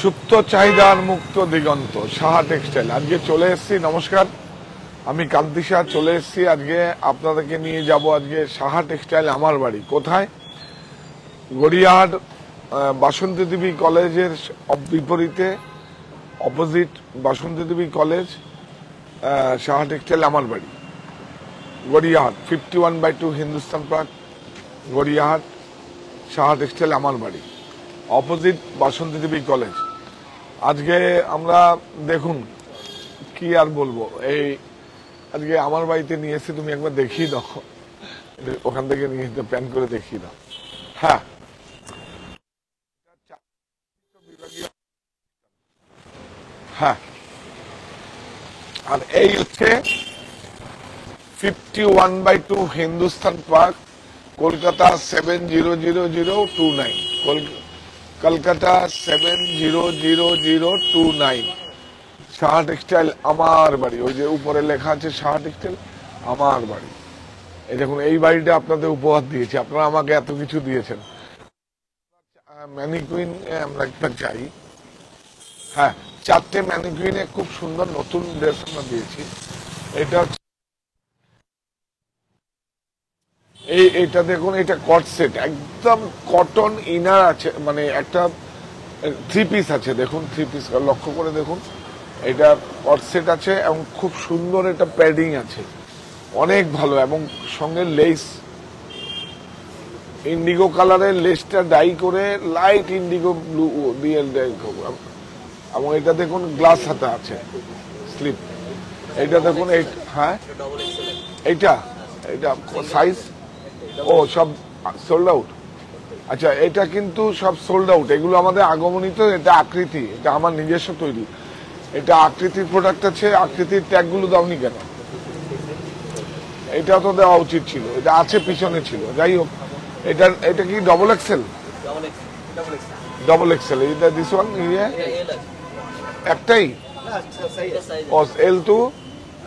সুপ্ত চাহিদার মুক্ত দিগন্ত সাহা টেক্সটাইল আজকে চলে এসেছি নমস্কার আমি কান্তি চলে এসেছি আজকে আপনাদেরকে নিয়ে যাব আজকে সাহা টেক্সটাইল আমার বাড়ি কোথায় গড়িয়াহাট বাসন্তী দেবী কলেজের বিপরীতে opposite Basanti Devi college Saha textile আমার বাড়ি Gariahat fifty one by two Hindustan park Gariahat Saha textile আমার বাড়ি অপোজিট বাসন্তী দেবী কলেজ আজকে আমরা দেখুন কি আর বলবো এই আজকে আমার বাড়িতে নিয়ে এসে তুমি একবার দেখিয়ে দাও ওখান থেকে নিয়ে প্যান করে দেখিয়ে দাও হ্যাঁ হ্যাঁ আর এই হচ্ছে fifty one by two Hindustan park Kolkata seven zero zero zero two nine Kolkata Kolkata seven zero zero zero two nine Shah textile আমার বাড়ি ওই যে উপরে লেখা আছে শাহ টেক্সটাইল আমার বাড়ি এই দেখুন এই বাড়িটা আপনাদের উপহার দিয়েছি আপনারা আমাকে এত কিছু দিয়েছেন ম্যানিকুইন আমরা একটা চাই হ্যাঁ চারটে ম্যানিকুইনে খুব সুন্দর নতুন ড্রেস আমরা দিয়েছি এটা হচ্ছে এই এটা দেখুন এটা কট সেট একদম কটন ইনার আছে মানে একটা থ্রি পিস আছে দেখুন থ্রি পিস লক্ষ্য করে দেখুন এটা কট সেট আছে এবং খুব সুন্দর একটা প্যাডিং আছে অনেক ভালো এবং সঙ্গে লেস ইন্ডিগো কালারের লেসটা ডাই করে লাইট ইন্ডিগো ব্লু দিয়ে এবং এটা দেখুন গ্লাস হাতা আছে স্লিপ এটা দেখুন হ্যাঁ এইটা এটা সাইজ ও সব সোল্ড আউট আচ্ছা এটা কিন্তু সব সোল্ড আউট এগুলো আমাদের আগমনিত এটা আকৃতি এটা আমার নিজস্ব তৈরি এটা আকৃতির প্রোডাক্ট আছে আকৃতির ট্যাগগুলো দাওনি কেন এটা তো দেওয়া উচিত ছিল এটা আছে পিছনে ছিল যাই হোক এটা এটা কি ডবল এক্সেল ডবল এক্সেল এটা দিস ওয়ান ইয়ে একটাই এল টু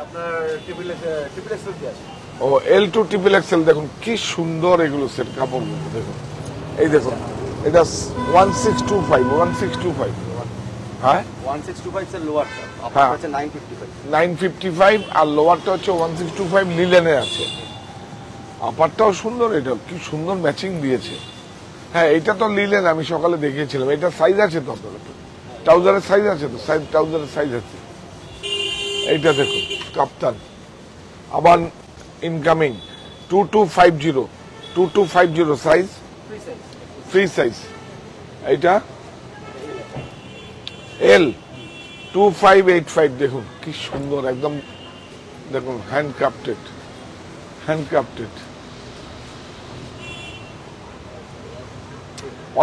আপনার ও এল টু ট্রিপল এক্সেল দেখুন কি সুন্দর এগুলো সেট কাপড় দেখুন এই দেখুন এটা one six two five one six two five হ্যাঁ one six two five sir লোয়ারটা হ্যাঁ nine fifty five nine fifty five আর লোয়ারটা হচ্ছে ওয়ান সিক্স টু ফাইভ লিলেনে আছে আপারটাও সুন্দর এটা কি সুন্দর ম্যাচিং দিয়েছে হ্যাঁ এটা তো লিলেন আমি সকালে দেখিয়েছিলাম এটা সাইজ আছে তো আপনার ট্রাউজারের সাইজ আছে তো সাইজ ট্রাউজারের সাইজ আছে এইটা দেখুন কাপ্তান আবার incoming two two five zero two two five zero size free size এইটা L two five eight five দেখুন কি সুন্দর একদম দেখুন হ্যান্ডক্রাফটেড হ্যান্ডক্রাফটেড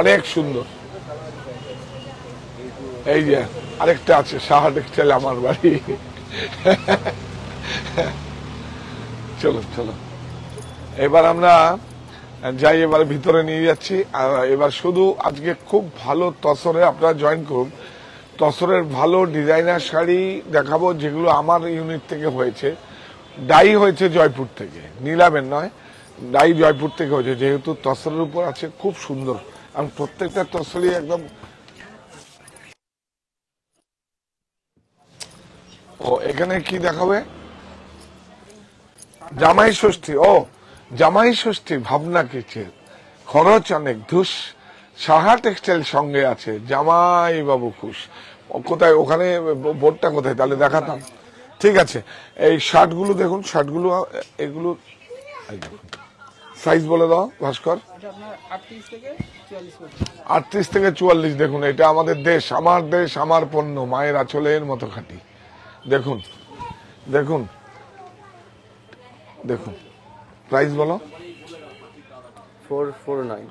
অনেক সুন্দর এই যে আরেকটা আছে সাহা দেখতে আমার বাড়ি চলো চলো এবার আমরা যাই এবার ভিতরে নিয়ে যাচ্ছি আর এবার শুধু আজকে খুব ভালো তসরে আপনারা জয়েন করুন তসরের ভালো ডিজাইনার শাড়ি দেখাবো যেগুলো আমার ইউনিট থেকে হয়েছে ডাই হয়েছে জয়পুর থেকে নিলামের নয় ডাই জয়পুর থেকে হয়েছে যেহেতু তসরের উপর আছে খুব সুন্দর আমি প্রত্যেকটা তসরই একদম ও এখানে কি দেখাবে জামাই ষষ্ঠী ও জামাই ষষ্ঠী ভাবনা কিচের খরচ অনেক ধুস সাহা টেক্সটাইল সঙ্গে আছে জামাই বাবু খুশ কোথায় ওখানে বোর্ডটা কোথায় তাহলে দেখাতাম ঠিক আছে এই শার্টগুলো দেখুন শার্টগুলো এগুলো সাইজ বলে দাও ভাস্কর আটত্রিশ থেকে চুয়াল্লিশ দেখুন এটা আমাদের দেশ আমার দেশ আমার পণ্য মায়ের আচলের মতো খাটি দেখুন দেখুন দেখুন প্রাইস বলো four four nine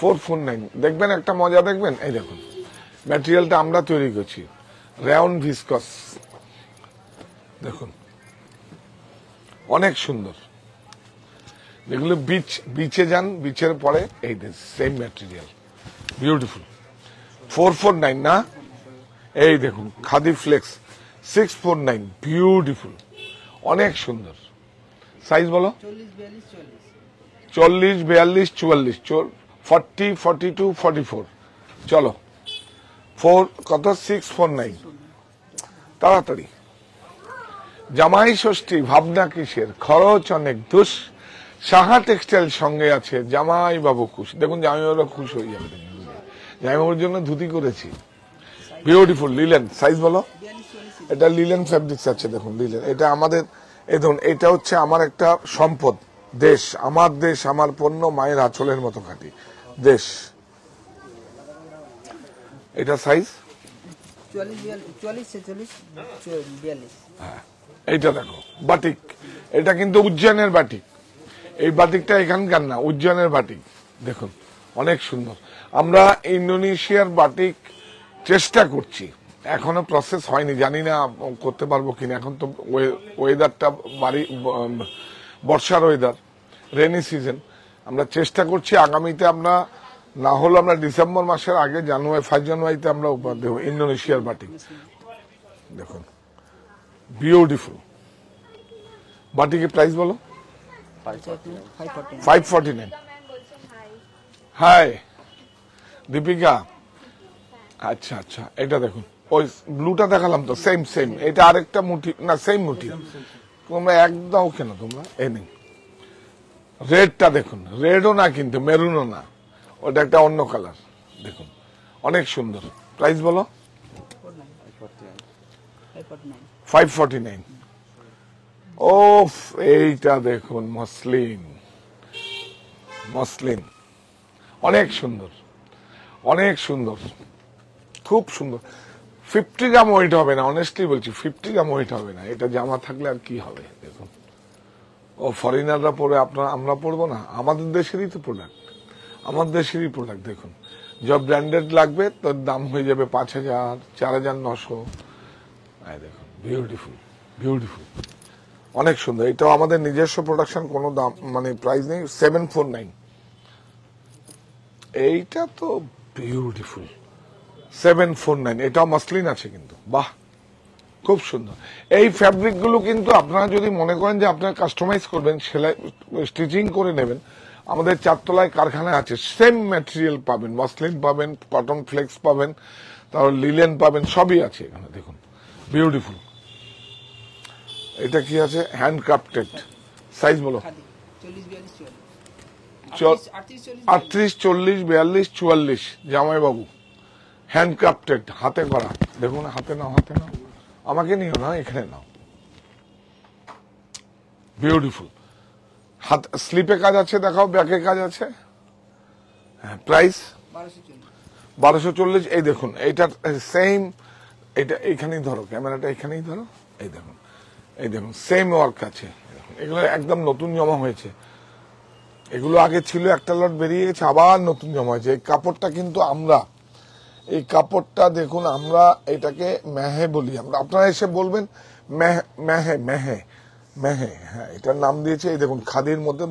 four four nine দেখবেন একটা মজা দেখবেন এই দেখুন ম্যাটেরিয়ালটা আমরা তৈরি করছি রাউন্ড ভিসকস দেখুন অনেক সুন্দর যেগুলো বিচ বিচে যান বিচের পরে এই same material beautiful four four nine না এই দেখুন khadi flex six four nine beautiful অনেক সুন্দর সাইজ বলো চল্লিশ বিয়াল্লিশ চুয়াল্লিশ forty forty two forty four চলো ফোর কত সিক্স ফোর নাইন তাড়াতাড়ি জামাই ষষ্ঠী ভাবনা কিসের খরচ অনেক দুষ সাহা টেক্সটাইল সঙ্গে আছে জামাই বাবু খুশ দেখুন বাবুরা খুশ হয়ে যাবে জামাইবাবুর জন্য ধুতি করেছি বিউটিফুল লিলেন সাইজ বলো এটা লিলেন ফ্যাব্রিক্স আছে দেখুন লিলেন এটা আমাদের এ ধরুন এটা হচ্ছে আমার একটা সম্পদ দেশ আমার দেশ আমার পণ্য মায়ের আঁচলের মতো খাটি দেশ এটা সাইজ হ্যাঁ। এইটা দেখো বাটিক এটা কিন্তু উজ্জয়নের বাটিক এই বাটিকটা এখানকার না উজ্জয়নের বাটিক দেখুন অনেক সুন্দর আমরা ইন্দোনেশিয়ার বাটিক চেষ্টা করছি এখনো প্রসেস হয়নি জানি না করতে পারবো কিনা এখন তো ওয়েদারটা বাড়ি বর্ষার ওয়েদার রেনি সিজন আমরা চেষ্টা করছি আগামীতে আমরা না হলে আমরা ডিসেম্বর মাসের আগে জানুয়ারি ফার্স্ট জানুয়ারিতে আমরা উপহার দেবো ইন্দোনেশিয়ার বাটি দেখুন বিউটিফুল বাটিকে প্রাইস বলো five forty nine hi Deepika আচ্ছা আচ্ছা এটা দেখুন ওই ব্লুটা দেখালাম তো সেম সেম এটা আরেকটা মুঠি না সেম মুঠি তোমরা এক দাও কেন তোমরা এ নেই রেডটা দেখুন রেডও না কিন্তু মেরুনও না ওটা একটা অন্য কালার দেখুন অনেক সুন্দর প্রাইস বলো ফাইভ ফর্টি নাইন ও এইটা দেখুন মসলিন মসলিন অনেক সুন্দর অনেক সুন্দর খুব সুন্দর ফিফটি গ্রাম ওয়েট হবে না অনেস্টলি বলছি ফিফটি গ্রাম ওয়েট হবে না এটা জামা থাকলে আর কি হবে দেখুন ও ফরেনাররা পরে আপনার আমরা পরবো না আমাদের দেশেরই তো প্রোডাক্ট আমাদের দেশেরই প্রোডাক্ট দেখুন যা ব্র্যান্ডেড লাগবে তোর দাম হয়ে যাবে পাঁচ হাজার চার হাজার নশো দেখুন বিউটিফুল বিউটিফুল অনেক সুন্দর এটাও আমাদের নিজস্ব প্রোডাকশন কোনো দাম মানে প্রাইস নেই সেভেন ফোর নাইন এইটা তো বিউটিফুল সেভেন ফোর নাইন এটাও মাসলিন আছে কিন্তু বাহ খুব সুন্দর এই ফ্যাব্রিকগুলো কিন্তু আপনারা যদি মনে করেন যে আপনারা কাস্টমাইজ করবেন সেলাই স্টিচিং করে নেবেন আমাদের চারতলায় কারখানা আছে সেম ম্যাটেরিয়াল পাবেন মসলিন পাবেন কটন ফ্লেক্স পাবেন তারপর লিলেন পাবেন সবই আছে এখানে দেখুন বিউটিফুল এটা কি আছে হ্যান্ডক্রাফটেড সাইজ বলো আটত্রিশ চল্লিশ বিয়াল্লিশ চুয়াল্লিশ জামাইবাবু বাবু হ্যান্ডক্রাফটেড হাতে করা দেখুন হাতে নাও হাতে নাও আমাকে নিও না এখানে নাও বিউটিফুল হাত স্লিপে কাজ আছে দেখাও ব্যাকে কাজ আছে হ্যাঁ প্রাইস বারোশো চল্লিশ এই দেখুন এইটা সেম এটা এইখানেই ধরো ক্যামেরাটা এখানেই ধরো এই দেখুন এই দেখুন সেম ওয়ার্ক আছে এগুলো একদম নতুন জমা হয়েছে এগুলো আগে ছিল একটা লট বেরিয়ে গেছে আবার নতুন জমা হয়েছে এই কাপড়টা কিন্তু আমরা এই কাপড়টা দেখুন আমরা এটাকে মেহে বলি আমরা আপনারা এসে বলবেন মেহে মেহে মেহে হ্যাঁ এটার নাম দিয়েছে এই দেখুন খাদির মধ্যে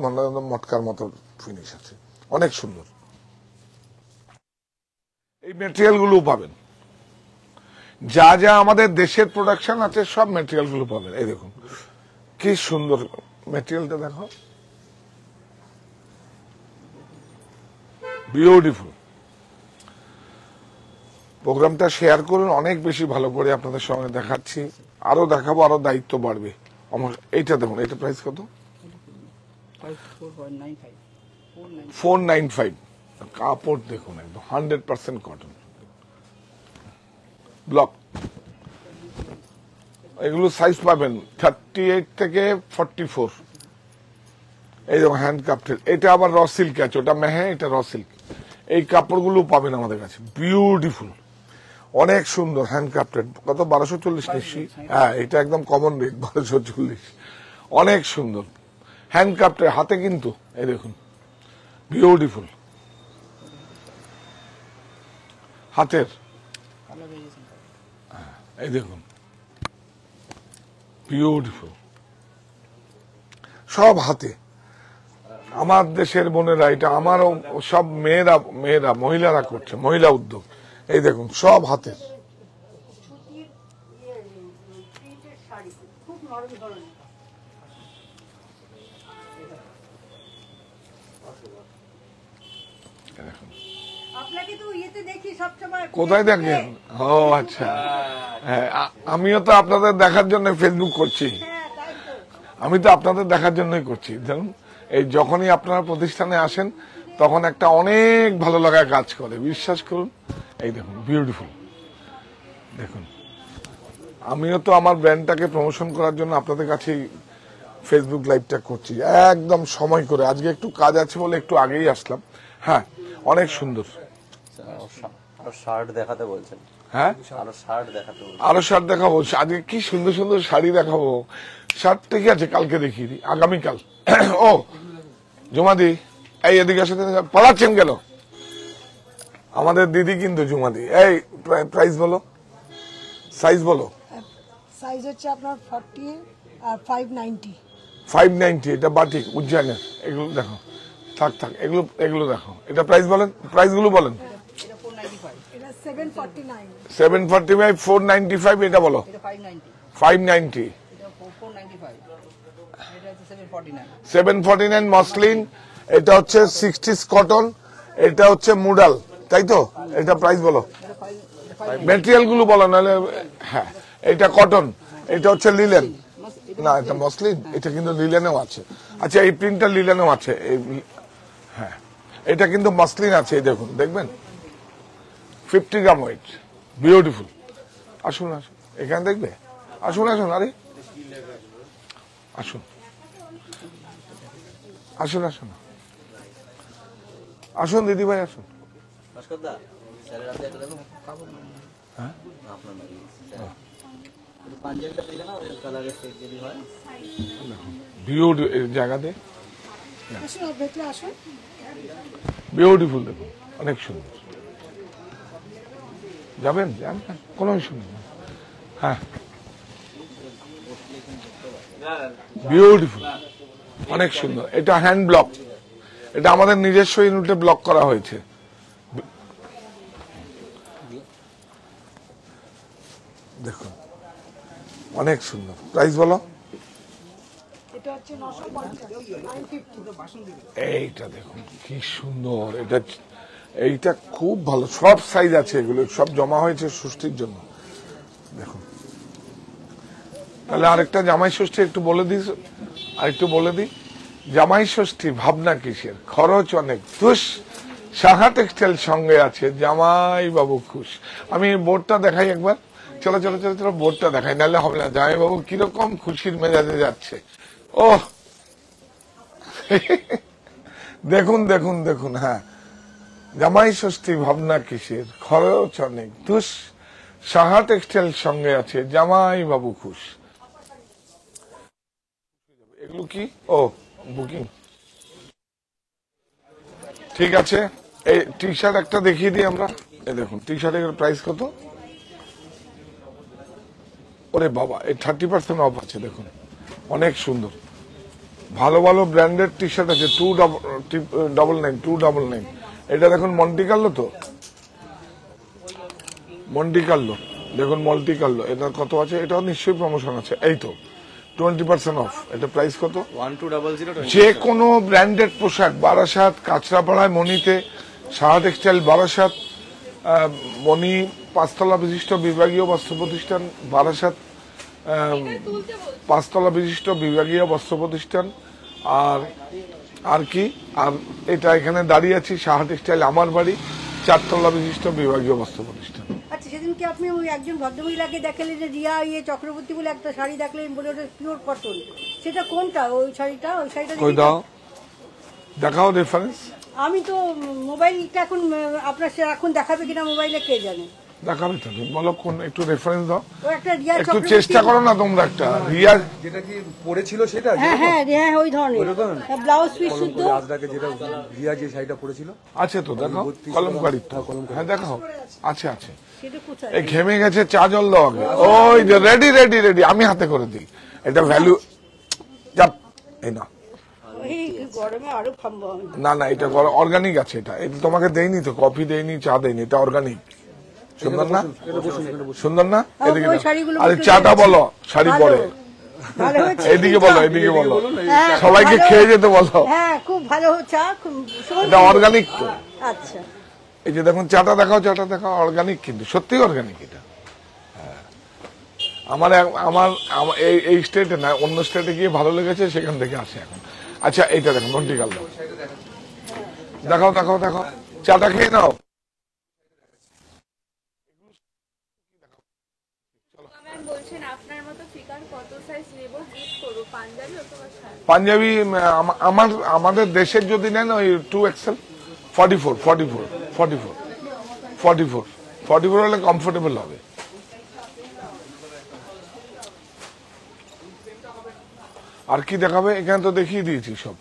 মটকার মতো ফিনিশ আছে অনেক সুন্দর এই গুলো পাবেন যা যা আমাদের দেশের প্রোডাকশন আছে সব মেটেরিয়ালগুলো পাবেন এই দেখুন কি সুন্দর মেটেরিয়ালটা দেখো বিউটিফুল প্রোগ্রামটা শেয়ার করুন অনেক বেশি ভালো করে আপনাদের সঙ্গে দেখাচ্ছি আরো দেখাবো আরো দায়িত্ব বাড়বে আমার এইটা দেখুন এটা প্রাইস কত ফোর নাইন ফাইভ কাপড় দেখুন একদম হান্ড্রেড পার্সেন্ট কটন ব্লক এগুলো সাইজ পাবেন থার্টি এইট থেকে ফর্টি ফোর এই যেমন হ্যান্ড কাপড় এটা আবার র সিল্ক আছে ওটা মেহে এটা র সিল্ক এই কাপড়গুলো পাবেন আমাদের কাছে বিউটিফুল অনেক সুন্দর ক্রাফটেড কত বারোশো চল্লিশ নিশ্চয়ই হ্যাঁ এটা একদম কমন রেট বারোশো চল্লিশ অনেক সুন্দর হ্যান্ডক্রাফটের হাতে কিন্তু এই দেখুন বিউটিফুল হাতের হ্যাঁ, এই দেখুন বিউটিফুল সব হাতে আমার দেশের বোনেরা এটা আমারও সব মেয়েরা মেয়েরা মহিলারা করছে মহিলা উদ্যোগ এই দেখুন সব হাতের কোথায় দেখেন হ্যাঁ। ও আচ্ছা হ্যাঁ আমিও তো আপনাদের দেখার জন্য ফেসবুক করছি হ্যাঁ, আমি তো আপনাদের দেখার জন্যই করছি ধরুন এই যখনই আপনারা প্রতিষ্ঠানে আসেন তখন একটা অনেক ভালো লাগা কাজ করে বিশ্বাস করুন এই দেখুন বিউটিফুল দেখুন আমিও তো আমার ব্র্যান্ডটাকে প্রমোশন করার জন্য আপনাদের কাছে ফেসবুক লাইভটা করছি একদম সময় করে আজকে একটু কাজ আছে বলে একটু আগেই আসলাম হ্যাঁ অনেক সুন্দর শার্ট দেখাতে বলছেন হ্যাঁ আরো শার্ট দেখাবো আজকে কি সুন্দর সুন্দর শাড়ি দেখাবো শার্ট ঠিক আছে কালকে দেখিয়ে দিই আগামীকাল ও জমা দি এই এদিকে আসতে পালাচ্ছেন কেন আমাদের দিদি কিন্তু জুমাদি এই প্রাইস বলো সাইজ বলো সাইজ হচ্ছে আপনার 40 আর 590 590 এটা বাটিক উজ্জানের এগুলো দেখো থাক থাক এগুলো এগুলো দেখো এটা প্রাইস বলেন প্রাইসগুলো বলেন seven forty five four ninety five এটা বলো five ninety seven forty nine muslin এটা হচ্ছে সিক্সটিস কটন এটা হচ্ছে মুডাল তাই তো এটা প্রাইস বলো মেটেরিয়াল গুলো বলো নাহলে হ্যাঁ এটা কটন এটা হচ্ছে লিলেন না এটা মসলিন এটা কিন্তু লিলেনেও আছে আচ্ছা এই প্রিন্টটা লিলেনেও আছে এই হ্যাঁ এটা কিন্তু মসলিন আছে দেখুন দেখবেন ফিফটি গ্রাম ওয়েট বিউটিফুল আসুন আসুন এখানে দেখবে আসুন আসুন আরে আসুন আসুন আসুন আসুন দিদি ভাই আসুন হ্যাঁ? জায়গাতে বিউটিফুল দেখুন অনেক সুন্দর যাবেন যান কোনো সুন্দর হ্যাঁ বিউটিফুল অনেক সুন্দর এটা হ্যান্ড ব্লক এটা আমাদের নিজস্ব ইউনিটে ব্লক করা হয়েছে দেখুন অনেক সুন্দর প্রাইস বলো এইটা দেখুন কি সুন্দর এটা এইটা খুব ভালো সব সাইজ আছে এগুলো সব জমা হয়েছে ষষ্ঠীর জন্য দেখুন তাহলে আরেকটা জামাই ষষ্ঠী একটু বলে দিস আরেকটু বলে দিই জামাই ষষ্ঠী ভাবনা কিসের খরচ অনেক তুষ সাহা টেক্সটাইল সঙ্গে আছে জামাই বাবু খুশ আমি বোর্ডটা দেখাই একবার চলো চলো চলো চলো বোর্ডটা দেখাই নাহলে হবে না জামাই বাবু কিরকম খুশির মেজাজে যাচ্ছে ও দেখুন দেখুন দেখুন হ্যাঁ জামাই ষষ্ঠী ভাবনা কিসের খরচ অনেক তুষ সাহা টেক্সটাইল সঙ্গে আছে জামাই বাবু খুশ এগুলো কি ও বুকিং ঠিক আছে এই টি শার্ট একটা দেখিয়ে দিই আমরা এ দেখুন টি শার্টের প্রাইস কত ওরে বাবা এই থার্টি পার্সেন্ট অফ আছে দেখুন অনেক সুন্দর ভালো ভালো ব্র্যান্ডেড টি শার্ট আছে two double nine two double nine এটা দেখুন মন্টিকাল্লো তো মন্টিকার্লো দেখুন মল্টিকাল্লো এটার কত আছে এটাও নিশ্চয়ই প্রমোশন আছে এই তো টোয়েন্টি পার্সেন্ট অফ এটা প্রাইস কত যে কোনো ব্র্যান্ডেড পোশাক বারাসাত কাঁচরাপাড়ায় মনিতে সাহা টেক্সটাইল বারাসাত মনি পাঁচতলা বিশিষ্ট বিভাগীয় বস্ত্র প্রতিষ্ঠান বারাসাত পাঁচতলা বিশিষ্ট বিভাগীয় বস্ত্র প্রতিষ্ঠান আর আর কি আর এটা এখানে দাঁড়িয়ে আছি সাহা টেক্সটাইল আমার বাড়ি চারতলা বিশিষ্ট বিভাগীয় বস্ত্র প্রতিষ্ঠান আচ্ছা সেদিনকে আপনি ওই একজন ভদ্রমহিলাকে দেখালেন যে রিয়া ইয়ে চক্রবর্তী বলে একটা শাড়ি দেখলেন বলে ওটা পিওর কটন সেটা কোনটা ওই শাড়িটা ওই শাড়িটা কই দাও দেখাও রেফারেন্স আমি তো মোবাইলটা এখন আপনার এখন দেখাবে কিনা মোবাইলে কে জানে দেখাবে তো বলো কোন একটু রেফারেন্স দাও একটু চেষ্টা করো না তোমরা একটা হ্যাঁ, হ্যাঁ, রিয়া যেটা কি সেটা হ্যাঁ, হ্যাঁ হ্যাঁ ওই ধরনের ব্লাউজ পিস শুদ্ধ যেটা রিয়া যে শাড়িটা আছে তো দেখো কলমকারি হ্যাঁ দেখো আছে আছে এই ঘেমে গেছে চা জল দাও আগে ওই যে রেডি রেডি রেডি আমি হাতে করে দিই এটা ভ্যালু যা এই না না না এটা অর্গানিক আছে এটা এটা তোমাকে দেয়নি তো কফি দেয়নি চা দেয়নি এটা অর্গানিক সুন্দর না সুন্দর না এদিকে আরে চাটা বলো শাড়ি পরে এদিকে বলো এদিকে বলো হ্যাঁ, সবাইকে খেয়ে যেতে বলো হ্যাঁ, খুব ভালো এটা অর্গানিক আচ্ছা। এই যে দেখুন চাটা দেখাও চাটা দেখাও অর্গানিক কিন্তু সত্যি অর্গানিক এটা হ্যাঁ। আমার আমার এই এই স্টেটে না অন্য স্টেটে গিয়ে ভালো লেগেছে সেখান থেকে আসে এখন আচ্ছা এইটা দেখুন ঘন্টিকাল দেখাও দেখাও দেখাও চাটা খেয়ে নাও পাঞ্জাবি আমার আমাদের দেশের যদি নেন ওই two XL forty four forty four forty four forty four forty four হলে কমফোর্টেবল হবে আর কি দেখাবে এখানে তো দেখিয়ে দিয়েছি সব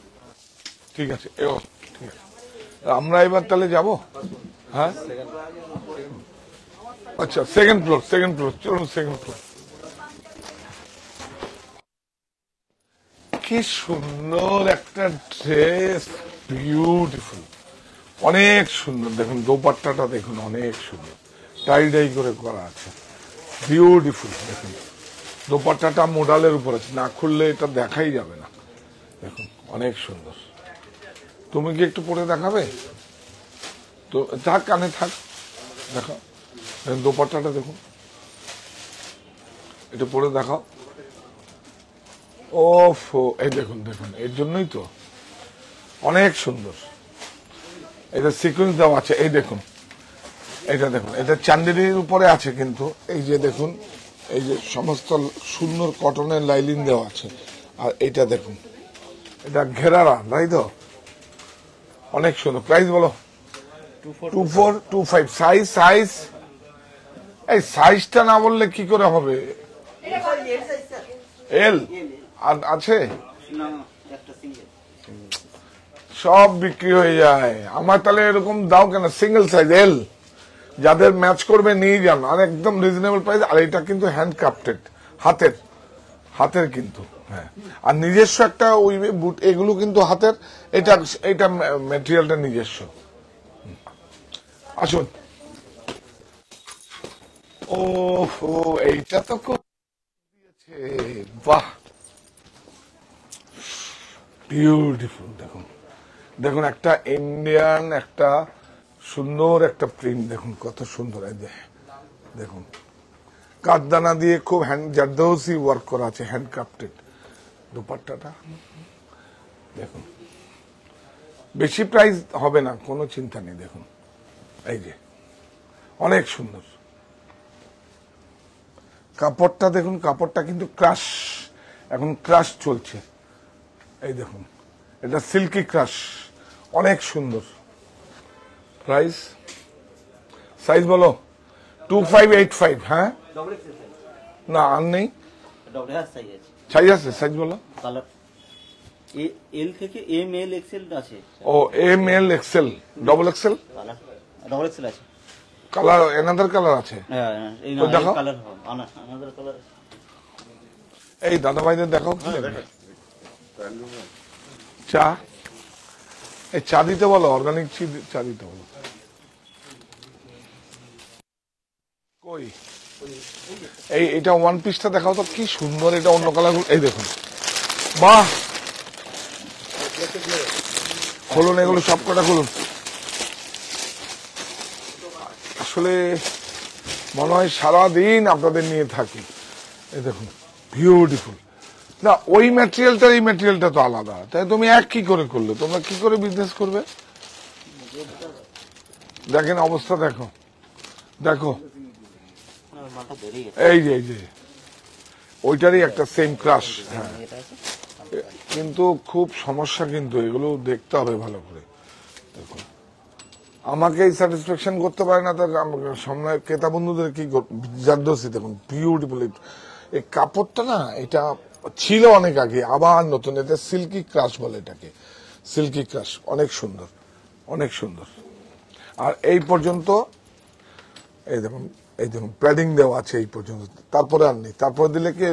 ঠিক আছে ঠিক আছে আমরা এবার তাহলে যাব হ্যাঁ আচ্ছা সেকেন্ড ফ্লোর সেকেন্ড ফ্লোর চলুন সেকেন্ড ফ্লোর কি সুন্দর একটা ড্রেস বিউটিফুল অনেক সুন্দর দেখুন দোপাট্টাটা দেখুন অনেক সুন্দর টাই টাই করে করা আছে বিউটিফুল দেখুন দোপাট্টাটা মোডালের উপর আছে না খুললে এটা দেখাই যাবে না দেখুন অনেক সুন্দর তুমি কি একটু পরে দেখাবে তো থাক কানে থাক দেখাও দোপাট্টাটা দেখুন এটা পরে দেখাও ওফো এই দেখুন দেখুন এর জন্যই তো অনেক সুন্দর এটা সিকোয়েন্স দেওয়া আছে এই দেখুন এটা দেখুন এটা চান্দিনীর উপরে আছে কিন্তু এই যে দেখুন এই যে সমস্ত সুন্দর কটনের লাইলিন দেওয়া আছে আর এটা দেখুন এটা ঘেরারা তাই তো অনেক সুন্দর প্রাইস বলো two four two five size size এই সাইজটা না বললে কি করে হবে এল আর আছে সব বিক্রি হয়ে যায় আমার তাহলে এরকম দাও কেন সিঙ্গেল সাইজ এল যাদের ম্যাচ করবে নিয়ে যান আর একদম রিজনেবল প্রাইস আর এটা কিন্তু হ্যান্ড ক্রাফটেড হাতের হাতের কিন্তু হ্যাঁ আর নিজস্ব একটা ওই বুট এগুলো কিন্তু হাতের এটা এটা ম্যাটেরিয়ালটা নিজস্ব আসুন ও এইটা তো খুব বাহ বিউটিফুল দেখুন দেখুন একটা ইন্ডিয়ান একটা সুন্দর একটা প্রিন্ট দেখুন কত সুন্দর দেখুন কাদদানা দিয়ে খুব হ্যান্ড জারদৌসি ওয়ার্ক করা আছে হ্যান্ডক্রাফটেড দুপাট্টাটা দেখুন বেশি প্রাইস হবে না কোনো চিন্তা নেই দেখুন এই যে অনেক সুন্দর কাপড়টা দেখুন কাপড়টা কিন্তু ক্রাশ এখন ক্রাশ চলছে এই দেখুন এটা সিল্কি ক্রাশ অনেক সুন্দর প্রাইস সাইজ বলো টু ফাইভ এইট ফাইভ হ্যাঁ না আর নেই সাইজ আছে সাইজ বলো এল থেকে এম এল আছে ও M L XL double XL আছে কালার হ্যাঁ, হ্যাঁ, কালার আছে এই দাদা ভাইদের দেখো চা এই চা দিতে বলো অর্গানিক চা দিতে বলো কই এই এটা ওয়ান পিসটা দেখাও তো কি সুন্দর এটা অন্য কালার এই দেখুন বাহ খোলন এগুলো সব কটা খুলুন আসলে মনে হয় সারাদিন আপনাদের নিয়ে থাকি এই দেখুন বিউটিফুল না ওই ম্যাটেরিয়ালটা এই ম্যাটেরিয়ালটা তো আলাদা তাই তুমি এক কি করে করলে তোমরা কি করে বিজনেস করবে দেখেন অবস্থা দেখো দেখো এই যে এই যে ওইটারই একটা সেম ক্রাশ হ্যাঁ কিন্তু খুব সমস্যা কিন্তু এগুলো দেখতে হবে ভালো করে দেখো আমাকে এই স্যাটিসফ্যাকশন করতে পারে না তার সামনে ক্রেতা বন্ধুদের কি জাদ্দসি দেখুন বিউটিফুল এই কাপড়টা না এটা ছিল অনেক আগে আবার নতুন এতে সিল্কি ক্রাশ বলে এটাকে সিল্কি ক্রাশ অনেক সুন্দর অনেক সুন্দর আর এই পর্যন্ত এই দেখুন এই দেখুন প্যাডিং দেওয়া আছে এই পর্যন্ত তারপরে আর নেই তারপরে দিলে কি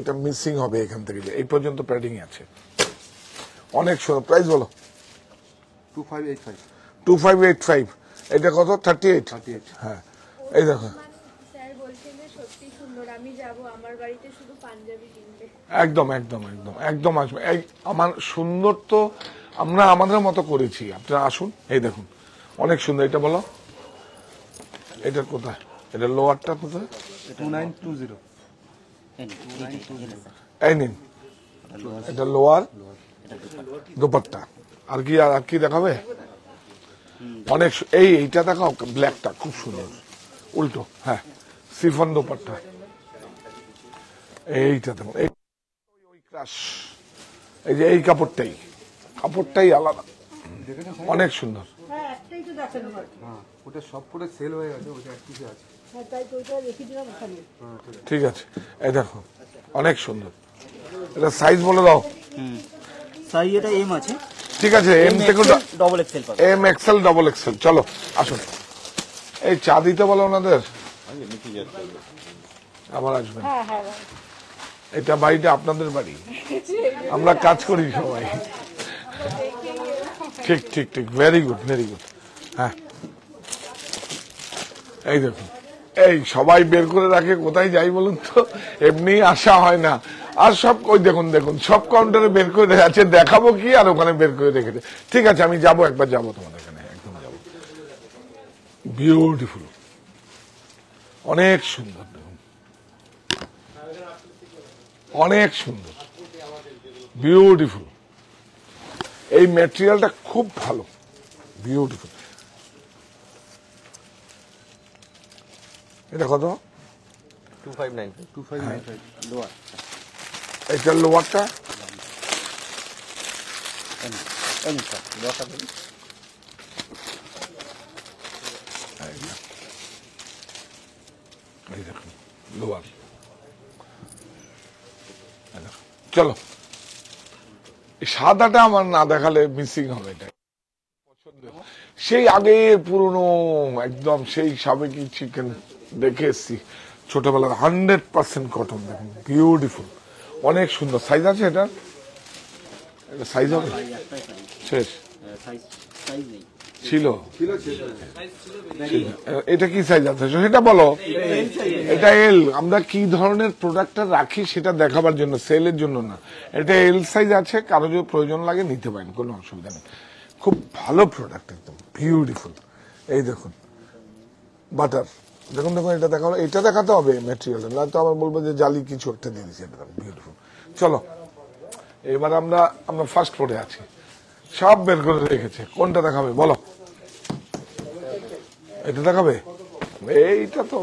এটা মিসিং হবে এখান থেকে এই পর্যন্ত প্যাডিং আছে অনেক সুন্দর প্রাইস বলো two five eight five two five eight five এটা কত থার্টি এইট হ্যাঁ এই দেখো একদম একদম একদম একদম আসবে আমার সুন্দর তো আমরা আমাদের মতো করেছি আপনারা আসুন এই দেখুন অনেক সুন্দর এটা বলো এটা কোথায় এটা লোয়ারটা কোথায় এই নিন এটা লোয়ার দোপারটা আর কি আর কি দেখাবে অনেক এই এইটা দেখাও ব্ল্যাকটা খুব সুন্দর উল্টো হ্যাঁ সিফন দোপারটা এইটা দেখুন এই যে এই কাপড়টাই কাপড়টাই আলাদা অনেক সুন্দর হ্যাঁ, হ্যাঁ, ওটা সব করে সেল হয়ে গেছে হ্যাঁ, ঠিক আছে এই দেখো অনেক সুন্দর এটা সাইজ বলে দাও এটা এম আছে ঠিক আছে এম ডবল এম ডবল চলো আসুন এই চা দিতে বলো ওনাদের আমার আসবেন এটা বাড়িটা আপনাদের বাড়ি আমরা কাজ করি সবাই ঠিক ঠিক ঠিক ভেরি গুড ভেরি গুড হ্যাঁ এই দেখুন এই সবাই বের করে রাখে কোথায় যাই বলুন তো এমনি আসা হয় না আর সব ওই দেখুন দেখুন সব কাউন্টারে বের করে আছে দেখাবো কি আর ওখানে বের করে রেখেছে ঠিক আছে আমি যাব একবার যাব তোমাদের এখানে একদম যাব বিউটিফুল অনেক সুন্দর অনেক সুন্দর বিউটিফুল এই ম্যাটেরিয়ালটা খুব ভালো বিউটিফুল এটা কত এটা লোয়ারটা লোয়ার চলো সাদাটা আমার না দেখালে মিসিং হবে সেই আগে পুরনো একদম সেই সাবেকি চিকেন দেখে এসছি ছোটবেলার হান্ড্রেড পার্সেন্ট কটন দেখুন বিউটিফুল অনেক সুন্দর সাইজ আছে এটা সাইজ হবে শেষ সাইজ হ্যাঁ, ছিল এটা কি সাইজ আছে সেটা বলো এটা এল আমরা কি ধরনের প্রোডাক্টটা রাখি সেটা দেখাবার জন্য সেলের জন্য না এটা এল সাইজ আছে কারো যদি প্রয়োজন লাগে নিতে পারেন কোনো অসুবিধা নেই খুব ভালো প্রোডাক্ট একদম বিউটিফুল এই দেখুন বাটার দেখুন দেখুন এটা দেখা এটা দেখাতে হবে ম্যাটেরিয়াল না তো আমার বলবো যে জালি কিছু একটা দিয়ে দিচ্ছে বিউটিফুল চলো এবার আমরা আমরা ফার্স্ট ফ্লোরে আছি সব বের করে রেখেছে কোনটা দেখাবে বলো এটা দেখাবে এইটা তো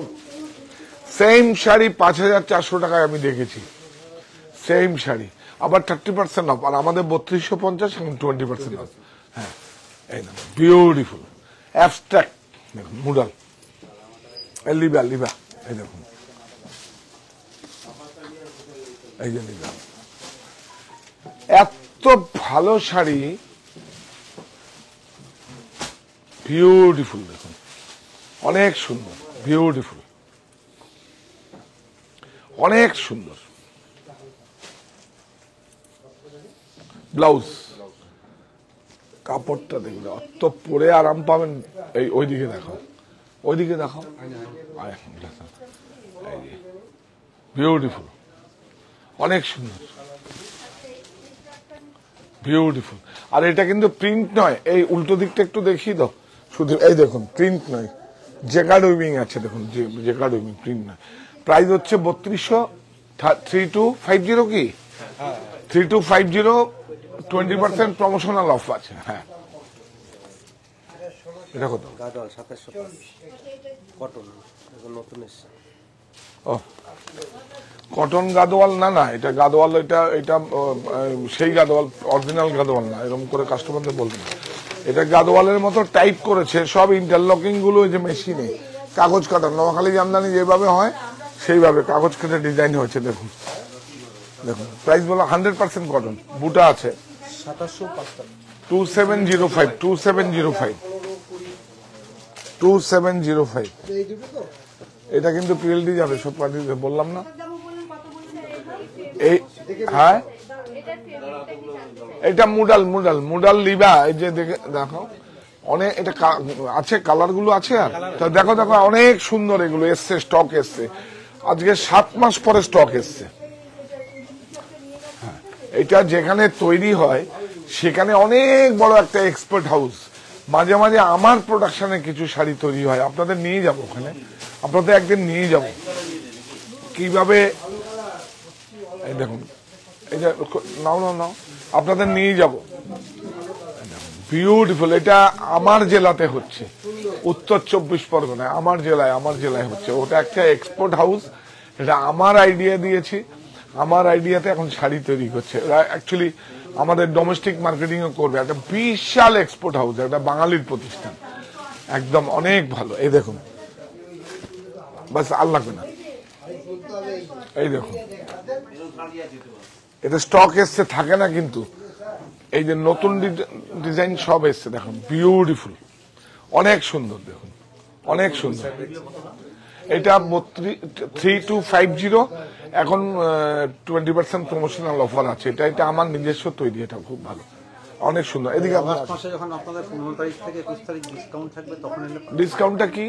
সেম শাড়ি পাঁচ হাজার চারশো টাকায় আমি দেখেছি সেম শাড়ি আবার থার্টি পার্সেন্ট অফ আর আমাদের বত্রিশশো পঞ্চাশ এবং টোয়েন্টি পার্সেন্ট অফ হ্যাঁ এই বিউটিফুল অ্যাবস্ট্রাক্ট দেখুন মুডাল লিবা লিবা এই দেখুন এই যে লিবা এত ভালো শাড়ি বিউটিফুল দেখুন অনেক সুন্দর বিউটিফুল অনেক সুন্দর ব্লাউজ কাপড়টা দেখবে অত পরে আরাম পাবেন এই ওইদিকে দেখো ওইদিকে দেখো বিউটিফুল অনেক সুন্দর বিউটিফুল আর এটা কিন্তু প্রিন্ট নয় এই উল্টো দিকটা একটু দেখিয়ে দাও শুধু এই দেখুন প্রিন্ট নয় কার্ড উইভিং আছে দেখুন কার্ড উইভিং প্রিন্ট নয় প্রাইস হচ্ছে বত্রিশশো থ্রি টু ফাইভ জিরো কি three two five zero twenty percent promotional off আছে হ্যাঁ এটা কটন গাদোয়াল না না এটা গাদোয়াল এটা এটা সেই গাদোয়াল অরিজিনাল গাদোয়াল না এরকম করে কাস্টমারদের বলবেন এটা গাদওয়ালের মতো টাইপ করেছে সব ইন্টারলকিং গুলো যে মেশিনে কাগজ কাটা নোয়াখালী জামদানি যেভাবে হয় সেইভাবে কাগজ কেটে ডিজাইন হয়েছে দেখুন দেখুন প্রাইস বলো হান্ড্রেড পার্সেন্ট কটন বুটা আছে two seven zero five two seven zero five two seven zero five এটা কিন্তু বললাম না এই হ্যাঁ এটা মুডাল মুডাল মুডাল লিবা এই যে দেখো অনেক এটা আছে কালার গুলো আছে আর দেখো দেখো অনেক সুন্দর এগুলো এসছে স্টক এসছে আজকে সাত মাস পরে স্টক এসছে হ্যাঁ, এটা যেখানে তৈরি হয় সেখানে অনেক বড় একটা এক্সপার্ট হাউস মাঝে মাঝে আমার প্রোডাকশনে কিছু শাড়ি তৈরি হয় আপনাদের নিয়ে যাব ওখানে আপনাদের একদিন নিয়ে যাব কিভাবে দেখুন নাও নাও আপনাদের নিয়ে যাব বিউটিফুল এটা আমার জেলাতে হচ্ছে উত্তর চব্বিশ পরগনায় আমার জেলায় আমার জেলায় হচ্ছে ওটা একটা এক্সপোর্ট হাউস এটা আমার আইডিয়া দিয়েছি আমার আইডিয়াতে এখন শাড়ি তৈরি করছে অ্যাকচুয়ালি আমাদের ডোমেস্টিক মার্কেটিংও করবে একটা বিশাল এক্সপোর্ট হাউস একটা বাঙালির প্রতিষ্ঠান একদম অনেক ভালো এই দেখুন বাস আল্লাহ না এই দেখুন এতে স্টক এসছে থাকে না কিন্তু এই যে নতুন ডিজাইন সব এসছে দেখুন বিউটিফুল অনেক সুন্দর দেখুন অনেক সুন্দর এটা থ্রি টু ফাইভ জিরো এখন টোয়েন্টি পার্সেন্ট প্রমোশনাল অফার আছে এটা এটা আমার নিজস্ব তৈরি এটা খুব ভালো অনেক সুন্দর এদিকে মাসে যখন আপনাদের 15 তারিখ থেকে তারিখ ডিসকাউন্ট থাকবে তখন ডিসকাউন্টটা কি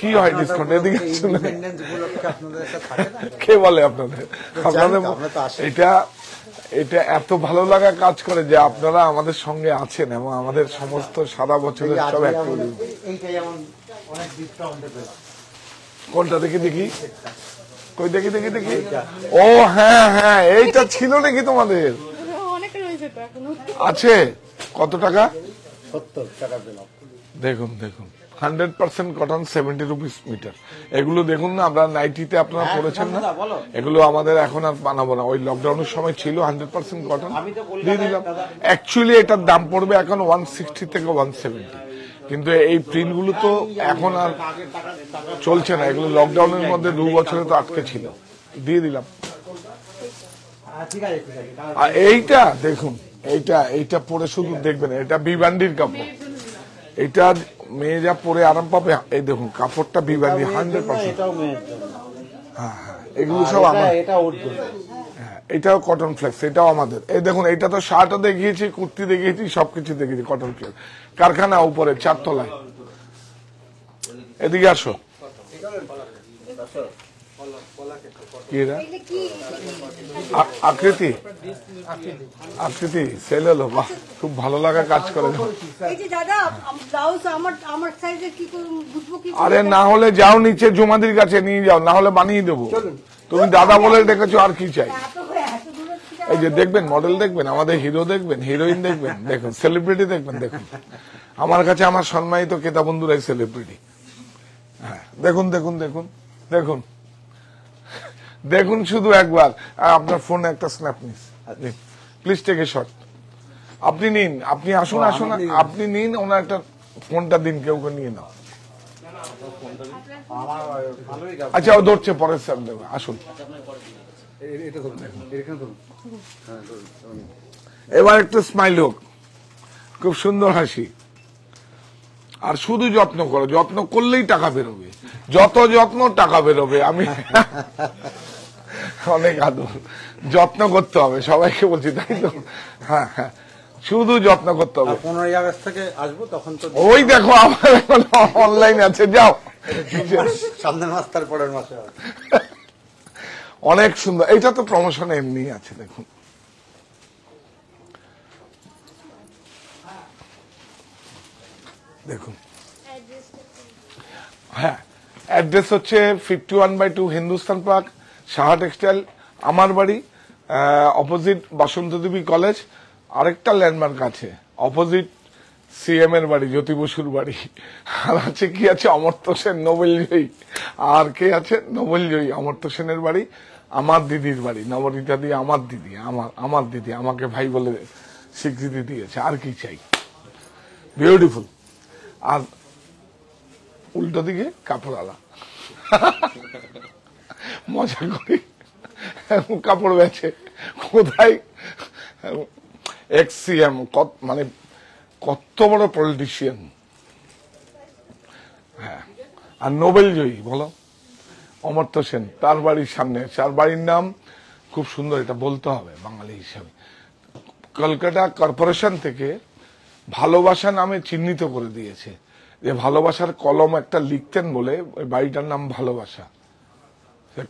কি হয় ডিসকাউন্ট এদিকে আপনাদের থাকে কে বলে আপনাদের আপনাদের এটা এটা এত ভালো লাগা কাজ করে যে আপনারা আমাদের সঙ্গে আছেন এবং আমাদের সমস্ত সারা বছরের সব কোনটা দেখি দেখি কই দেখি দেখি দেখি ও হ্যাঁ হ্যাঁ এইটা ছিল নাকি তোমাদের আছে কত টাকা দেখুন দেখুন hundred percent cotton seventy rupees metre এগুলো দেখুন না আমরা নাইটিতে আপনারা হ্যাঁ, পড়েছেন না এগুলো আমাদের এখন আর বানাবো না ওই লকডাউনের সময় ছিল হান্ড্রেড পার্সেন্ট কটন দিয়ে দিলাম অ্যাকচুয়ালি এটার দাম পড়বে এখন ওয়ান সিক্সটি থেকে ওয়ান সেভেন্টি কিন্তু এই প্রিন্টগুলো তো এখন আর চলছে না এগুলো লকডাউনের মধ্যে দু বছরে তো আটকে ছিল দিয়ে দিলাম আর এইটা দেখুন এইটা এইটা পরে শুধু দেখবেন এটা বিবান্ডির কাপড় এটা যা পরে আরাম পাবে এই দেখুন কাপড়টা বিবান্ডি হান্ড্রেড পার্সেন্ট হ্যাঁ হ্যাঁ এগুলো সব আমার হ্যাঁ, এটাও কটন ফ্লেক্স এটাও আমাদের এই দেখুন এটা তো শার্ট দেখিয়েছি কুর্তি দেখিয়েছি সবকিছু দেখিয়েছি কটন ফ্লেক্স কারখানা উপরে চারতলায় এদিকে আসো আকৃতি আকৃতি সেলল বাহ খুব ভালো লাগা কাজ করে আরে না হলে যাও নিচে জমাদির কাছে নিয়ে যাও না হলে বানিয়ে দেবো তুমি দাদা বলে দেখেছো আর কি চাই এই যে দেখবেন মডেল দেখবেন আমাদের হিরো দেখবেন হিরোইন দেখবেন দেখুন সেলিব্রিটি দেখবেন দেখুন আমার কাছে আমার সম্মানিত কেতা বন্ধুরাই সেলিব্রিটি হ্যাঁ দেখুন দেখুন দেখুন দেখুন দেখুন শুধু একবার আপনার ফোনে একটা স্ন্যাপ নিস প্লিজ টেক এ শর্ট আপনি নিন আপনি আসুন আসুন আপনি নিন ওনার একটা ফোনটা দিন কেউ নিয়ে নাও আচ্ছা ও ধরছে পরের স্যার দেবে আসুন হ্যাঁ, এবার একটা স্মাইল হোক খুব সুন্দর হাসি আর শুধু যত্ন করো যত্ন করলেই টাকা বেরোবে যত যত্ন টাকা বেরোবে আমি অনেক আদর যত্ন করতে হবে সবাইকে বলছি তাই তো হ্যাঁ হ্যাঁ শুধু যত্ন করতে হবে পনেরোই আগস্ট থেকে আসবো তখন তো ওই দেখো আমার এখন অনলাইন আছে যাও সন্ধ্যা মাস পরের মাসে অনেক সুন্দর এটা তো প্রমোশন এমনি আছে দেখুন দেখুন হ্যাঁ অ্যাড্রেস হচ্ছে fifty one by two Hindustan park Saha textile আমার বাড়ি অপোজিট বাসন্ত দেবী কলেজ আরেকটা ল্যান্ডমার্ক আছে অপোজিট সিএম এর বাড়ি জ্যোতি বসুর বাড়ি আর আছে কি আছে অমর্ত্য সেন নোবেল জয়ী আর কে আছে নোবেল জয়ী অমর্ত্য সেনের বাড়ি আমার দিদির বাড়ি নবনীতা দিয়ে আমার দিদি আমার আমার দিদি আমাকে ভাই বলে স্বীকৃতি দিয়েছে আর কি চাই বিউটিফুল আর উল্টো দিকে কাপড় আলা মজা করি কাপড় বেছে কোথায় এক্সিএম কত মানে কত বড় পলিটিশিয়ান হ্যাঁ আর নোবেল জয়ী বলো অমর্ত্য সেন তার বাড়ির সামনে তার বাড়ির নাম খুব সুন্দর এটা বলতে হবে বাঙালি হিসাবে কলকাতা কর্পোরেশন থেকে ভালোবাসা নামে চিহ্নিত করে দিয়েছে যে ভালোবাসার কলম একটা লিখতেন বলে বাড়িটার নাম ভালোবাসা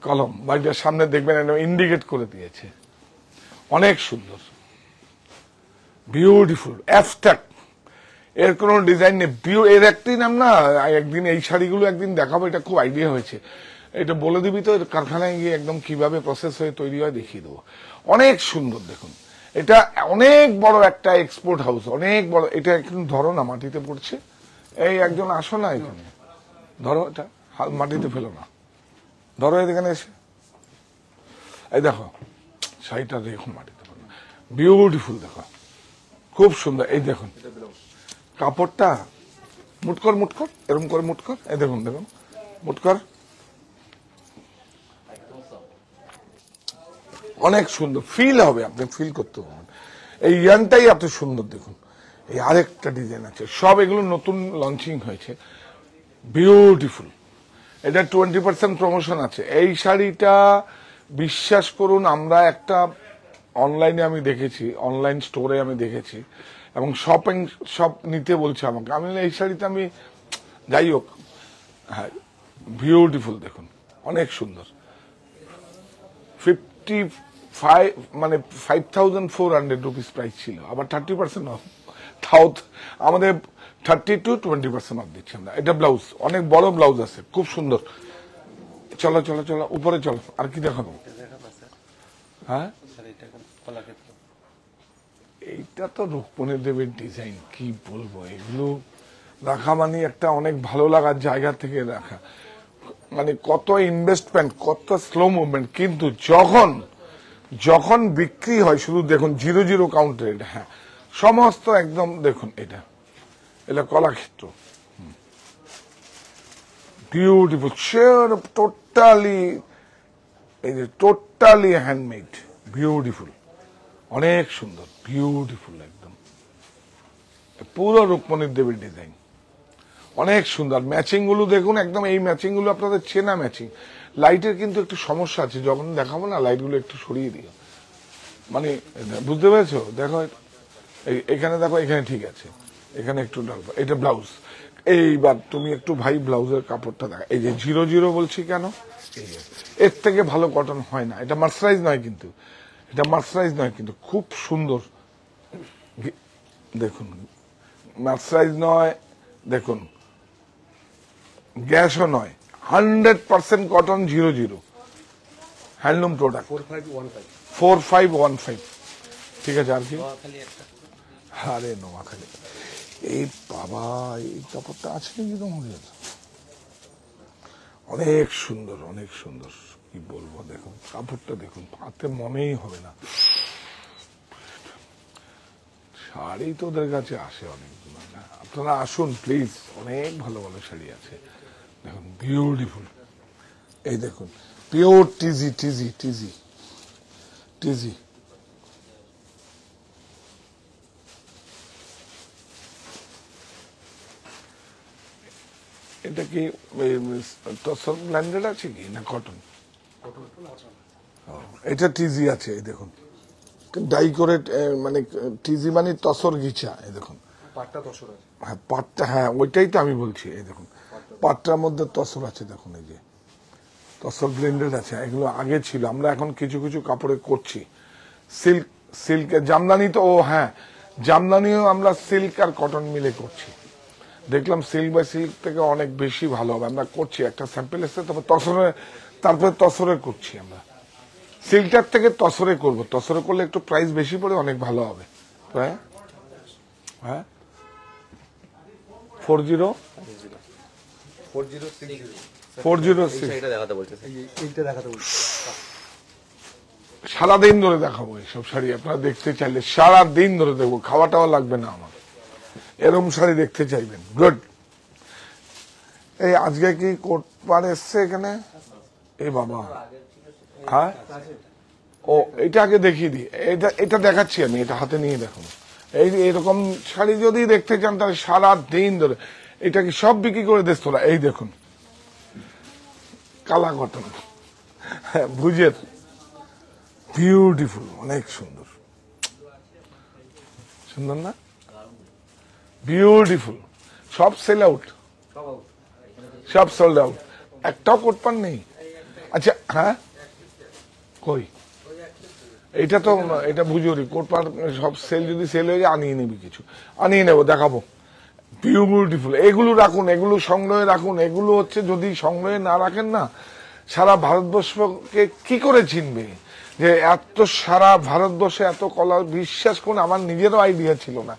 কলম বাড়িটার সামনে দেখবেন ইন্ডিকেট করে দিয়েছে অনেক সুন্দর বিউটিফুল অ্যাবস্ট্রাক্ট এর কোনো ডিজাইন নেই এর একটাই নাম না একদিন এই শাড়িগুলো একদিন দেখাবো এটা খুব আইডিয়া হয়েছে এটা বলে দিবি তো কারখানায় গিয়ে একদম কিভাবে প্রসেস হয়ে তৈরি হয় দেখিয়ে দেবো অনেক সুন্দর দেখুন এটা অনেক বড় একটা এক্সপোর্ট হাউস অনেক বড় এটা একদম ধরো না মাটিতে পড়ছে এই একজন আসো না এখানে ধরো এটা মাটিতে ফেলো না ধরো এখানে এসে এই দেখো শাড়িটা দেখুন মাটিতে বিউটিফুল দেখো খুব সুন্দর এই দেখুন কাপড়টা মুটকর মুটকর এরকম করে মুটকর এই দেখুন দেখুন মুটকর অনেক সুন্দর ফিল হবে আপনি ফিল করতে পারবেন এই ইয়ানটাই এত সুন্দর দেখুন এই আরেকটা ডিজাইন আছে সব এগুলো নতুন লঞ্চিং হয়েছে বিউটিফুল এটা টোয়েন্টি পার্সেন্ট প্রমোশন আছে এই শাড়িটা বিশ্বাস করুন আমরা একটা অনলাইনে আমি দেখেছি অনলাইন স্টোরে আমি দেখেছি এবং শপিং শপ নিতে বলছে আমাকে আমি এই শাড়িতে আমি যাই হোক হ্যাঁ বিউটিফুল দেখুন অনেক সুন্দর ফিফটি ফাইভ মানে five thousand four hundred rupees price ছিল আবার থার্টি পার্সেন্ট অফ থাউথ আমাদের thirty two twenty percent off দিচ্ছি আমরা এটা ব্লাউজ অনেক বড় ব্লাউজ আছে খুব সুন্দর চলো চলো চলো উপরে চলো আর কি দেখাবো হ্যাঁ এইটা তো রুকমণি দেবের ডিজাইন কি বলবো এগুলো রাখা মানে একটা অনেক ভালো লাগার জায়গা থেকে রাখা মানে কত ইনভেস্টমেন্ট কত স্লো মুভমেন্ট কিন্তু যখন যখন বিক্রি হয় শুধু দেখুন জিরো জিরো কাউন্টার এটা হ্যাঁ সমস্ত একদম দেখুন এটা এটা কলাক্ষেত্র বিউটিফুল শেয়ার টোটালি এই যে টোটালি হ্যান্ডমেড বিউটিফুল অনেক সুন্দর বিউটিফুল একদম পুরো রুক্মণীর দেবীর ডিজাইন অনেক সুন্দর ম্যাচিংগুলো দেখুন একদম এই ম্যাচিংগুলো আপনাদের চেনা ম্যাচিং লাইটের কিন্তু একটু সমস্যা আছে যখন দেখাবো না লাইটগুলো একটু সরিয়ে দিও মানে বুঝতে পেরেছো দেখো এখানে দেখো এখানে ঠিক আছে এখানে একটু ডালবা এটা ব্লাউজ এইবার তুমি একটু ভাই ব্লাউজের কাপড়টা দেখা এই যে জিরো জিরো বলছি কেন এর থেকে ভালো কটন হয় না এটা মার্সারাইজ নয় কিন্তু এটা মার্সারাইজ নয় কিন্তু খুব সুন্দর দেখুন মার্সারাইজ নয় দেখুন গ্যাসও নয় hundred percent cotton zero zero handloom product four five one five ঠিক আছে আর কি আরে এই বাবা এই কাপড়টা আছে নাকি অনেক সুন্দর অনেক সুন্দর কি বলবো দেখুন কাপড়টা দেখুন হাতে মনেই হবে না শাড়ি তো ওদের কাছে আসে অনেকগুলো আপনারা আসুন প্লিজ অনেক ভালো ভালো শাড়ি আছে দেখুন বিউটিফুল এই দেখুন পিওর টিজি টিজি টিজি টিজি এটা কি ব্ল্যান্ডেড আছে কি না কটন এটা টিজি আছে এই দেখুন ডাই করে মানে টিজি মানে তসর গিছা এই দেখুন পাটটা তসর আছে হ্যাঁ পাটটা হ্যাঁ ওইটাই তো আমি বলছি এই দেখুন পাটটার মধ্যে তসর আছে দেখুন এই যে তসর ব্লেন্ডেড আছে এগুলো আগে ছিল আমরা এখন কিছু কিছু কাপড়ে করছি সিল্ক সিল্কের জামদানি তো ও হ্যাঁ জামদানিও আমরা সিল্ক আর কটন মিলে করছি দেখলাম সিল্ক বাই সিল্ক থেকে অনেক বেশি ভালো হবে আমরা করছি একটা স্যাম্পেল এসছে তারপর তসরে তারপরে তসরে করছি আমরা সিল্কটার থেকে তসরে করব তসরে করলে একটু প্রাইস বেশি পড়ে অনেক ভালো হবে হ্যাঁ হ্যাঁ ফোর জিরো সারাদিন ধরে দেখাবো এইসব শাড়ি আপনারা দেখতে চাইলে ধরে দেখবো লাগবে না আমার এরম শাড়ি দেখতে চাইবেন গুড এই আজকে কি কোর্ট পার এসছে এখানে এ বাবা হ্যাঁ ও এটা আগে দেখিয়ে দিই এটা এটা দেখাচ্ছি আমি এটা হাতে নিয়ে দেখো এই এরকম শাড়ি যদি দেখতে চান তাহলে সারা দিন ধরে এটাকে সব বিক্রি করে দেশ তোরা এই দেখুন কালা কটন হ্যাঁ, ভুজের বিউটিফুল অনেক সুন্দর সুন্দর না বিউটিফুল সব সেল আউট সব সোল্ড আউট একটাও কোট পান নেই আচ্ছা হ্যাঁ কই এটা তো এটা বুঝুরি কোট পান সব সেল যদি সেল হয়ে যায় আনিয়ে নিবি কিছু আনিয়ে নেবো দেখাবো বিউটিফুল এগুলো রাখুন এগুলো সংগ্রহে রাখুন এগুলো হচ্ছে যদি সংগ্রহে না রাখেন না সারা ভারতবর্ষকে কি করে চিনবে যে এত সারা ভারতবর্ষে এত কলা বিশ্বাস করুন আমার নিজেরও আইডিয়া ছিল না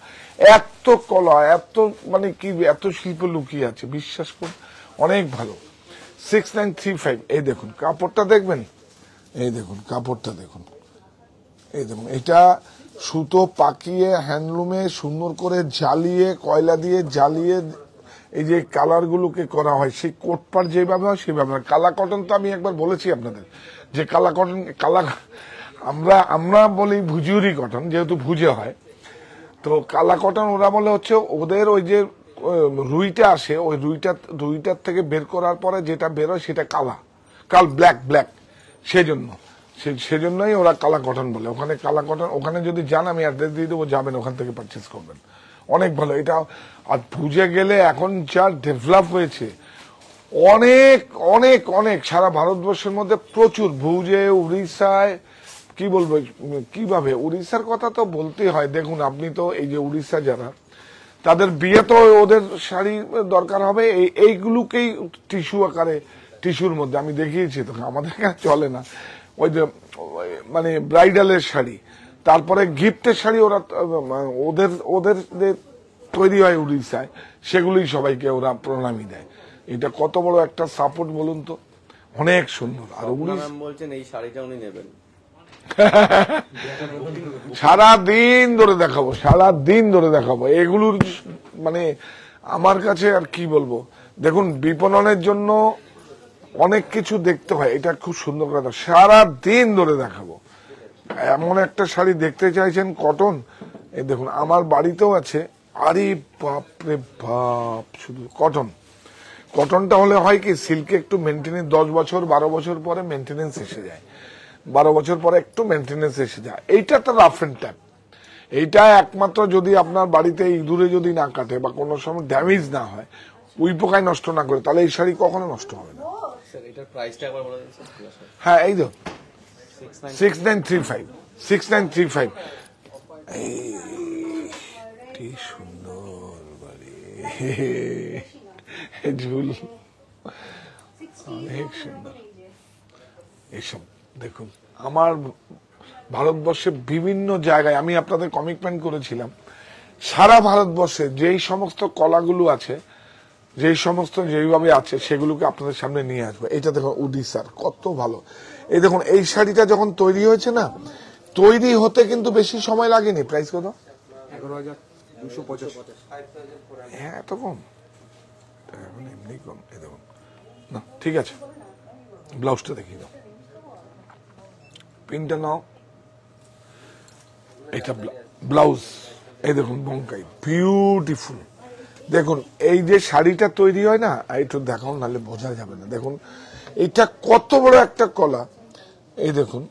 এত কলা এত মানে কি এত শিল্প লুকিয়ে আছে বিশ্বাস করুন অনেক ভালো সিক্স নাইন থ্রি ফাইভ এই দেখুন কাপড়টা দেখবেন এই দেখুন কাপড়টা দেখুন এই দেখুন এটা সুতো পাকিয়ে হ্যান্ডলুমে সুন্দর করে জ্বালিয়ে কয়লা দিয়ে জ্বালিয়ে এই যে কালারগুলোকে করা হয় সেই কোটপার যেভাবে হয় সেভাবে কালা কটন তো আমি একবার বলেছি আপনাদের যে কালা কটন কালা আমরা আমরা বলি ভুজুরি কটন যেহেতু ভুজে হয় তো কালা কটন ওরা বলে হচ্ছে ওদের ওই যে রুইটা আসে ওই রুইটা রুইটার থেকে বের করার পরে যেটা বেরোয় সেটা কালা কাল ব্ল্যাক ব্ল্যাক সেজন্য সেজন্যই ওরা কটন বলে ওখানে কটন ওখানে যদি যান আমি অ্যাড্রেস দিয়ে দেবো যাবেন ওখান থেকে পারচেস করবেন অনেক ভালো এটা আর পুজে গেলে এখন যা ডেভেলপ হয়েছে অনেক অনেক অনেক সারা ভারতবর্ষের মধ্যে প্রচুর ভুজে উড়িষ্যায় কি বলবো কিভাবে উড়িষ্যার কথা তো বলতেই হয় দেখুন আপনি তো এই যে উড়িষ্যা যারা তাদের বিয়ে তো ওদের শাড়ি দরকার হবে এইগুলোকেই টিস্যু আকারে টিস্যুর মধ্যে আমি দেখিয়েছি তো আমাদের চলে না ওই যে মানে ব্রাইডালের শাড়ি তারপরে গিফটের শাড়ি ওরা ওদের ওদের যে তৈরি হয় উড়িষ্যায় সেগুলি সবাইকে ওরা প্রণামী দেয় এটা কত বড় একটা সাপোর্ট বলুন তো অনেক সুন্দর আর বলছেন এই শাড়িটা উনি নেবেন সারা দিন ধরে দেখাবো সারা দিন ধরে দেখাবো এগুলোর মানে আমার কাছে আর কি বলবো দেখুন বিপণনের জন্য অনেক কিছু দেখতে হয় এটা খুব সুন্দর কথা সারা দিন ধরে দেখাবো এমন একটা শাড়ি দেখতে চাইছেন কটন এই দেখুন আমার বাড়িতেও আছে আরে বাপরে বাপ শুধু কটন কটনটা হলে হয় কি সিল্কে একটু মেনটেনেন্স দশ বছর বারো বছর পরে মেনটেনেন্স এসে যায় বারো বছর পরে একটু মেনটেনেন্স এসে যায় এইটা তো রাফ অ্যান্ড টাইম এইটা একমাত্র যদি আপনার বাড়িতে ইঁদুরে যদি না কাটে বা কোনো সময় ড্যামেজ না হয় উইপোকায় নষ্ট না করে তাহলে এই শাড়ি কখনো নষ্ট হবে না হ্যাঁ এই তো six nine three five six nine three five এই কি সুন্দর বাড়ি ঝুল অনেক সুন্দর এসব দেখুন আমার ভারতবর্ষে বিভিন্ন জায়গায় আমি আপনাদের কমিটমেন্ট করেছিলাম সারা ভারতবর্ষে যেই সমস্ত কলাগুলো আছে যেই সমস্ত যেইভাবে আছে সেগুলোকে আপনাদের সামনে নিয়ে আসবো এটা দেখুন উড়িষ্যার কত ভালো এই দেখুন এই শাড়িটা যখন তৈরি হয়েছে না তৈরি হতে কিন্তু বেশি সময় লাগেনি প্রাইস কত হ্যাঁ এত কম এমনি কম এ দেখুন না ঠিক আছে ব্লাউজটা দেখিয়ে দাও পিনটা নাও এটা ব্লাউজ এই দেখুন বঙ্কাই বিউটিফুল দেখুন এই যে শাড়িটা তৈরি হয় না একটু দেখাও নাহলে বোঝা যাবে না দেখুন এটা কত বড় একটা কলা এই দেখুন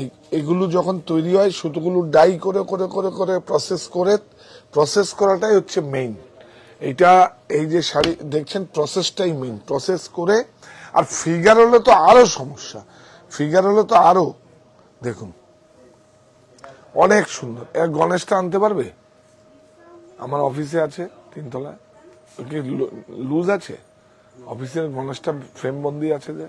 এই এগুলো যখন তৈরি হয় সুতোগুলো ডাই করে করে করে করে প্রসেস করে প্রসেস করাটাই হচ্ছে মেইন এটা এই যে শাড়ি দেখছেন প্রসেসটাই মেইন প্রসেস করে আর ফিগার হলে তো আরও সমস্যা ফিগার হলে তো আরও দেখুন অনেক সুন্দর এক গণেশটা আনতে পারবে আমার অফিসে আছে তিনতলায় কি লুজ আছে অফিসের গণেশটা ফ্রেম বন্দি আছে যে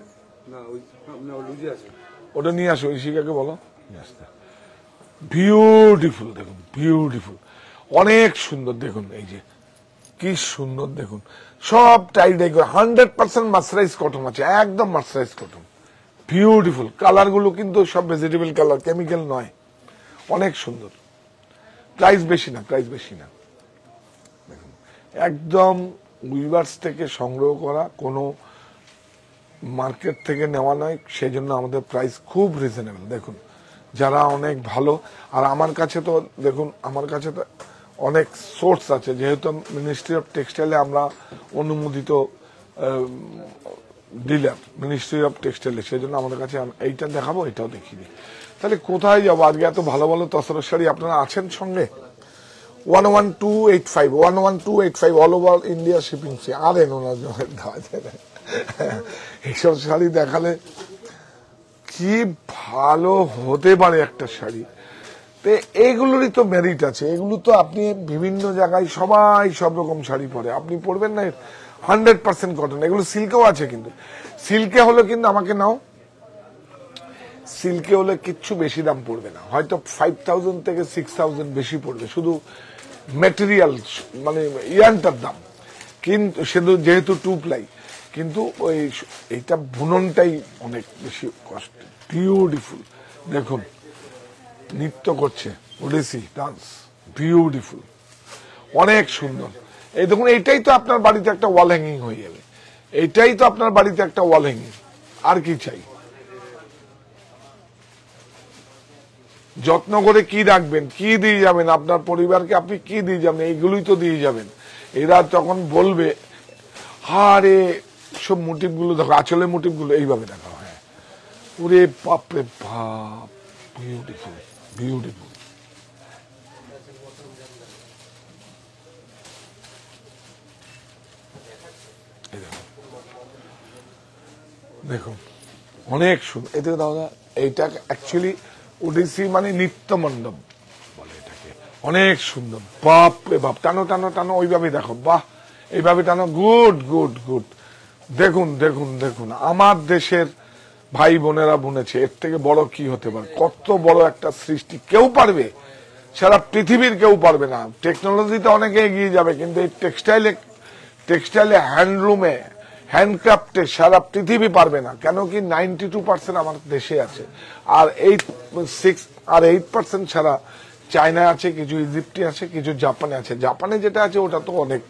ওটা নিয়ে আসো ঈশিকাকে বলো নিয়ে বিউটিফুল দেখুন বিউটিফুল অনেক সুন্দর দেখুন এই যে কি সুন্দর দেখুন সব tie dye hundred percent mercerise cotton আছে একদম মার্সারাইজ কটন বিউটিফুল কালারগুলো কিন্তু সব ভেজিটেবল কালার কেমিক্যাল নয় অনেক সুন্দর প্রাইস বেশি না প্রাইস বেশি না একদম উইভার্স থেকে সংগ্রহ করা কোনো মার্কেট থেকে নেওয়া নয় সেই জন্য আমাদের প্রাইস খুব রিজনেবল দেখুন যারা অনেক ভালো আর আমার কাছে তো দেখুন আমার কাছে তো অনেক সোর্স আছে যেহেতু মিনিস্ট্রি অফ টেক্সটাইলে আমরা অনুমোদিত ডিলার মিনিস্ট্রি অফ টেক্সটাইলে সেই জন্য আমাদের কাছে এইটা দেখাবো এটাও দেখিনি তাহলে কোথায় যাবো আজকে এত ভালো ভালো তসরের শাড়ি আপনারা আছেন সঙ্গে one one two eight five one one two eight five all over India shipping fee আর এইসব শাড়ি দেখালে কি ভালো হতে পারে একটা শাড়ি তো এগুলোরই তো মেরিট আছে এগুলো তো আপনি বিভিন্ন জায়গায় সবাই সব রকম শাড়ি পরে আপনি পরবেন না হান্ড্রেড পার্সেন্ট কটন এগুলো সিল্কেও আছে কিন্তু সিল্কে হলে কিন্তু আমাকে নাও সিল্কে হলে কিচ্ছু বেশি দাম পড়বে না হয়তো ফাইভ থাউজেন্ড থেকে সিক্স থাউজেন্ড বেশি পড়বে শুধু ম্যাটেরিয়াল মানে ইয়ানটার দাম কিন্তু সে যেহেতু টু প্লাই কিন্তু ওই এইটা বুননটাই অনেক বেশি কষ্ট বিউটিফুল দেখুন নৃত্য করছে ওডিসি ডান্স বিউটিফুল অনেক সুন্দর এই দেখুন এইটাই তো আপনার বাড়িতে একটা ওয়াল হ্যাঙ্গিং হয়ে যাবে এইটাই তো আপনার বাড়িতে একটা ওয়াল হ্যাঙ্গিং আর কি চাই যত্ন করে কি রাখবেন কি দিয়ে যাবেন আপনার পরিবারকে আপনি কি দিয়ে যাবেন এইগুলোই তো দিয়ে যাবেন এরা তখন বলবে হারে সব গুলো দেখো আচলের গুলো এইভাবে দেখা হয় ওরে বাপরে বাপ বিউটিফুল দেখুন অনেক সুন্দর এতে দাদা এইটা অ্যাকচুয়ালি ওডিসি মানে নিত্যমণ্ডপ বলে এটাকে অনেক সুন্দর বাপ রে বাপ টানো টানো টানো ওইভাবে দেখো বাহ এইভাবে টানো গুড গুড গুড দেখুন দেখুন দেখুন আমার দেশের ভাই বোনেরা বুনেছে এর থেকে বড় কি হতে পারে কত বড় একটা সৃষ্টি কেউ পারবে সারা পৃথিবীর কেউ পারবে না টেকনোলজিতে অনেকে এগিয়ে যাবে কিন্তু এই টেক্সটাইলে টেক্সটাইলে হ্যান্ডলুমে হ্যান্ডক্রাফটে সারা পৃথিবী পারবে না কেন কি নাইনটি টু পার্সেন্ট আমার দেশে আছে আর এইট সিক্স আর এইট পার্সেন্ট ছাড়া চায়না আছে কিছু ইজিপ্টে আছে কিছু জাপানে আছে জাপানে যেটা আছে ওটা তো অনেক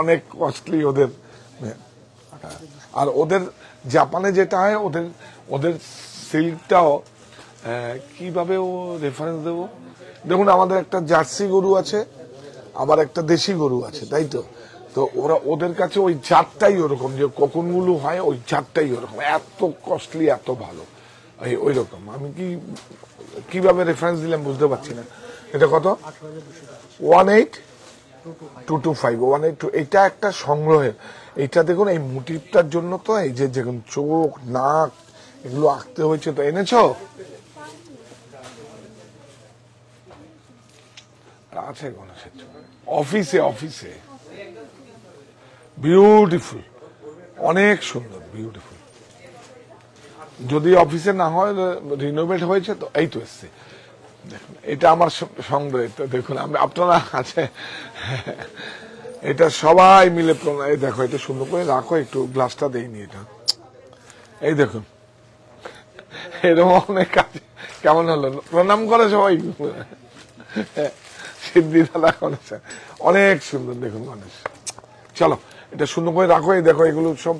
অনেক কস্টলি ওদের আর ওদের জাপানে যেটা হয় ওদের ওদের সিল্কটাও কিভাবে ও রেফারেন্স দেবো দেখুন আমাদের একটা জার্সি গরু আছে আবার একটা দেশি গরু আছে তাই তো তো ওরা ওদের কাছে ওই জাতটাই ওরকম যে কখনগুলো হয় ওই জাতটাই ওরকম এত কস্টলি এত ভালো ওই রকম আমি কি কিভাবে রেফারেন্স দিলাম বুঝতে পারছি না এটা কত one eight two two five one eight two এটা একটা সংগ্রহের এটা দেখুন এই মুটিরটার জন্য তো এই যে দেখুন চোখ নাক এগুলো আঁকতে হয়েছে তো এনেছ আছে কোনো অফিসে অফিসে বিউটিফুল অনেক সুন্দর বিউটিফুল যদি অফিসে না হয় রিনোভেট হয়েছে তো এই তো এসছে দেখুন এটা আমার সংগ্রহে দেখুন আমি আপনারা আছে এটা সবাই মিলে এই দেখো এটা সুন্দর করে রাখো একটু গ্লাসটা দেয়নি এটা এই দেখুন এরকম অনেক কাজ কেমন হলো প্রণাম করে সবাই সিদ্ধি দাদা অনেক সুন্দর দেখুন গণেশ চলো এটা শূন্য করে রাখো দেখো এগুলো সব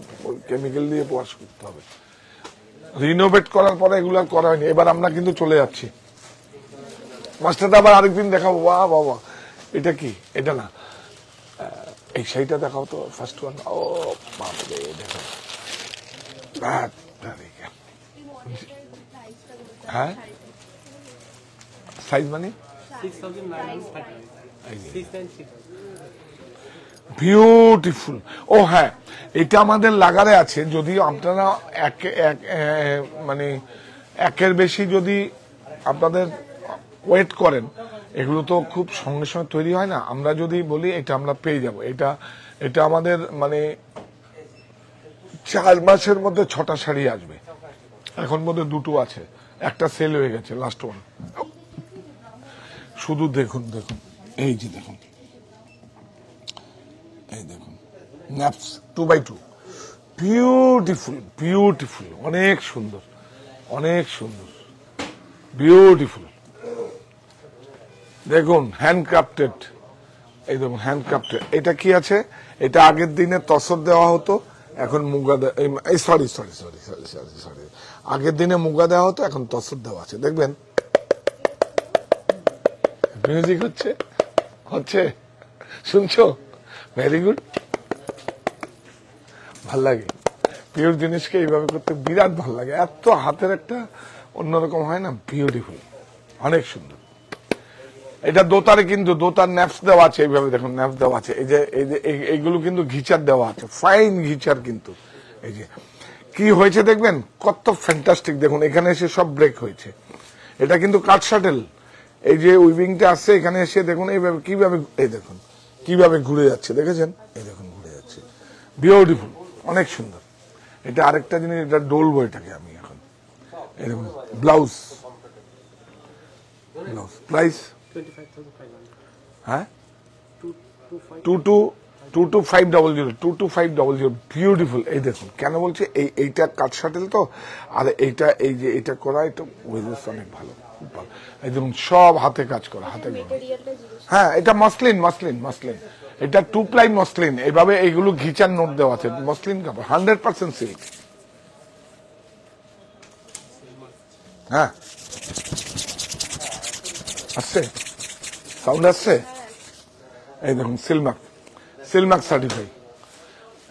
কেমিক্যাল দিয়ে ওয়াশ করতে হবে রিনোভেট করার পরে এগুলো আর করা হয়নি এবার আমরা কিন্তু চলে যাচ্ছি মাছটাতে আবার আরেকদিন দেখাবো বা বাবা এটা কি এটা না এই সাইটা দেখাও তো ফার্স্ট ওয়ান ও বাপরে দেখো হ্যাঁ সাইজ হ্যাঁ, হ্যাঁ? মানে সিক্স থাউজেন্ড বিউটিফুল ও হ্যাঁ এটা আমাদের লাগারে আছে যদি আপনারা এক মানে একের বেশি যদি আপনাদের ওয়েট করেন এগুলো তো খুব সঙ্গে সঙ্গে তৈরি হয় না আমরা যদি বলি এটা আমরা পেয়ে যাব এটা এটা আমাদের মানে চার মাসের মধ্যে ছটা শাড়ি আসবে এখন মধ্যে দুটো আছে একটা সেল হয়ে গেছে লাস্ট ওয়ান শুধু দেখুন দেখুন এই যে দেখুন এই দেখুন ন্যাপস two by two beautiful beautiful অনেক সুন্দর অনেক সুন্দর বিউটিফুল দেখুন হ্যান্ডক্রাফটেড এই দেখুন হ্যান্ডক্রাফটেড এটা কি আছে এটা আগের দিনে তসর দেওয়া হতো এখন মুগা এই sorry sorry sorry sorry sorry sorry আগের দিনে মুগা দেওয়া হতো এখন তসর দেওয়া আছে দেখবেন মিউজিক হচ্ছে হচ্ছে শুনছো ভেরি গুড ভাল লাগে পিওর জিনিসকে এইভাবে করতে বিরাট ভাল লাগে এত হাতের একটা অন্যরকম হয় না বিউটিফুল অনেক সুন্দর এটা দোতারে কিন্তু দোতার ন্যাপস দেওয়া আছে এইভাবে দেখুন ন্যাপস দেওয়া আছে এই যে এই যে এইগুলো কিন্তু ঘিচার দেওয়া আছে ফাইন ঘিচার কিন্তু এই যে কি হয়েছে দেখবেন কত ফ্যান্টাস্টিক দেখুন এখানে এসে সব ব্রেক হয়েছে এটা কিন্তু কাঠ শাটেল এই যে উইভিংটা আসছে এখানে এসে দেখুন এইভাবে কিভাবে এই দেখুন কিভাবে ঘুরে যাচ্ছে দেখেছেন এই দেখুন ঘুরে যাচ্ছে বিউটিফুল অনেক সুন্দর এটা আরেকটা জিনিস এটা ডোল বইটাকে আমি এখন এরকম ব্লাউজ ব্লাউজ প্রাইস হ্যাঁ two two two two five double zero two two five double zero beautiful এই দেখুন কেন বলছে এই এইটা কাট শাটেল তো আর এইটা এই যে এটা করা এটা ওয়েদার্স অনেক ভালো এই দেখুন সব হাতে কাজ করা আচ্ছা, হাতে হ্যাঁ এটা মসলিন মসলিন মসলিন এটা টু প্লাই মসলিন এইভাবে এইগুলো ঘিচার নোট দেওয়া আছে মসলিন কাপড় হান্ড্রেড পার্সেন্ট সিল্ক হ্যাঁ আসছে সাউন্ড আসছে এই দেখুন সিলমাক সিলমাক সার্টিফাই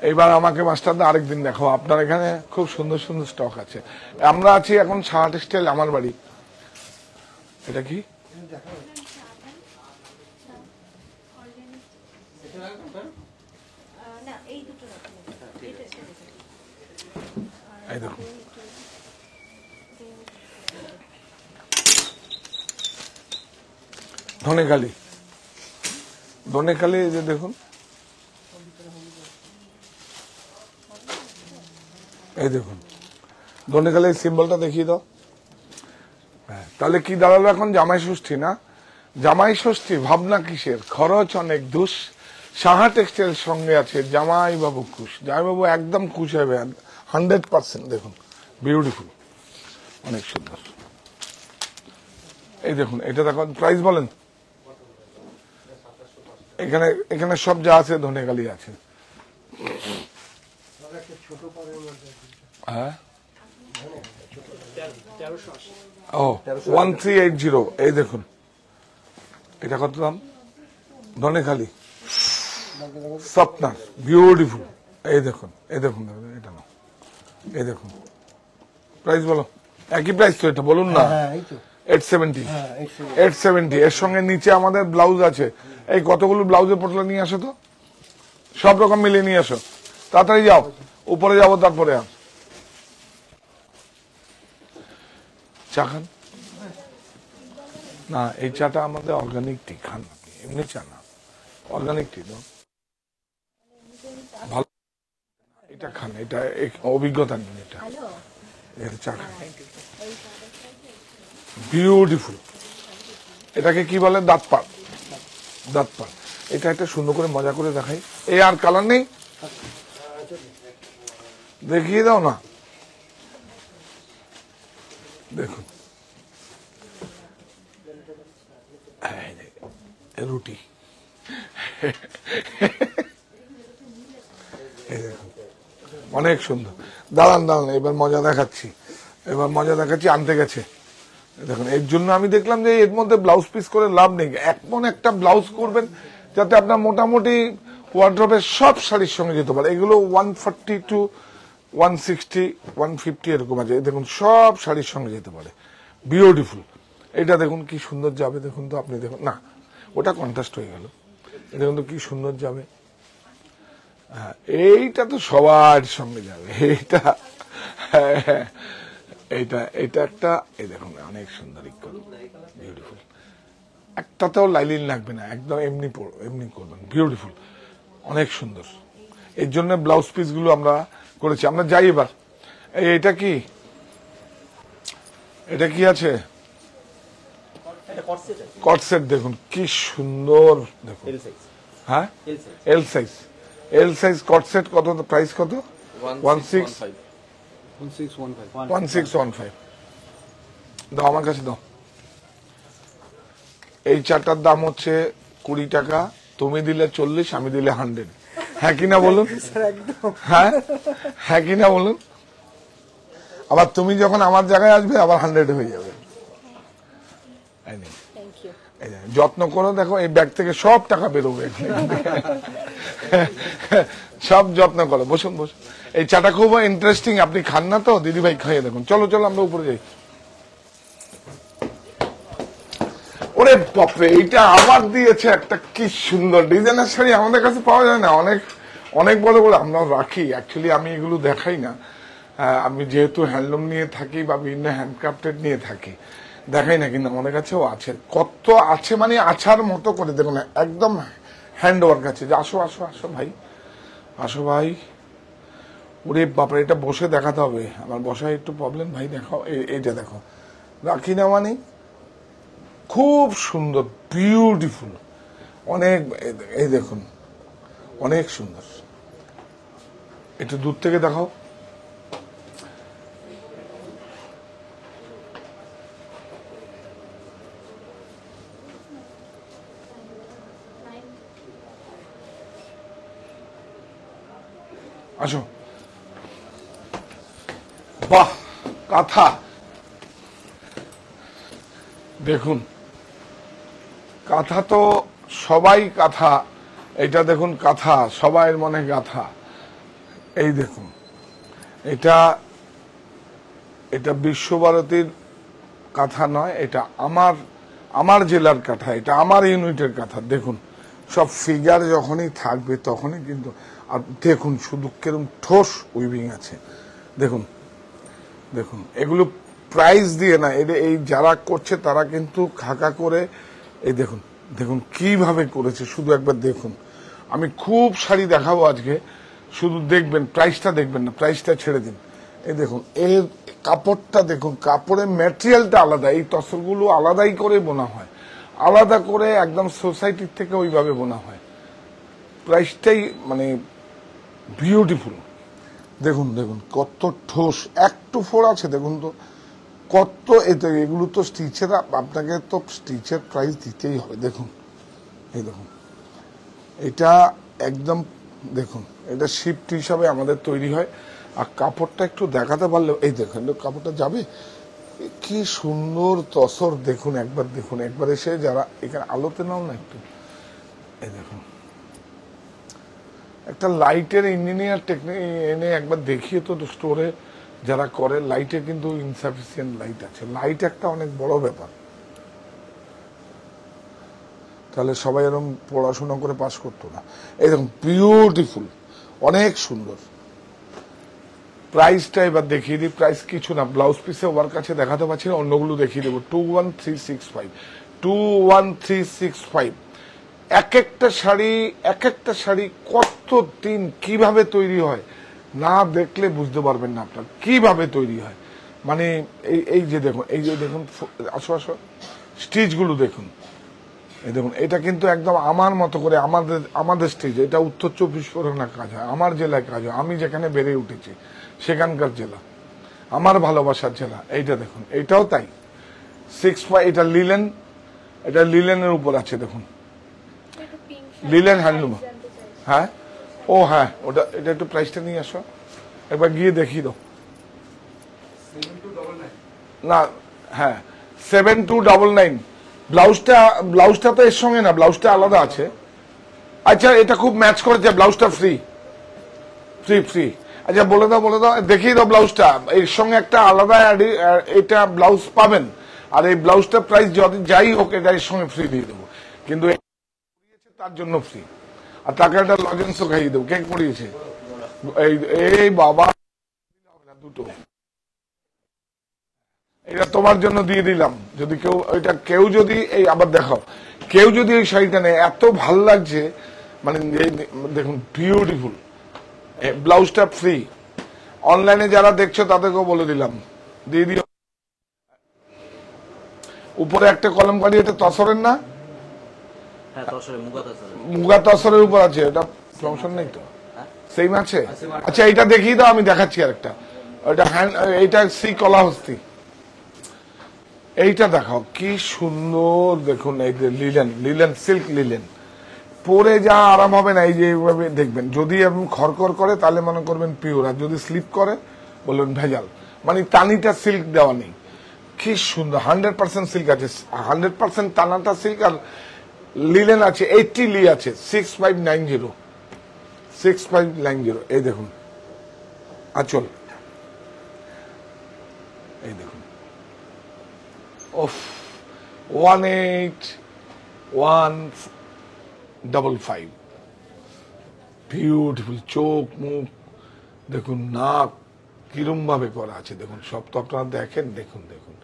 এইবার আমাকে মাস্টারদা আরেকদিন দেখো আপনার এখানে খুব সুন্দর সুন্দর স্টক আছে আমরা আছি এখন সাহা টেক্সটাইল আমার বাড়ি এটা কি এই দেখুন ধনেকালি ধনেকালি যে দেখুন এই দেখুন ধনেকালির সিম্বলটা দেখিয়ে দাও হ্যাঁ, তাহলে কি দাঁড়ালো এখন জামাই ষষ্ঠী না জামাই ষষ্ঠী ভাবনা কিসের খরচ অনেক দুষ সাহা টেক্সটাইল সঙ্গে আছে জামাই বাবু খুশ জামাই বাবু একদম খুশ হবে হান্ড্রেড পার্সেন্ট দেখুন বিউটিফুল অনেক সুন্দর এই দেখুন এটা দেখুন প্রাইস বলেন এখানে এখানে সব যা আছে ধনে কালি আছে হ্যাঁ তেরোশো আশি ও ওয়ান থ্রি এইট জিরো এই দেখুন এটা কত দাম ধনেখালি সপনার বিউটিফুল এই দেখুন এই দেখুন এটা না এই দেখুন প্রাইস বলো একই প্রাইস তো এটা বলুন না হ্যাঁ, হ্যাঁ, এর সঙ্গে নিচে আমাদের ব্লাউজ আছে এই কতগুলো ব্লাউজের পোটলা নিয়ে আসো তো সব রকম মিলিয়ে নিয়ে আসো তাড়াতাড়ি যাও উপরে যাবো তারপরে আর চা খান না এই চাটা আমাদের অর্গানিক টি খান এমনি চা না অর্গানিক টি ভালো এটা খান এটা অভিজ্ঞতা নিন এটা এটা চা খান বিউটিফুল এটাকে কি বলে দাঁত পাক দাঁত পাক এটা একটা সুন্দর করে মজা করে দেখাই এই আর কালার নেই দেখিয়ে দাও না অনেক সুন্দর দাঁড়ান দাঁড়ান এবার মজা দেখাচ্ছি এবার মজা দেখাচ্ছি আনতে গেছে দেখুন এর জন্য আমি দেখলাম যে এর মধ্যে ব্লাউজ পিস করে লাভ নেই এমন একটা ব্লাউজ করবেন যাতে আপনার মোটামুটি ওয়ার্ড্রপের সব শাড়ির সঙ্গে যেতে পারে এগুলো one forty two one sixty one fifty এরকম আছে দেখুন সব শাড়ির সঙ্গে যেতে পারে বিউটিফুল এটা দেখুন কি সুন্দর যাবে দেখুন তো আপনি দেখুন না ওটা কন্ট্রাস্ট হয়ে গেল দেখুন তো কি সুন্দর যাবে হ্যাঁ, এইটা তো সবার সঙ্গে যাবে এইটা হ্যাঁ, এটা এটা একটা এই দেখুন অনেক সুন্দর বিউটিফুল একটা তো লাইলিন লাগবে না একদম এমনি এমনি করবেন বিউটিফুল অনেক সুন্দর এর জন্য ব্লাউজ পিসগুলো আমরা করেছি আমরা যাই এবার এই এটা কি এটা কি আছে কটসেট দেখুন কি সুন্দর দেখুন হ্যাঁ এল সাইজ এল সাইজ কট সেট কত প্রাইস কত one six one six one five দাও আমার কাছে দাও এই চারটার দাম হচ্ছে কুড়ি টাকা তুমি দিলে চল্লিশ আমি দিলে হান্ড্রেড হ্যাঁ কিনা বলুন হ্যাঁ হ্যাঁ কিনা বলুন আবার তুমি যখন আমার জায়গায় আসবে আবার হান্ড্রেড হয়ে যাবে যত্ন করো দেখো এই ব্যাগ থেকে সব টাকা বেরোবে সব যত্ন করো বসুন বসুন এই চাটা খুব ইন্টারেস্টিং আপনি খান না তো দিদি ভাই খাইয়ে দেখুন চলো চলো আমরা উপরে যাই ওরে বাপরে এইটা আবার দিয়েছে একটা কি সুন্দর ডিজাইনার শাড়ি আমাদের কাছে পাওয়া যায় না অনেক অনেক বড় বড় আমরা রাখি অ্যাকচুয়ালি আমি এগুলো দেখাই না আমি যেহেতু হ্যান্ডলুম নিয়ে থাকি বা বিভিন্ন হ্যান্ডক্রাফটেড নিয়ে থাকি দেখাই না কিন্তু আমাদের কাছেও আছে কত আছে মানে আছার মতো করে দেখুন একদম হ্যান্ড ওয়ার্ক আছে যে আসো আসো আসো ভাই আসো ভাই ওরে বাপরে এটা বসে দেখাতে হবে আমার বসায় একটু প্রবলেম ভাই দেখাও এটা দেখো রাখি না মানে খুব সুন্দর বিউটিফুল অনেক এই দেখুন অনেক সুন্দর একটু দূর থেকে দেখাও আসো বাহ কাঁথা দেখুন কাঁথা তো সবাই কাঁথা এটা দেখুন কাঁথা সবাইয়ের মনে গাথা এই দেখুন এটা এটা বিশ্বভারতীর কাঁথা নয় এটা আমার আমার জেলার কাঁথা এটা আমার ইউনিটের কাঁথা দেখুন সব ফিগার যখনই থাকবে তখনই কিন্তু আর দেখুন শুধু কেরম ঠোস উইভিং আছে দেখুন দেখুন এগুলো প্রাইস দিয়ে না এদের এই যারা করছে তারা কিন্তু খাকা করে এই দেখুন দেখুন কিভাবে করেছে শুধু একবার দেখুন আমি খুব শাড়ি দেখাবো আজকে শুধু দেখবেন প্রাইসটা দেখবেন না প্রাইসটা ছেড়ে দিন এই দেখুন এর কাপড়টা দেখুন কাপড়ের ম্যাটেরিয়ালটা আলাদা এই তসরগুলো আলাদাই করে বোনা হয় আলাদা করে একদম সোসাইটির থেকে ওইভাবে বোনা হয় প্রাইসটাই মানে বিউটিফুল দেখুন দেখুন কত ঠোস একটু ফোর আছে দেখুন তো কত এতে এগুলো তো স্টিচের আপনাকে তো স্টিচের প্রাইস দিতেই হবে দেখুন এই দেখুন এটা একদম দেখুন এটা শিফট হিসাবে আমাদের তৈরি হয় আর কাপড়টা একটু দেখাতে পারলে এই দেখুন কাপড়টা যাবে কি সুন্দর তসর দেখুন একবার দেখুন একবার এসে যারা এখানে আলোতে নাও না একটু এই দেখুন একটা লাইটের ইঞ্জিনিয়ার টেকনিক এনে একবার দেখিয়ে তো স্টোরে যারা করে লাইটে কিন্তু ইনসাফিসিয়েন্ট লাইট আছে লাইট একটা অনেক বড় ব্যাপার তাহলে সবাই এরকম পড়াশুনো করে পাস করতো না এরকম বিউটিফুল অনেক সুন্দর প্রাইসটা এবার দেখিয়ে দিই প্রাইস কিছু না ব্লাউজ পিসে ওয়ার কাছে দেখাতে পারছি না অন্যগুলো দেখিয়ে দেবো two one three six five two one three six five এক একটা শাড়ি এক একটা শাড়ি কত দিন কিভাবে তৈরি হয় না দেখলে বুঝতে পারবেন না আপনার কিভাবে তৈরি হয় মানে এই এই যে দেখুন এই যে দেখুন আসো আসো স্টিচগুলো দেখুন এই দেখুন এটা কিন্তু একদম আমার মতো করে আমাদের আমাদের স্টেজ এটা উত্তর চব্বিশ পরগনার কাজ হয় আমার জেলায় কাজ হয় আমি যেখানে বেড়ে উঠেছি সেখানকার জেলা আমার ভালোবাসার জেলা এইটা দেখুন এটাও তাই সিক্স পা এটা লিলেন এটা লিলেনের উপর আছে দেখুন লিলেন হ্যান্ডলুম হ্যাঁ ও হ্যাঁ ওটা এটা একটু প্রাইসটা নিয়ে আসো একবার গিয়ে দেখিয়ে দাও না হ্যাঁ সেভেন টু ডবল নাইন ব্লাউজটা ব্লাউজটা তো এর সঙ্গে না ব্লাউজটা আলাদা আছে আচ্ছা এটা খুব ম্যাচ করেছে ব্লাউজটা ফ্রি ফ্রি ফ্রি আচ্ছা বলে দাও বলে দাও দেখিয়ে দাও ব্লাউজটা এর সঙ্গে একটা আলাদা এটা ব্লাউজ পাবেন আর এই ব্লাউজটা প্রাইস যদি যাই হোক এটা এর সঙ্গে ফ্রি দিয়ে দেবো কিন্তু তার জন্য ফ্রি আর তাকে একটা লজেন্সও খাইয়ে দেবো কেক পড়িয়েছে এই বাবা দুটো এটা তোমার জন্য দিয়ে দিলাম যদি কেউ এটা কেউ যদি এই আবার দেখাও কেউ যদি এই শাড়িটা নেয় এত ভাল লাগছে মানে দেখুন বিউটিফুল ব্লাউজটা ফ্রি অনলাইনে যারা দেখছো তাদেরকেও বলে দিলাম দিয়ে দিও উপরে একটা কলম কলমকারী এটা তসরের না হ্যাঁ, উপর আছে এটা নেই তো সেম হ্যাঁ? হ্যাঁ, আছে আচ্ছা এটা দাও আমি দেখাচ্ছি এইটা সি এইটা কি সুন্দর দেখুন এই যে লিলেন লিলেন সিল্ক লিলেন পরে যা আরাম হবে না এই যে এইভাবে দেখবেন যদি এরকম খরখর করে তাহলে মনে করবেন পিওর আর যদি স্লিপ করে বলবেন ভেজাল মানে টানিটা সিল্ক দেওয়া নেই কি সুন্দর হান্ড্রেড পার্সেন্ট সিল্ক আছে হান্ড্রেড পার্সেন্ট টানাটা সিল্ক আর লিলেন আছে এইটটি লি আছে six five nine zero six five nine zero এই দেখুন আচল এই দেখুন ওফ one eight one double five beautiful চোখ মুখ দেখুন নাক কীরমভাবে করা আছে দেখুন সব তো আপনারা দেখেন দেখুন দেখুন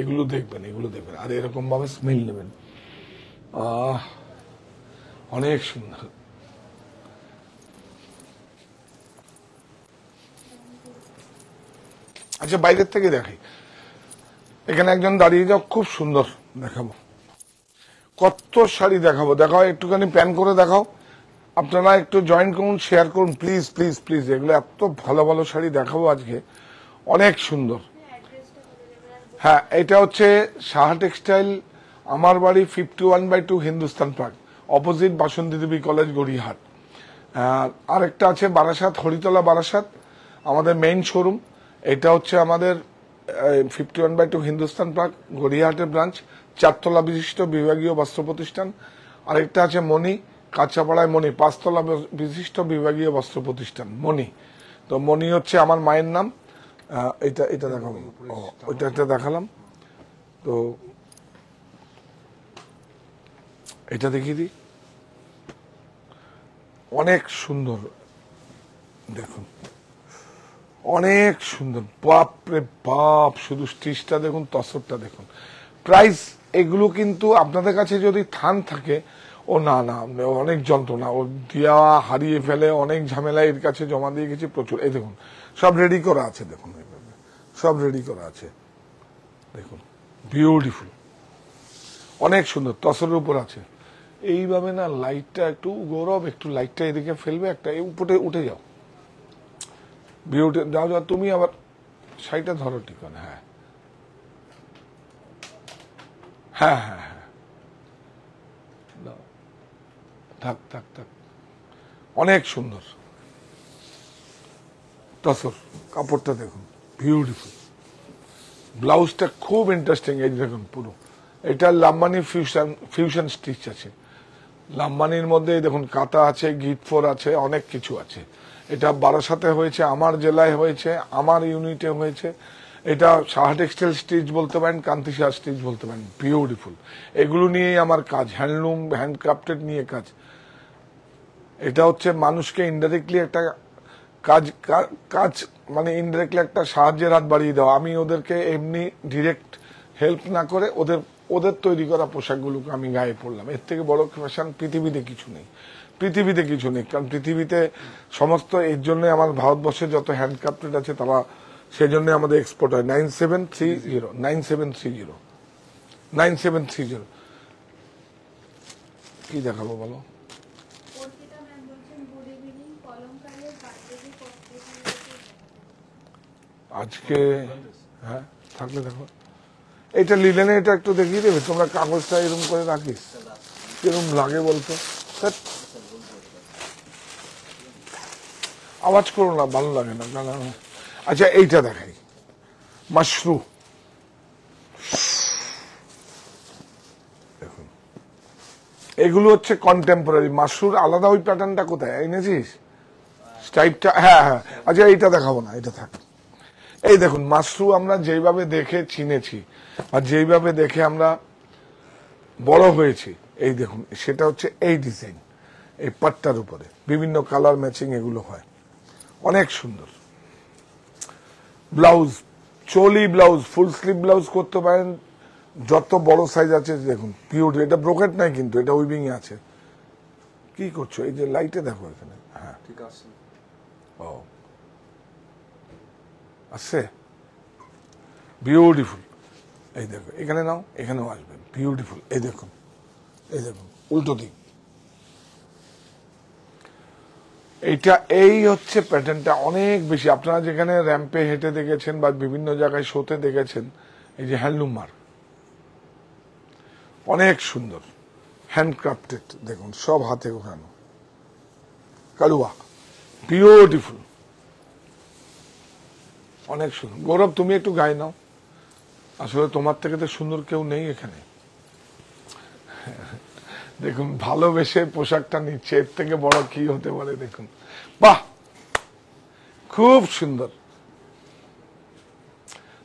এগুলো দেখবেন এগুলো দেখবেন আর এরকমভাবে স্মেল নেবেন আহ অনেক সুন্দর আচ্ছা বাইরের থেকে দেখি এখানে একজন দাঁড়িয়ে যাও খুব সুন্দর দেখাবো কত শাড়ি দেখাবো দেখাও একটুখানি প্যান করে দেখাও আপনারা একটু জয়েন করুন শেয়ার করুন প্লিজ প্লিজ প্লিজ এগুলো এত ভালো ভালো শাড়ি দেখাবো আজকে অনেক সুন্দর হ্যাঁ এটা হচ্ছে সাহা টেক্সটাইল আমার বাড়ি fifty one by two Hindustan park opposite Basanti Devi college Gariahat আরেকটা আছে বারাসাত হরিতলা বারাসাত আমাদের মেইন শোরুম এটা হচ্ছে আমাদের fifty one by two Hindustan park গড়িয়াহাটের ব্রাঞ্চ চারতলা বিশিষ্ট বিভাগীয় বস্ত্র প্রতিষ্ঠান আরেকটা আছে মণি কাঁচাপাড়ায় মণি পাঁচতলা বিশিষ্ট বিভাগীয় বস্ত্র প্রতিষ্ঠান মণি তো মণি হচ্ছে আমার মায়ের নাম এটা এটা দেখালাম ওইটা একটা দেখালাম তো এটা দেখিয়ে দিই অনেক সুন্দর দেখুন অনেক সুন্দর বাপ রে বাপ শুধু স্টিচটা দেখুন তসরটা দেখুন প্রাইস এগুলো কিন্তু আপনাদের কাছে যদি থান থাকে ও না না অনেক যন্ত্রণা ও দিয়া হারিয়ে ফেলে অনেক ঝামেলা এর কাছে জমা দিয়ে গেছে প্রচুর এই দেখুন সব রেডি করা আছে দেখুন সব রেডি করা আছে দেখুন বিউটিফুল অনেক সুন্দর তসরের উপর আছে এইভাবে না লাইটটা একটু গৌরব একটু লাইটটা এদিকে ফেলবে একটা উপরে উঠে যাও বিউটি যাও যাও তুমি আবার শাড়িটা ধরো ঠিক হ্যাঁ হ্যাঁ হ্যাঁ হ্যাঁ থাক থাক থাক অনেক সুন্দর তসর কাপড়টা দেখুন বিউটিফুল ব্লাউজটা খুব ইন্টারেস্টিং এই দেখুন পুরো এটা লাম্বানি ফিউশন ফিউশন স্টিচ আছে লাম্বানির মধ্যে দেখুন কাতা আছে গিটফোর আছে অনেক কিছু আছে এটা বারাসাতে হয়েছে আমার জেলায় হয়েছে আমার ইউনিটে হয়েছে এটা শাহ টেক্সটাইল স্টিচ বলতে পারেন কান্তি শাহ স্টিচ বলতে পারেন বিউটিফুল এগুলো নিয়েই আমার কাজ হ্যান্ডলুম হ্যান্ডক্রাফটেড নিয়ে কাজ এটা হচ্ছে মানুষকে ইনডাইরেক্টলি একটা কাজ কাজ মানে ইনডাইরেক্টলি একটা সাহায্যের হাত বাড়িয়ে দেওয়া আমি ওদেরকে এমনি ডিরেক্ট হেল্প না করে ওদের ওদের তৈরি করা পোশাকগুলোকে আমি গায়ে পড়লাম এর থেকে বড় ফ্যাশন পৃথিবীতে কিছু নেই পৃথিবীতে কিছু নেই কারণ পৃথিবীতে সমস্ত এর জন্য আমার ভারতবর্ষের যত হ্যান্ডক্রাফটেড আছে তারা সেজন্য আমাদের এক্সপোর্ট হয় nine seven three zero nine seven three zero nine seven three zero কি দেখাবো বলো আজকে হ্যাঁ থাকলে দেখো এটা লিলেনে এটা একটু দেখিয়ে দেবে তোমরা কাগজটা এরকম করে রাখিস কিরম লাগে বলতো আওয়াজ করো না ভালো লাগে না আচ্ছা এইটা দেখাই মাশরু এগুলো হচ্ছে কন্টেম্পোরারি মাসুর আলাদা ওই প্যাটার্নটা কোথায় এনেছিস স্টাইপটা হ্যাঁ হ্যাঁ আচ্ছা এইটা দেখাবো না এটা থাক এই দেখুন মাসরু আমরা যেভাবে দেখে চিনেছি আর যেইভাবে দেখে আমরা বড় হয়েছি এই দেখুন সেটা হচ্ছে এই ডিজাইন এই পাটটার উপরে বিভিন্ন কালার ম্যাচিং এগুলো হয় অনেক সুন্দর ব্লাউজ চলি ব্লাউজ ফুল স্লিভ ব্লাউজ করতে পারেন যত বড় সাইজ আছে দেখুন পিওর এটা ব্রোকেট নাই কিন্তু এটা উইভিং এ আছে কি করছো এই যে লাইটে দেখো এখানে হ্যাঁ ঠিক আছে ও আছে বিউটিফুল এই দেখো এখানে নাও এখানেও আসবেন বিউটিফুল এই দেখুন এই দেখুন উল্টো দিক এইটা এই হচ্ছে প্যাটার্নটা অনেক বেশি আপনারা যেখানে র্যাম্পে হেঁটে দেখেছেন বা বিভিন্ন জায়গায় শোতে দেখেছেন এই যে হ্যান্ডলুমার অনেক সুন্দর হ্যান্ডক্রাফটেড দেখুন সব হাতে ঘোরানো কালুয়া বিউটিফুল অনেক সুন্দর গৌরব তুমি একটু গায়ে নাও আসলে তোমার থেকে তো সুন্দর কেউ নেই এখানে দেখুন ভালোবেসে পোশাকটা নিচ্ছে এর থেকে বড় কি হতে পারে দেখুন বাহ খুব সুন্দর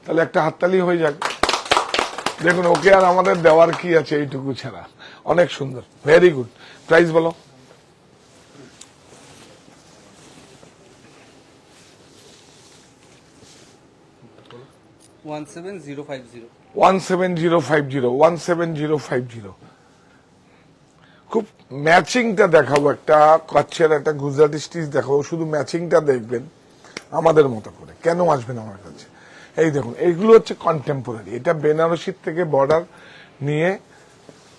তাহলে একটা হাততালি হয়ে যাক দেখুন ওকে আর আমাদের দেওয়ার কি আছে এইটুকু ছাড়া অনেক সুন্দর ভেরি গুড প্রাইস বলো খুব ম্যাচিংটা দেখাবো একটা কচ্ছের একটা গুজরাটি স্টিচ দেখাবো শুধু ম্যাচিংটা দেখবেন আমাদের মতো করে কেন আসবেন আমার কাছে এই দেখুন এইগুলো হচ্ছে কন্টেম্পোরারি এটা বেনারসির থেকে বর্ডার নিয়ে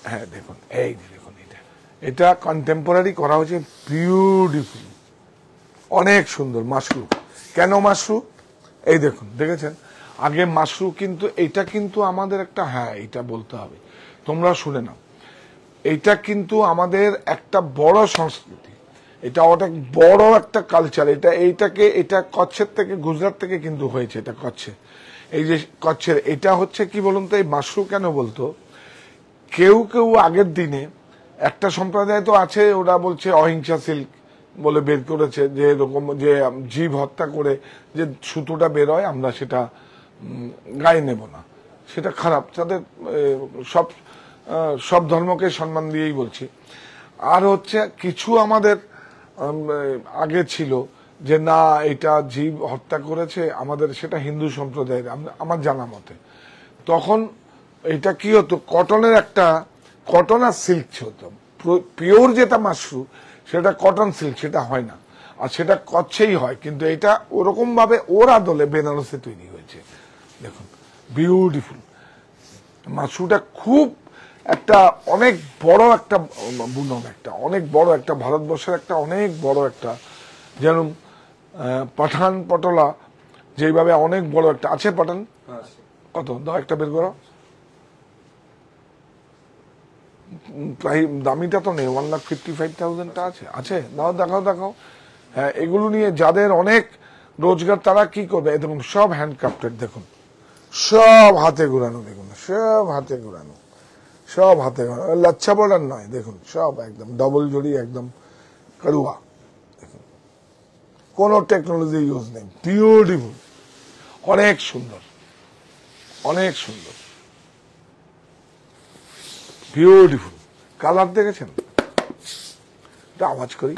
হ্যাঁ দেখুন এই দেখুন এটা এটা কন্টেম্পোরারি করা হচ্ছে বিউটিফুল অনেক সুন্দর মাশরু কেন মাশরু এই দেখুন দেখেছেন আগে মাশরু কিন্তু এটা কিন্তু আমাদের একটা হ্যাঁ এটা বলতে হবে তোমরা শুনে নাও এটা কিন্তু আমাদের একটা বড় সংস্কৃতি এটা অনেক বড় একটা কালচার এটা এইটাকে এটা কচ্ছের থেকে গুজরাট থেকে কিন্তু হয়েছে এটা কচ্ছে এই যে কচ্ছের এটা হচ্ছে কি বলুন তো এই মাশরু কেন বলতো কেউ কেউ আগের দিনে একটা সম্প্রদায় তো আছে ওরা বলছে অহিংসা সিল্ক বলে বের করেছে যে এরকম যে জীব হত্যা করে যে সুতোটা বেরোয় আমরা সেটা গায়ে নেব না সেটা খারাপ তাদের সব সব ধর্মকে সম্মান দিয়েই বলছি আর হচ্ছে কিছু আমাদের আগে ছিল যে না এটা জীব হত্যা করেছে আমাদের সেটা হিন্দু সম্প্রদায়ের আমার জানা মতে তখন এটা কি হতো কটনের একটা কটন আর সিল্ক হতো পিওর যেটা মাসরু সেটা কটন সিল্ক সেটা হয় না আর সেটা কচ্ছেই হয় কিন্তু এটা ওরকমভাবে ওর আদলে বেনারসে তৈরি দেখুন বিউটিফুল মাসুটা খুব একটা অনেক বড় একটা বুনন একটা অনেক বড় একটা ভারতবর্ষের একটা অনেক বড় একটা যেন পাঠান পটলা যেভাবে অনেক বড় একটা আছে পাঠান কত দাও একটা বের করো দামিটা তো নেই ওয়ান লাখ ফিফটি ফাইভ থাউজেন্ডটা আছে আছে দাও দেখাও দেখাও হ্যাঁ এগুলো নিয়ে যাদের অনেক রোজগার তারা কি করবে দেখুন সব হ্যান্ডক্রাফটেড দেখুন সব হাতে ঘুরানো দেখুন সব হাতে ঘুরানো সব হাতে ঘুরানো লাচ্ছা বর্ডার নয় দেখুন সব একদম ডবল জড়ি একদম কারুয়া দেখুন কোনো টেকনোলজি ইউজ নেই বিউটিফুল অনেক সুন্দর অনেক সুন্দর বিউটিফুল কালার দেখেছেন এটা আওয়াজ করি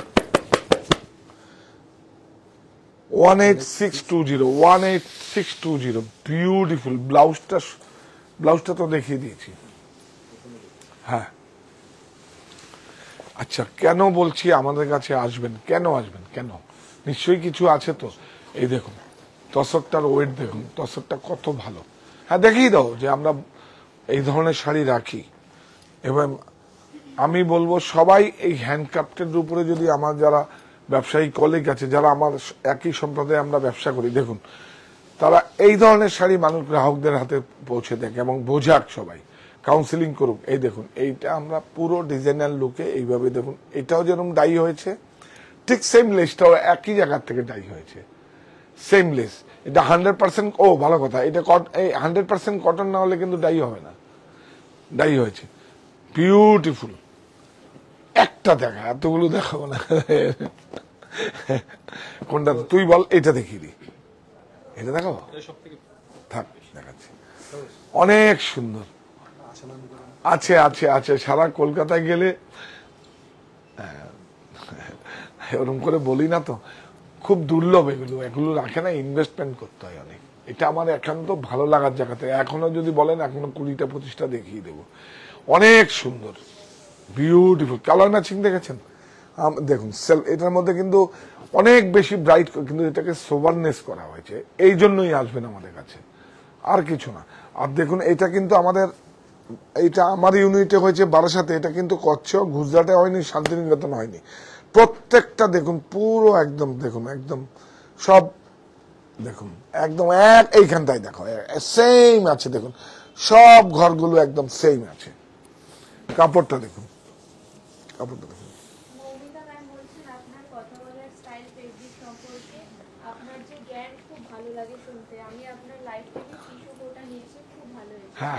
18620 18620 বিউটিফুল ব্লাউজটা ব্লাউজটা তো দেখিয়ে দিয়েছি হ্যাঁ আচ্ছা কেন বলছি আমাদের কাছে আসবেন কেন আসবেন কেন নিশ্চয়ই কিছু আছে তো এই দেখুন তসরটার ওয়েট দেখুন তসরটা কত ভালো হ্যাঁ দেখিয়ে দাও যে আমরা এই ধরনের শাড়ি রাখি এবং আমি বলবো সবাই এই হ্যান্ডক্রাফটের উপরে যদি আমার যারা ব্যবসায়ী কলিগ আছে যারা আমার একই সম্প্রদায় আমরা ব্যবসা করি দেখুন তারা এই ধরনের শাড়ি মানুষ গ্রাহকদের হাতে পৌঁছে দেখে এবং বোঝাক সবাই কাউন্সিলিং করুক এই দেখুন এইটা আমরা পুরো ডিজাইনার লুকে এইভাবে দেখুন এটাও যেরকম দায়ী হয়েছে ঠিক সেম লেসটাও একই জায়গার থেকে দায়ী হয়েছে সেম লেস এটা হান্ড্রেড পার্সেন্ট ও ভালো কথা এটা হান্ড্রেড পার্সেন্ট কটন না হলে কিন্তু দায়ী হবে না দায়ী হয়েছে বিউটিফুল একটা দেখা এতগুলো দেখো না কোনটা তুই বল এটা দেখি দি এটা দেখো থাক দেখাচ্ছি অনেক সুন্দর আছে আছে আছে সারা কলকাতায় গেলে এরকম হ্যাঁ, করে বলি না তো খুব দুর্লভ এগুলো এগুলো রাখে না ইনভেস্টমেন্ট করতে হয় অনেক এটা আমার একান্ত ভালো লাগার জায়গাতে এখনো যদি বলেন এখনো কুড়িটা পঁচিশটা দেখিয়ে দেবো অনেক সুন্দর বিউটিফুল কালার ম্যাচিং দেখেছেন দেখুন সেল এটার মধ্যে কিন্তু অনেক বেশি ব্রাইট কিন্তু এটাকে সোবারনেস করা হয়েছে এই জন্যই আসবেন আমাদের কাছে আর কিছু না আর দেখুন এটা কিন্তু আমাদের এটা আমার ইউনিটে হয়েছে বারাসাতে এটা কিন্তু কচ্ছ গুজরাটে হয়নি শান্তিনিকেতন হয়নি প্রত্যেকটা দেখুন পুরো একদম দেখুন একদম সব দেখুন একদম এক এইখানটাই দেখো সেম আছে দেখুন সব ঘরগুলো একদম সেম আছে কাপড়টা দেখুন হ্যাঁ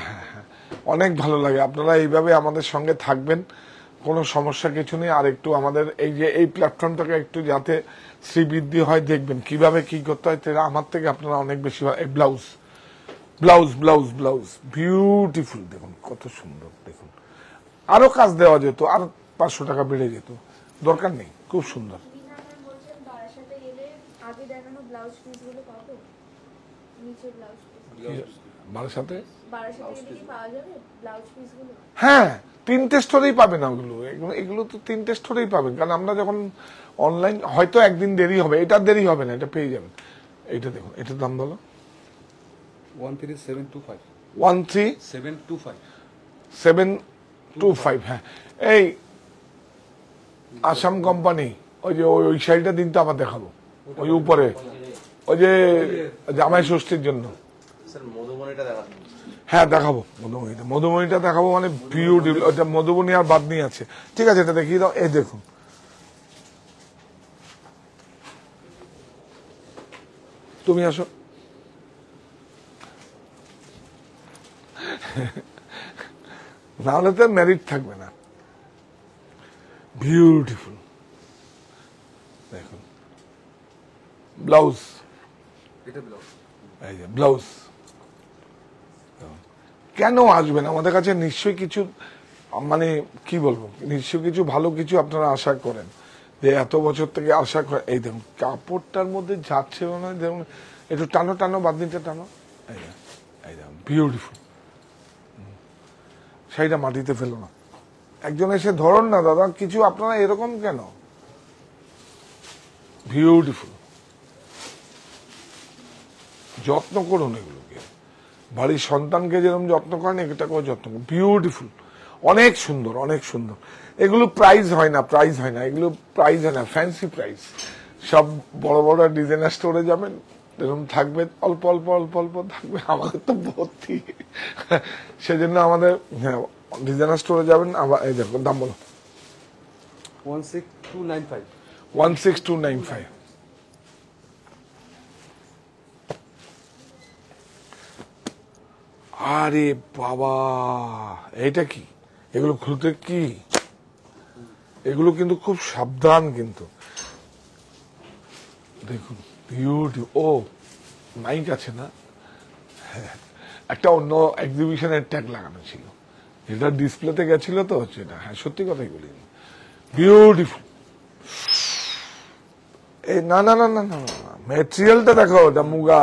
হ্যাঁ হ্যাঁ অনেক ভালো লাগে আপনারা এইভাবে আমাদের সঙ্গে থাকবেন কোনো সমস্যা কিছু নেই আর একটু আমাদের এই যে এই প্ল্যাটফর্মটাকে একটু যাতে শ্রীবৃদ্ধি হয় দেখবেন কিভাবে কি করতে হয় আমার থেকে আপনারা অনেক বেশি blouse blouse blouse blouse beautiful দেখুন কত সুন্দর দেখুন আরও কাজ দেওয়া যেত আর পাঁচশো টাকা বেড়ে যেত দরকার নেই খুব সুন্দর বারাসাতে হ্যাঁ তিনটে স্টোরেই পাবেন ওগুলো এগুলো তো তিনটে স্টোরেই পাবেন কারণ আমরা যখন অনলাইন হয়তো একদিন দেরি হবে এটা দেরি হবে না এটা পেয়ে যাবেন এটা দেখুন এটার দাম বলো one three seven two five one three seven two five seven two five হ্যাঁ এই আসাম কোম্পানি ওই যে ওই শাড়িটা দিন তো আমার দেখাবো ওই উপরে ওই যে জামাই ষষ্ঠীর জন্য হ্যাঁ দেখাবো মধুমণিটা মধুমণিটা দেখাবো মানে বিউটিফুল ওটা মধুবনী আর বাদ নিয়ে আছে ঠিক আছে এটা দেখিয়ে দাও এই দেখুন তুমি আসো নাহলে তো ম্যারিড থাকবে না বিউটিফুল দেখুন ব্লাউজ ব্লাউজ কেন আসবেন আমাদের কাছে নিশ্চয়ই কিছু মানে কি বলবো নিশ্চয় কিছু ভালো কিছু আপনারা আশা করেন যে এত বছর থেকে আশা করে এই দেখুন কাপড়টার মধ্যে যাচ্ছে মনে দেখুন একটু টানো টানো বাঁধনিটা টানো এই দেখুন বিউটিফুল শাড়িটা মাটিতে ফেলো না একজন এসে ধরুন না দাদা কিছু আপনারা এরকম কেন বিউটিফুল যত্ন করুন এগুলোকে বাড়ির সন্তানকে যেরকম যত্ন করেন এটাকেও যত্ন করুন বিউটিফুল অনেক সুন্দর অনেক সুন্দর এগুলো প্রাইজ হয় না প্রাইজ হয় না এগুলো প্রাইজ হয় না ফ্যান্সি প্রাইজ সব বড় বড় ডিজাইনার স্টোরে যাবেন এরকম থাকবে অল্প অল্প অল্প অল্প থাকবে আমাদের তো ভর্তি সেজন্য আমাদের হ্যাঁ, ডিজাইনার স্টোরে যাবেন আবার এই দেখুন দাম বলো one six two nine five one six two nine five আরে বাবা এটা কি এগুলো খুলতে কি এগুলো কিন্তু খুব সাবধান কিন্তু দেখুন বিউটি ও মাইক আছে না হ্যাঁ, একটা অন্য এক্সিবিশনের ট্যাগ লাগানো ছিল এটা ডিসপ্লেতে গেছিল তো হচ্ছে না হ্যাঁ সত্যি কথাই বলি বিউটিফুল এই না না না না না ম্যাটেরিয়ালটা দেখো যা মুগা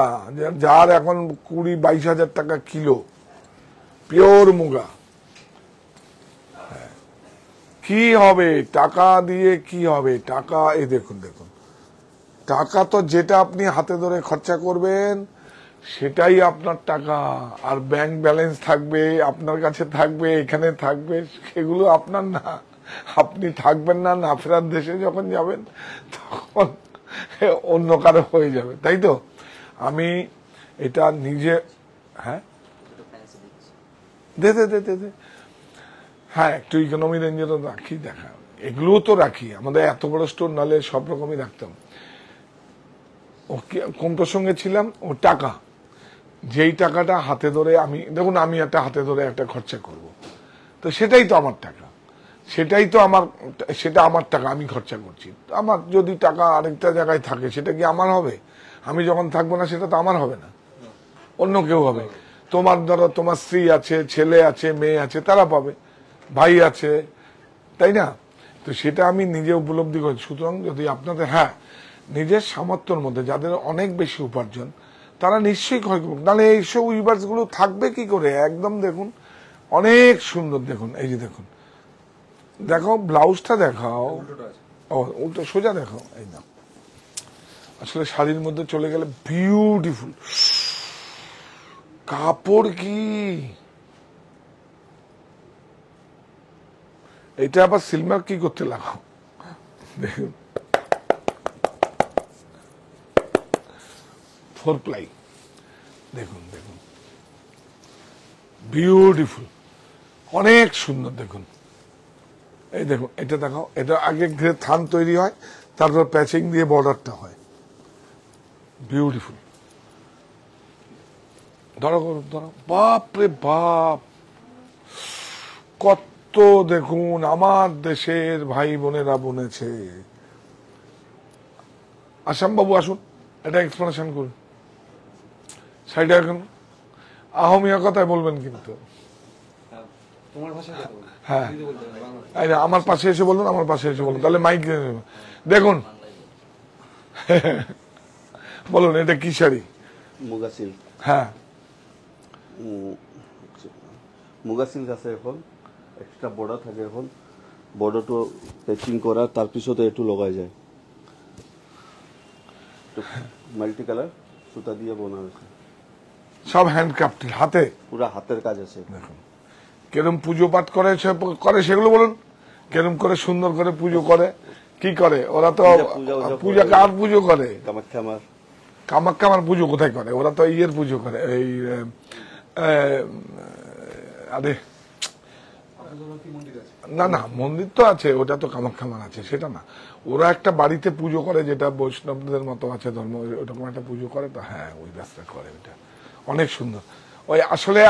যার এখন কুড়ি বাইশ হাজার টাকা কিলো পিওর মুগা হ্যাঁ। কি হবে টাকা দিয়ে কি হবে টাকা এই দেখুন দেখুন টাকা তো যেটা আপনি হাতে ধরে খরচা করবেন সেটাই আপনার টাকা আর ব্যাংক ব্যালেন্স থাকবে আপনার কাছে থাকবে এখানে থাকবে সেগুলো আপনার না আপনি থাকবেন না না ফেরার দেশে যখন যাবেন তখন অন্য কারো হয়ে যাবে তাই তো আমি এটা নিজে হ্যাঁ দেখে দে দে দে হ্যাঁ একটু রেঞ্জে তো রাখি দেখা এগুলোও তো রাখি আমাদের এত বড় স্টোর নালে সব রকমই রাখতাম ও কোন প্রসঙ্গে ছিলাম ও টাকা যেই টাকাটা হাতে ধরে আমি দেখুন আমি একটা হাতে ধরে একটা খরচা করব। তো সেটাই তো আমার টাকা সেটাই তো আমার সেটা আমার টাকা আমি খরচা করছি আমার যদি টাকা আরেকটা জায়গায় থাকে সেটা কি আমার হবে আমি যখন থাকবো না সেটা তো আমার হবে না অন্য কেউ হবে তোমার ধরো তোমার স্ত্রী আছে ছেলে আছে মেয়ে আছে তারা পাবে ভাই আছে তাই না তো সেটা আমি নিজে উপলব্ধি করি সুতরাং যদি আপনাদের হ্যাঁ নিজের সামর্থ্যর মধ্যে যাদের অনেক বেশি উপার্জন তারা নিশ্চয়ই ক্ষয় করুক নাহলে এইসব গুলো থাকবে কি করে একদম দেখুন অনেক সুন্দর দেখুন এই যে দেখুন দেখো ব্লাউজটা দেখাও উল্টো সোজা দেখাও এই না আসলে শাড়ির মধ্যে চলে গেলে বিউটিফুল কাপড় কি এটা আবার সিলমার কি করতে লাগাও দেখুন ফোর প্লাই দেখুন দেখুন বিউটিফুল অনেক সুন্দর দেখুন এই দেখুন এটা দেখাও এটা আগে ঘিরে থান তৈরি হয় তারপর প্যাচিং দিয়ে বর্ডারটা হয় বিউটিফুল ধরো ধরো বাপ বাপ কত দেখুন আমার দেশের ভাই বোনেরা বনেছে আসাম বাবু আসুন এটা এক্সপ্লেনেশন করুন সেটা এখন আহমিয়া কথায় বলবেন কিন্তু হ্যাঁ আমার পাশে এসে বলুন আমার পাশে এসে বলুন তাহলে মাইক দেখুন বলুন এটা কি শাড়ি মুগা সিল্ক হ্যাঁ মুগা সিল্ক আছে এখন এক্সট্রা থাকে এখন করা পিছতে লগাই যায় মাল্টি কালার সুতা দিয়ে বোনা হয়েছে সব হ্যান্ডক্রাফটেড হাতে পুরো হাতের কাজ আছে দেখুন কেরম পুজো পাঠ করে করে সেগুলো বলুন কেরম করে সুন্দর করে পুজো করে কি করে ওরা তো পূজা কার পুজো করে কামাখ্যা কামাখ্যামার পুজো কোথায় করে ওরা তো ইয়ের পুজো করে এই আরে না না মন্দির তো আছে ওটা তো কামাখ্যামার আছে সেটা না ওরা একটা বাড়িতে পুজো করে যেটা বৈষ্ণবদের মতো আছে ধর্ম ওরকম একটা পুজো করে তো হ্যাঁ ওই রাস্তা করে ওইটা অনেক সুন্দর ওই আসলে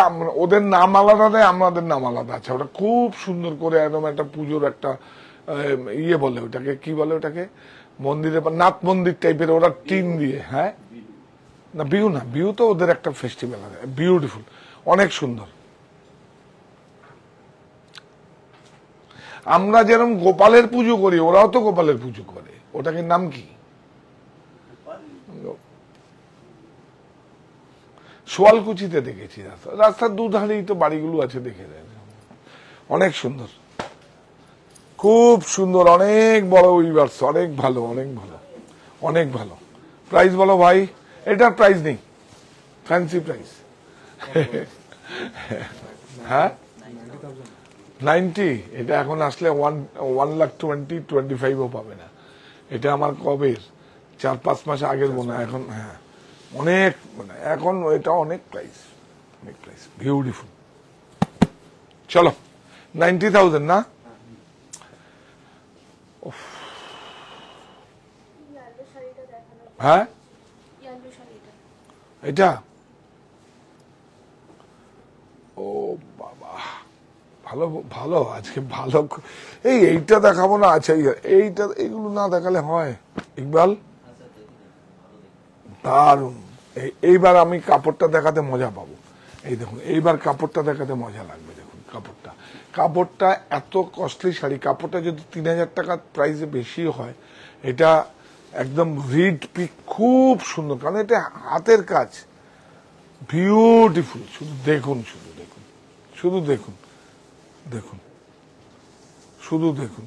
ওদের নাম আলাদা দেয় আমাদের নাম আলাদা আছে ওটা খুব সুন্দর করে একদম একটা পুজোর একটা ইয়ে বলে ওটাকে কি বলে ওটাকে মন্দিরে নাথ মন্দির টাইপের ওরা টিন দিয়ে হ্যাঁ না বিউ না বিউ তো ওদের একটা ফেস্টিভ্যাল আছে বিউটিফুল অনেক সুন্দর আমরা যেরকম গোপালের পুজো করি ওরাও তো গোপালের পুজো করে ওটাকে নাম কি সোয়ালকুচিতে দেখেছি রাস্তা রাস্তার দুধারেই তো বাড়িগুলো আছে দেখে অনেক সুন্দর খুব সুন্দর অনেক বড় ইউনিভার্স অনেক ভালো অনেক ভালো অনেক ভালো প্রাইস বলো ভাই এটার প্রাইস নেই ফ্যান্সি প্রাইস হ্যাঁ নাইনটি এটা এখন আসলে one one lakh twenty twenty ফাইভও পাবে না এটা আমার কবের চার পাঁচ মাস আগের মনে এখন হ্যাঁ অনেক মানে এখন এটা অনেক প্রাইস অনেক প্রাইস বিউটিফুল চলো নাইনটি থাউজেন্ড না হ্যাঁ এটা ও বাবা ভালো ভালো আজকে ভালো এই এইটা দেখাবো না আচ্ছা এইটা এইগুলো না দেখালে হয় ইকবাল দারুন এইবার আমি কাপড়টা দেখাতে মজা পাবো এই দেখুন এইবার কাপড়টা দেখাতে মজা লাগবে দেখুন কাপড়টা কাপড়টা এত কস্টলি শাড়ি কাপড়টা যদি তিন হাজার টাকার প্রাইসে বেশি হয় এটা একদম রিড পিক খুব সুন্দর কারণ এটা হাতের কাজ বিউটিফুল শুধু দেখুন শুধু দেখুন শুধু দেখুন দেখুন শুধু দেখুন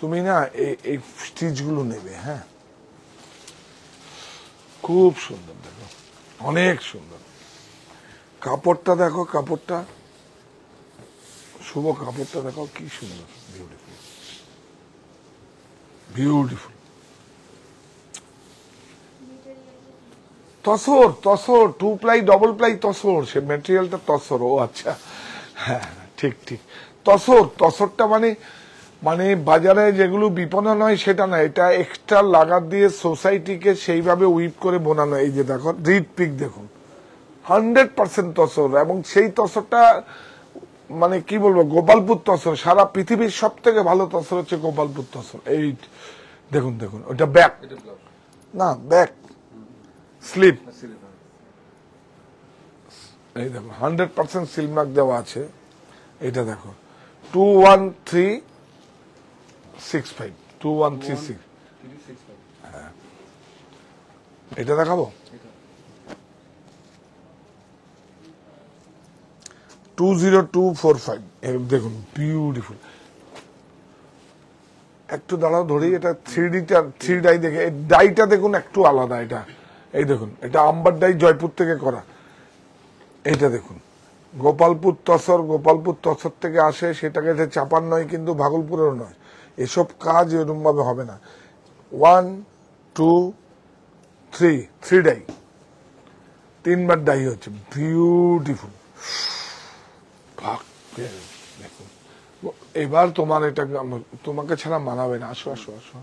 তুমি না এই স্টিচগুলো নেবে হ্যাঁ খুব সুন্দর দেখো অনেক সুন্দর কাপড়টা দেখো কাপড়টা শুভ কাপড়টা দেখো কি সুন্দর beautiful beautiful tussar tussar two ply double ply tussar সে মেটেরিয়ালটা তসর ও আচ্ছা হ্যাঁ ঠিক ঠিক তসর তসরটা মানে মানে বাজারে যেগুলো বিপণন হয় সেটা না এটা এক্সট্রা লাগাত দিয়ে সোসাইটিকে সেইভাবে উইপ করে বোনানো এই যে দেখো রিড পিক দেখুন হান্ড্রেড পার্সেন্ট তসর এবং সেই তসরটা মানে কি বলবো গোপালপুর তসর সারা পৃথিবীর সব থেকে ভালো তসর হচ্ছে গোপালপুর তসর এই দেখুন দেখুন ওটা ব্যাক না ব্যাক স্লিপ এই দেখো হান্ড্রেড পার্সেন্ট সিলমার্ক দেওয়া আছে এটা দেখো two one three six five two one three six হ্যাঁ এটা দেখাবো two zero two four five দেখুন বিউটিফুল একটু দাঁড়াও ধরি এটা থ্রি ডিটা থ্রি ডাই দেখে এই ডাইটা দেখুন একটু আলাদা এটা এই দেখুন এটা আম্বার ডাই জয়পুর থেকে করা এটা দেখুন গোপালপুর তসর গোপালপুর তসর থেকে আসে সেটাকে চাপার নয় কিন্তু ভাগলপুরেরও নয় এসব কাজ এরকমভাবে হবে না one two three three dye তিনবার ডাই হচ্ছে বিউটিফুল দেখুন এবার তোমার এটা তোমাকে ছাড়া মানাবে না আসো আসো আসো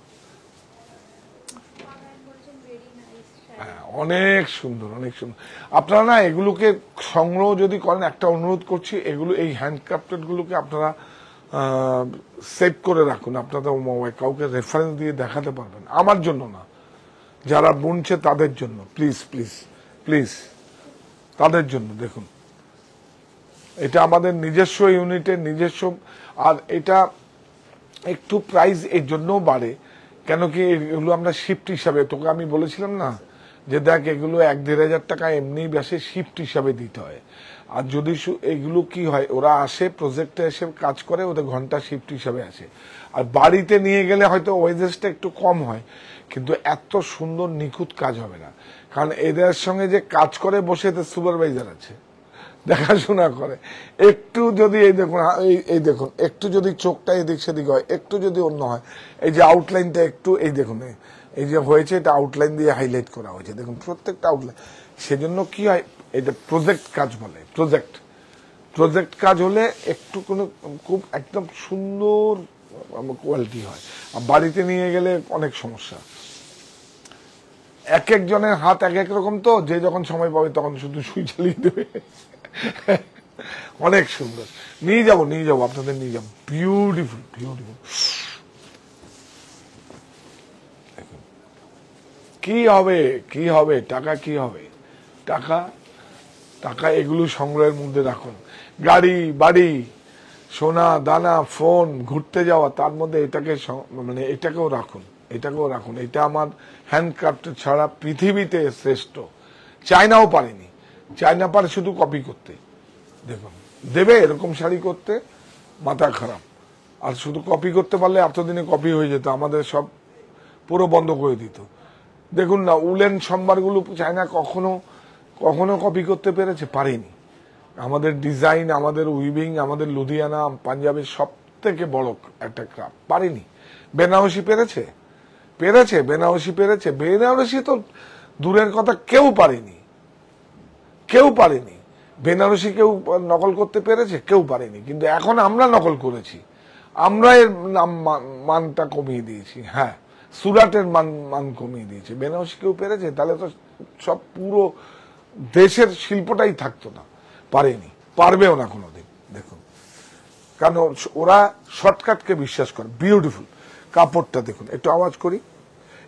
হ্যাঁ, অনেক সুন্দর অনেক সুন্দর আপনারা না এগুলোকে সংগ্রহ যদি করেন একটা অনুরোধ করছি এগুলো এই হ্যান্ডক্রাফটেড গুলোকে আপনারা সেভ করে রাখুন আপনাদের কাউকে রেফারেন্স দিয়ে দেখাতে পারবেন আমার জন্য না যারা বুনছে তাদের জন্য প্লিজ প্লিজ প্লিজ তাদের জন্য দেখুন এটা আমাদের নিজস্ব ইউনিটের নিজস্ব আর এটা একটু প্রাইস এর জন্যও বাড়ে কেন কি এগুলো আমরা শিফট হিসাবে তোকে আমি বলেছিলাম না যে দেখ এগুলো এক দেড় হাজার টাকা এমনি ব্যাসে শিফট হিসাবে দিতে হয় আর যদি এগুলো কি হয় ওরা আসে প্রজেক্টে এসে কাজ করে ওদের ঘন্টা শিফট হিসাবে আসে আর বাড়িতে নিয়ে গেলে হয়তো ওয়েজেসটা একটু কম হয় কিন্তু এত সুন্দর নিখুঁত কাজ হবে না কারণ এদের সঙ্গে যে কাজ করে বসে এদের সুপারভাইজার আছে দেখাশোনা করে একটু যদি এই দেখুন হ্যাঁ, এই দেখুন একটু যদি চোখটা এদিক সেদিক হয় একটু যদি অন্য হয় এই যে আউটলাইনটা একটু এই দেখুন এই যে হয়েছে এটা আউটলাইন দিয়ে হাইলাইট করা হয়েছে দেখুন প্রত্যেকটা আউটলাইন সেজন্য কি হয় এটা প্রজেক্ট কাজ বলে প্রজেক্ট প্রজেক্ট কাজ হলে একটু কোনো খুব একদম সুন্দর কোয়ালিটি হয় আর বাড়িতে নিয়ে গেলে অনেক সমস্যা এক একজনের হাত এক এক রকম তো যে যখন সময় পাবে তখন শুধু সুই চালিয়ে দেবে অনেক সুন্দর নিয়ে যাবো নিয়ে যাবো আপনাদের নিয়ে যাবো বিউটিফুল বিউটিফুল কি হবে কি হবে টাকা কি হবে টাকা টাকা এগুলো সংগ্রহের মধ্যে রাখুন গাড়ি বাড়ি সোনা দানা ফোন ঘুরতে যাওয়া তার মধ্যে এটাকে মানে এটাকেও রাখুন এটাকেও রাখুন এটা আমার হ্যান্ডক্রাফ্ট ছাড়া পৃথিবীতে শ্রেষ্ঠ চায়নাও পারেনি চায়না পারে শুধু কপি করতে দেখুন দেবে এরকম শাড়ি করতে মাথা খারাপ আর শুধু কপি করতে পারলে এতদিনে কপি হয়ে যেত আমাদের সব পুরো বন্ধ করে দিত দেখুন না উলেন সম্ভারগুলো চায়না কখনো কখনো কপি করতে পেরেছে পারিনি আমাদের ডিজাইন আমাদের উইভিং আমাদের লুধিয়ানা পাঞ্জাবের সব থেকে বড় একটা ক্রাফট পারিনি বেনারসি পেরেছে পেরেছে বেনারসি পেরেছে বেনারসি তো দূরের কথা কেউ পারেনি কেউ পারেনি বেনারসি কেউ নকল করতে পেরেছে কেউ পারেনি কিন্তু এখন আমরা নকল করেছি আমরা এর নাম মানটা কমিয়ে দিয়েছি হ্যাঁ সুরাটের মান মান কমিয়ে দিয়েছি বেনারসি কেউ পেরেছে তাহলে তো সব পুরো দেশের শিল্পটাই থাকতো না পারেনি পারবেও না কোনোদিন দেখুন কারণ ওরা শর্টকাটকে বিশ্বাস করে বিউটিফুল কাপড়টা দেখুন একটু আওয়াজ করি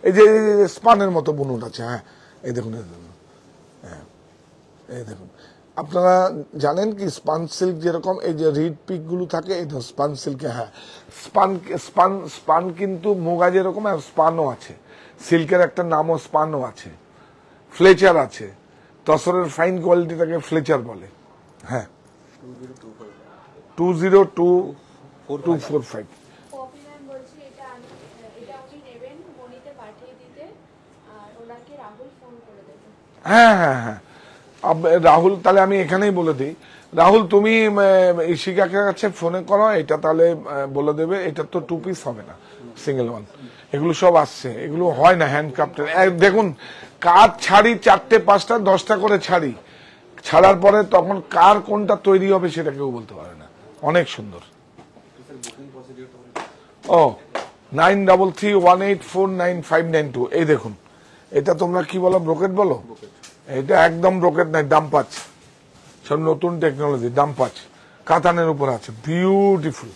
এই যে স্পানের মতো বুনুন আছে হ্যাঁ এই দেখুন হ্যাঁ এই দেখুন আপনারা জানেন কি স্পান সিল্ক যেরকম এই যে রিড পিকগুলো থাকে এই ধর স্পান সিল্কে হ্যাঁ স্পান স্পান স্পান কিন্তু মোগা যেরকম আর স্পানও আছে সিল্কের একটা নামও স্পানও আছে ফ্লেচার আছে টসরের ফাইন কোয়ালিটি তাকে ফ্লেচার বলে হ্যাঁ two zero two two four five হ্যাঁ হ্যাঁ হ্যাঁ রাহুল তাহলে আমি এখানেই বলে দিই রাহুল তুমি ঈশিকাকে কাছে ফোনে করো এটা তাহলে বলে দেবে এটা তো টু পিস হবে না সিঙ্গেল ওয়ান এগুলো সব আসছে এগুলো হয় না হ্যান্ডক্রাফটের দেখুন কাজ ছাড়ি চারটে পাঁচটা দশটা করে ছাড়ি ছাড়ার পরে তখন কার কোনটা তৈরি হবে সেটা কেউ বলতে পারে না অনেক সুন্দর ও nine double three one eight four nine five nine two এই দেখুন এটা তোমরা কি বলো ব্রোকেট বলো এটা একদম ব্রোকেট নাই দাম পাঁচ সব নতুন টেকনোলজি দাম পাঁচ কাতানের উপর আছে বিউটিফুল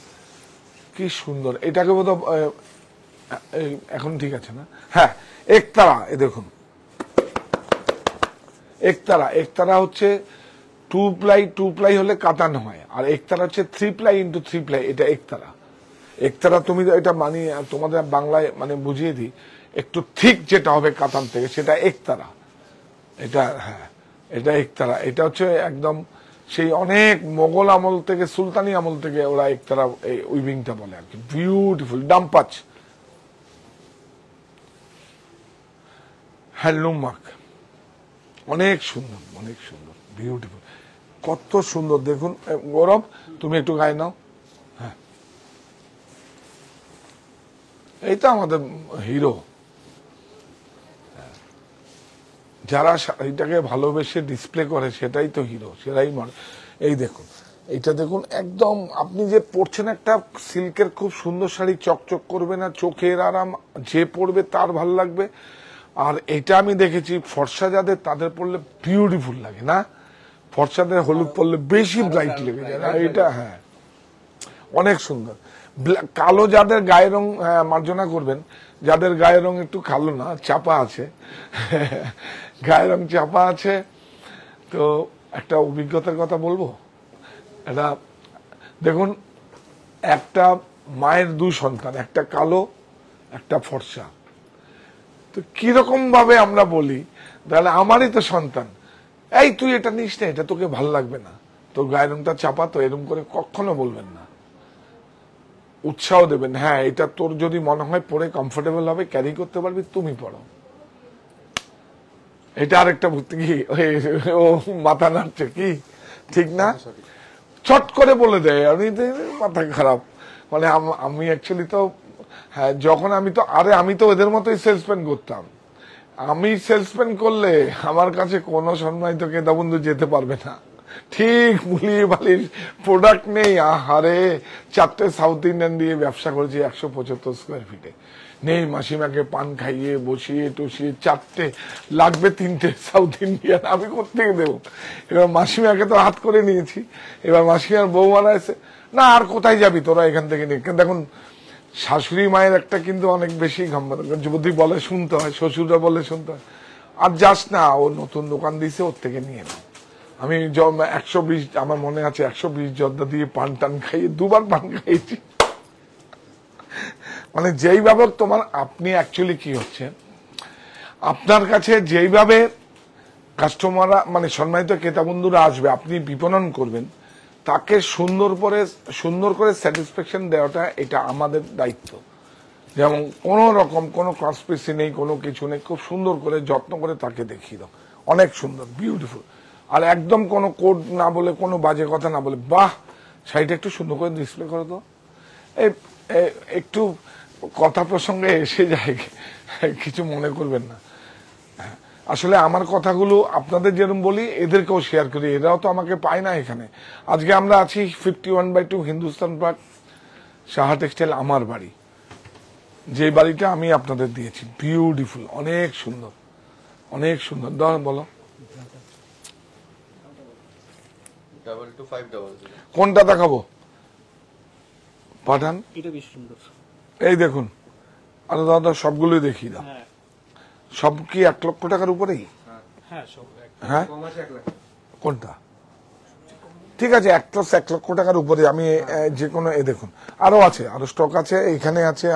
কি সুন্দর এটাকে বোধ এখন ঠিক আছে না হ্যাঁ একতারা এ দেখুন একতারা একতারা হচ্ছে টু প্লাই টু প্লাই হলে কাতান হয় আর একতারা হচ্ছে three ply into three ply এটা একতারা একতারা তুমি এটা মানিয়ে তোমাদের বাংলায় মানে বুঝিয়ে দিই একটু ঠিক যেটা হবে কাতান থেকে সেটা একতারা এটা হ্যাঁ এটা একতারা এটা হচ্ছে একদম সেই অনেক মোগল আমল থেকে সুলতানি আমল থেকে ওরা একতারা এই উইভিংটা বলে আর কি বিউটিফুল ডাম্পাচ হ্যালুমার্ক অনেক সুন্দর অনেক সুন্দর বিউটিফুল কত সুন্দর দেখুন গৌরব তুমি একটু গায়ে নাও হ্যাঁ এই তো আমাদের হিরো হ্যাঁ। যারা শাড়িটাকে ভালোবেসে ডিসপ্লে করে সেটাই তো হিরো সেটাই এই দেখুন এইটা দেখুন একদম আপনি যে পরছেন একটা সিল্কের খুব সুন্দর শাড়ি চকচক করবে না চোখের আরাম যে পরবে তার ভাল লাগবে আর এটা আমি দেখেছি ফর্সা যাদের তাদের পড়লে বিউটিফুল লাগে না ফর্সাদের হলুদ পড়লে বেশি ব্রাইট লেগে যায় এটা হ্যাঁ অনেক সুন্দর কালো যাদের গায়ে রং হ্যাঁ, মার্জনা করবেন যাদের গায়ে রং একটু কালো না চাপা আছে গায়ের রং চাপা আছে তো একটা অভিজ্ঞতার কথা বলবো এটা দেখুন একটা মায়ের দুই সন্তান একটা কালো একটা ফর্সা তো কিরকম ভাবে আমরা বলি তাহলে আমারই তো সন্তান এই তুই এটা নিস না এটা তোকে ভাল লাগবে না তোর গায়ের চাপা তো এরম করে কখনো বলবেন না উৎসাহ দেবেন হ্যাঁ এটা তোর যদি মনে হয় পরে কমফোর্টেবল হবে ক্যারি করতে পারবি তুমি পড়ো এটা আরেকটা ভর্তি কি ও মাথা নাড়ছে কি ঠিক না চট হ্যাঁ, করে বলে দেয় আমি মাথা খারাপ মানে আমি অ্যাকচুয়ালি তো হ্যাঁ, যখন আমি তো আরে আমি তো ওদের মতোই সেলসম্যান করতাম আমি সেলসম্যান করলে আমার কাছে কোনো সম্মানিত বন্ধু যেতে পারবে না ঠিক মুলিয়ে বালির প্রোডাক্ট নেই আহারে চারটে সাউথ ইন্ডিয়ান দিয়ে ব্যবসা করেছি একশো পঁচাত্তর স্কোয়ার ফিটে নেই মাসিমাকে পান খাইয়ে বসিয়ে টসিয়ে চারটে লাগবে তিনটে সাউথ ইন্ডিয়ান আমি কোথেকে দেবো এবার মাসিমাকে তো হাত করে নিয়েছি এবার মাসিমার বউ মারা না আর কোথায় যাবি তোরা এখান থেকে নিয়ে দেখুন শাশুড়ি মায়ের একটা কিন্তু অনেক বেশি যুবতী বলে শুনতে হয় শ্বশুররা বলে শুনতে হয় আর যাস না ও নতুন দোকান দিয়েছে ওর থেকে নিয়ে নাও আমি একশো বিশ আমার মনে আছে একশো বিশ জর্দা দিয়ে পান টান খাইয়ে দুবার পান খাইয়েছি মানে যেইভাবে তোমার আপনি অ্যাকচুয়ালি কি হচ্ছে আপনার কাছে যেইভাবে কাস্টমাররা মানে সম্মানিত ক্রেতা বন্ধুরা আসবে আপনি বিপণন করবেন তাকে সুন্দর করে সুন্দর করে স্যাটিসফ্যাকশন দেওয়াটা এটা আমাদের দায়িত্ব যেমন কোনো রকম কোনো ক্রসপেসি নেই কোনো কিছু নেই খুব সুন্দর করে যত্ন করে তাকে দেখিয়ে দাও অনেক সুন্দর বিউটিফুল আর একদম কোনো কোড না বলে কোনো বাজে কথা না বলে বাহ শাড়িটা একটু সুন্দর করে ডিসপ্লে করে দাও এই একটু কথা প্রসঙ্গে এসে যায় কিছু মনে করবেন না আসলে আমার কথাগুলো আপনাদের যেরকম বলি এদেরকেও শেয়ার করি এরাও তো আমাকে পায় না এখানে আজকে আমরা আছি fifty one by two Hindustan park Saha textile আমার বাড়ি যে বাড়িটা আমি আপনাদের দিয়েছি বিউটিফুল অনেক সুন্দর অনেক সুন্দর ধর বলো কোনটা দেখাবো পাঠান এই দেখুন আরো দাদা সবগুলোই দেখি দাও হ্যাঁ। সব কি এক লক্ষ টাকার উপরেই হ্যাঁ, হ্যাঁ? কোনটা ঠিক আছে এক প্লাস এক লক্ষ টাকার উপরে আমি হ্যাঁ। যে কোনো এ দেখুন আরও আছে আরও স্টক আছে এখানে আছে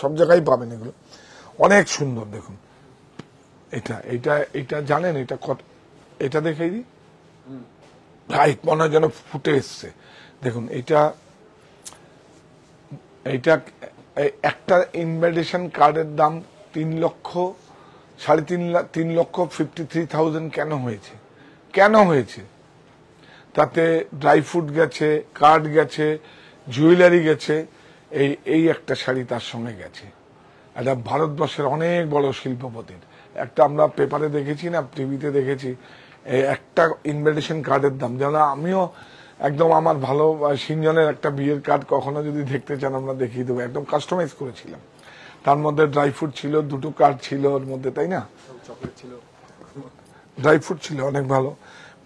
সব জায়গায় পাবেন এগুলো অনেক সুন্দর দেখুন এটা এটা এটা জানেন এটা কত এটা দেখেই দিই লাইট মনে হয় যেন ফুটে এসছে দেখুন এটা এটা একটা ইনভাইটেশন কার্ডের দাম তিন লক্ষ সাড়ে তিন তিন লক্ষ ফিফটি থ্রি থাউজেন্ড কেন হয়েছে কেন হয়েছে তাতে ড্রাই ফ্রুট গেছে কার্ড গেছে জুয়েলারি গেছে এই এই একটা শাড়ি তার সঙ্গে গেছে এটা ভারতবর্ষের অনেক বড় শিল্পপতির একটা আমরা পেপারে দেখেছি না টিভিতে দেখেছি একটা ইনভাইটেশন কার্ডের দাম যেন আমিও একদম আমার ভালো সিনজনের একটা বিয়ের কার্ড কখনো যদি দেখতে চান আমরা দেখিয়ে দেবো একদম কাস্টমাইজ করেছিলাম তার মধ্যে ড্রাই ফ্রুট ছিল দুটো কার ছিল ওর মধ্যে তাই না ছিল ড্রাই ফ্রুট ছিল অনেক ভালো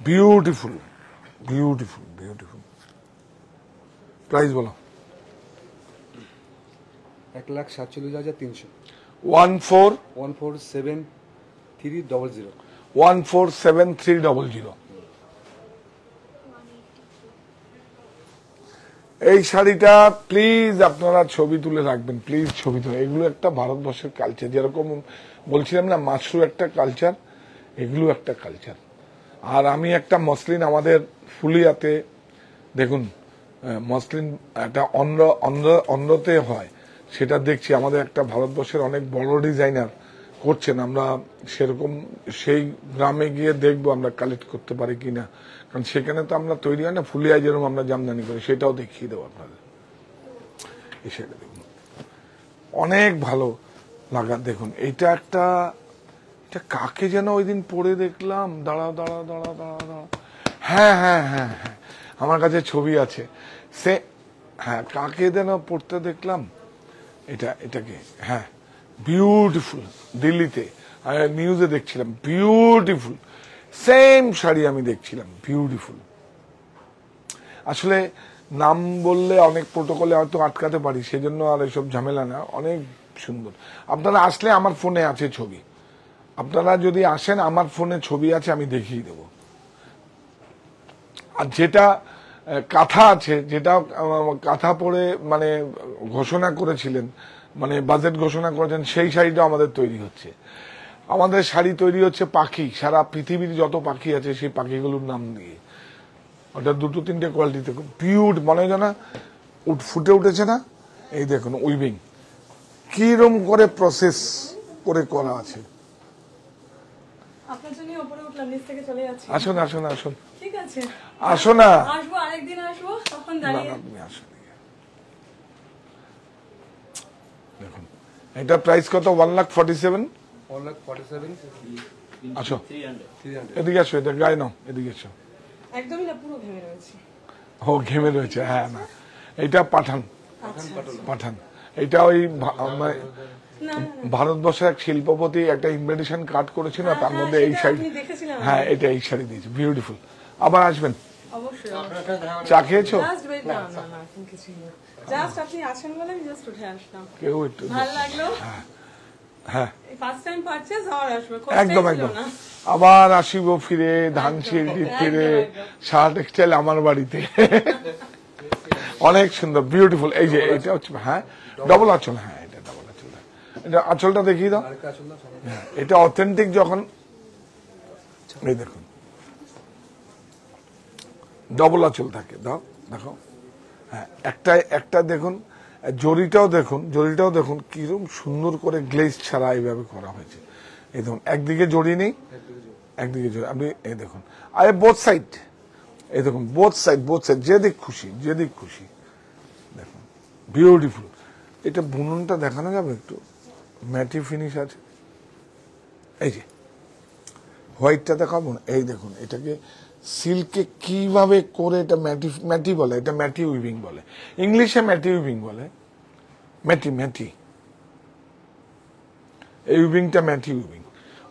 বিউটিফুল বিউটিফুল বিউটিফুল প্রাইস বলো এক লাখ সাতচল্লিশ হাজার তিনশো one four one four seven three double zero one four seven three double zero এই শাড়িটা প্লিজ আপনারা ছবি তুলে রাখবেন প্লিজ ছবি তুলে এগুলো একটা ভারতবর্ষের কালচার যেরকম বলছিলাম না মাছরু একটা কালচার এগুলো একটা কালচার আর আমি একটা মসলিন আমাদের ফুলিয়াতে দেখুন মসলিন একটা অন্ধ অন্ধ্র হয় সেটা দেখছি আমাদের একটা ভারতবর্ষের অনেক বড় ডিজাইনার করছেন আমরা সেরকম সেই গ্রামে গিয়ে দেখবো আমরা কালেক্ট করতে পারি কিনা কারণ সেখানে তো আমরা তৈরি হয় না ফুলিয়া যেরকম আমরা জামদানি করি সেটাও দেখিয়ে দেবো আপনাদের সেটা দেখুন অনেক ভালো লাগা দেখুন এটা একটা এটা কাকে যেন ওই দিন পড়ে দেখলাম দাঁড়াও দাঁড়াও দাঁড়াও দাঁড়া দাঁড়াও হ্যাঁ হ্যাঁ হ্যাঁ হ্যাঁ আমার কাছে ছবি আছে সে হ্যাঁ কাকে যেন পড়তে দেখলাম এটা এটাকে হ্যাঁ বিউটিফুল দিল্লিতে নিউজে দেখছিলাম বিউটিফুল সেম শাড়ি আমি দেখছিলাম বিউটিফুল আসলে নাম বললে অনেক প্রোটোকলে হয়তো আটকাতে পারি সেজন্য আর এসব ঝামেলা না অনেক সুন্দর আপনারা আসলে আমার ফোনে আছে ছবি আপনারা যদি আসেন আমার ফোনে ছবি আছে আমি দেখিয়ে দেব আর যেটা কাথা আছে যেটা কাথা পরে মানে ঘোষণা করেছিলেন মানে বাজেট ঘোষণা করেছেন সেই শাড়িটা আমাদের তৈরি হচ্ছে আমাদের শাড়ি তৈরি হচ্ছে পাখি সারা পৃথিবীর যত পাখি আছে সেই পাখিগুলোর নাম দিয়ে ওটা দুটো তিনটে কোয়ালিটিতে পিউড মনে হয় না ফুটে উঠেছে না এই দেখুন উইভিং কিরম করে প্রসেস করে করা আছে আসুন আসুন আসুন আসুন না দেখুন এটা প্রাইস কত ওয়ান লাখ ফর্টি সেভেন আসো এদিকে আসো এটা এদিকে ঘেমে রয়েছে হ্যাঁ এটা আচ্ছা, আচ্ছা। পাঠান পাঠান ওই ভারতবর্ষের এক শিল্পপতি একটা ইনভিটেশন কার্ড করেছিল হ্যাঁ, তার হ্যাঁ, মধ্যে এই শাড়ি হ্যাঁ এটা এই শাড়ি দিয়েছে বিউটিফুল আবার আসবেন চা খেয়েছো আচ্ছা। কেউ একটু ভালো লাগলো হ্যাঁ। হ্যাঁ একদম একদম আবার আসিব ফিরে ধান শিরডি ফিরে শাহ টেক্সটাইল আমার বাড়িতে অনেক সুন্দর বিউটিফুল এই যে এটা হচ্ছে হ্যাঁ ডবল আচল হ্যাঁ এটা ডবল আচল হ্যাঁ। এটা আচলটা দেখিয়ে দাও হ্যাঁ, এটা অথেন্টিক যখন এই দেখুন ডবল আচল থাকে দাও দেখো হ্যাঁ একটা একটা দেখুন জরিটাও দেখুন জরিটাও দেখুন কিরম সুন্দর করে গ্লেজ ছাড়া এইভাবে করা হয়েছে এই দেখুন একদিকে জড়ি নেই একদিকে জড়ি আপনি এই দেখুন আরে বোথ সাইড এই দেখুন বোথ সাইড বোথ সাইড যেদিক খুশি যেদিক খুশি দেখুন বিউটিফুল এটা বুননটা দেখানো যাবে একটু ম্যাটি ফিনিশ আছে এই যে হোয়াইটটা দেখাবো না এই দেখুন এটাকে সিল্কে কিভাবে করে এটা ম্যাটি ম্যাটি বলে এটা ম্যাটি উইভিং বলে ইংলিশে ম্যাটি উইভিং বলে ম্যাটি ম্যাটি এই উইভিংটা ম্যাটি উইভিং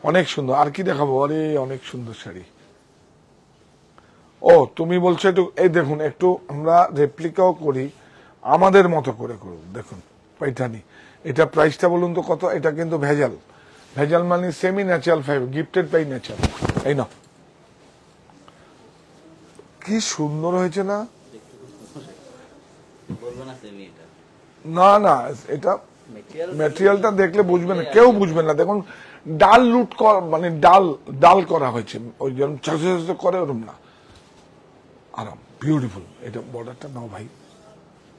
অনেক সুন্দর আর কি দেখাবো আরে অনেক সুন্দর শাড়ি ও তুমি বলছো একটু এই দেখুন একটু আমরা রেপ্লিকাও করি আমাদের মতো করে করব দেখুন পাইঠানি এটা প্রাইসটা বলুন তো কত এটা কিন্তু ভেজাল ভেজাল মানে semi natural five gifted by natural এই না কি সুন্দর হয়েছে না না না এটা ম্যাটেরিয়ালটা দেখলে বুঝবে না কেউ বুঝবে না দেখুন ডাল লুট করা মানে ডাল ডাল করা হয়েছে ওই যেরকম চাষে করে ওরকম না আরাম বিউটিফুল এটা বর্ডারটা নাও ভাই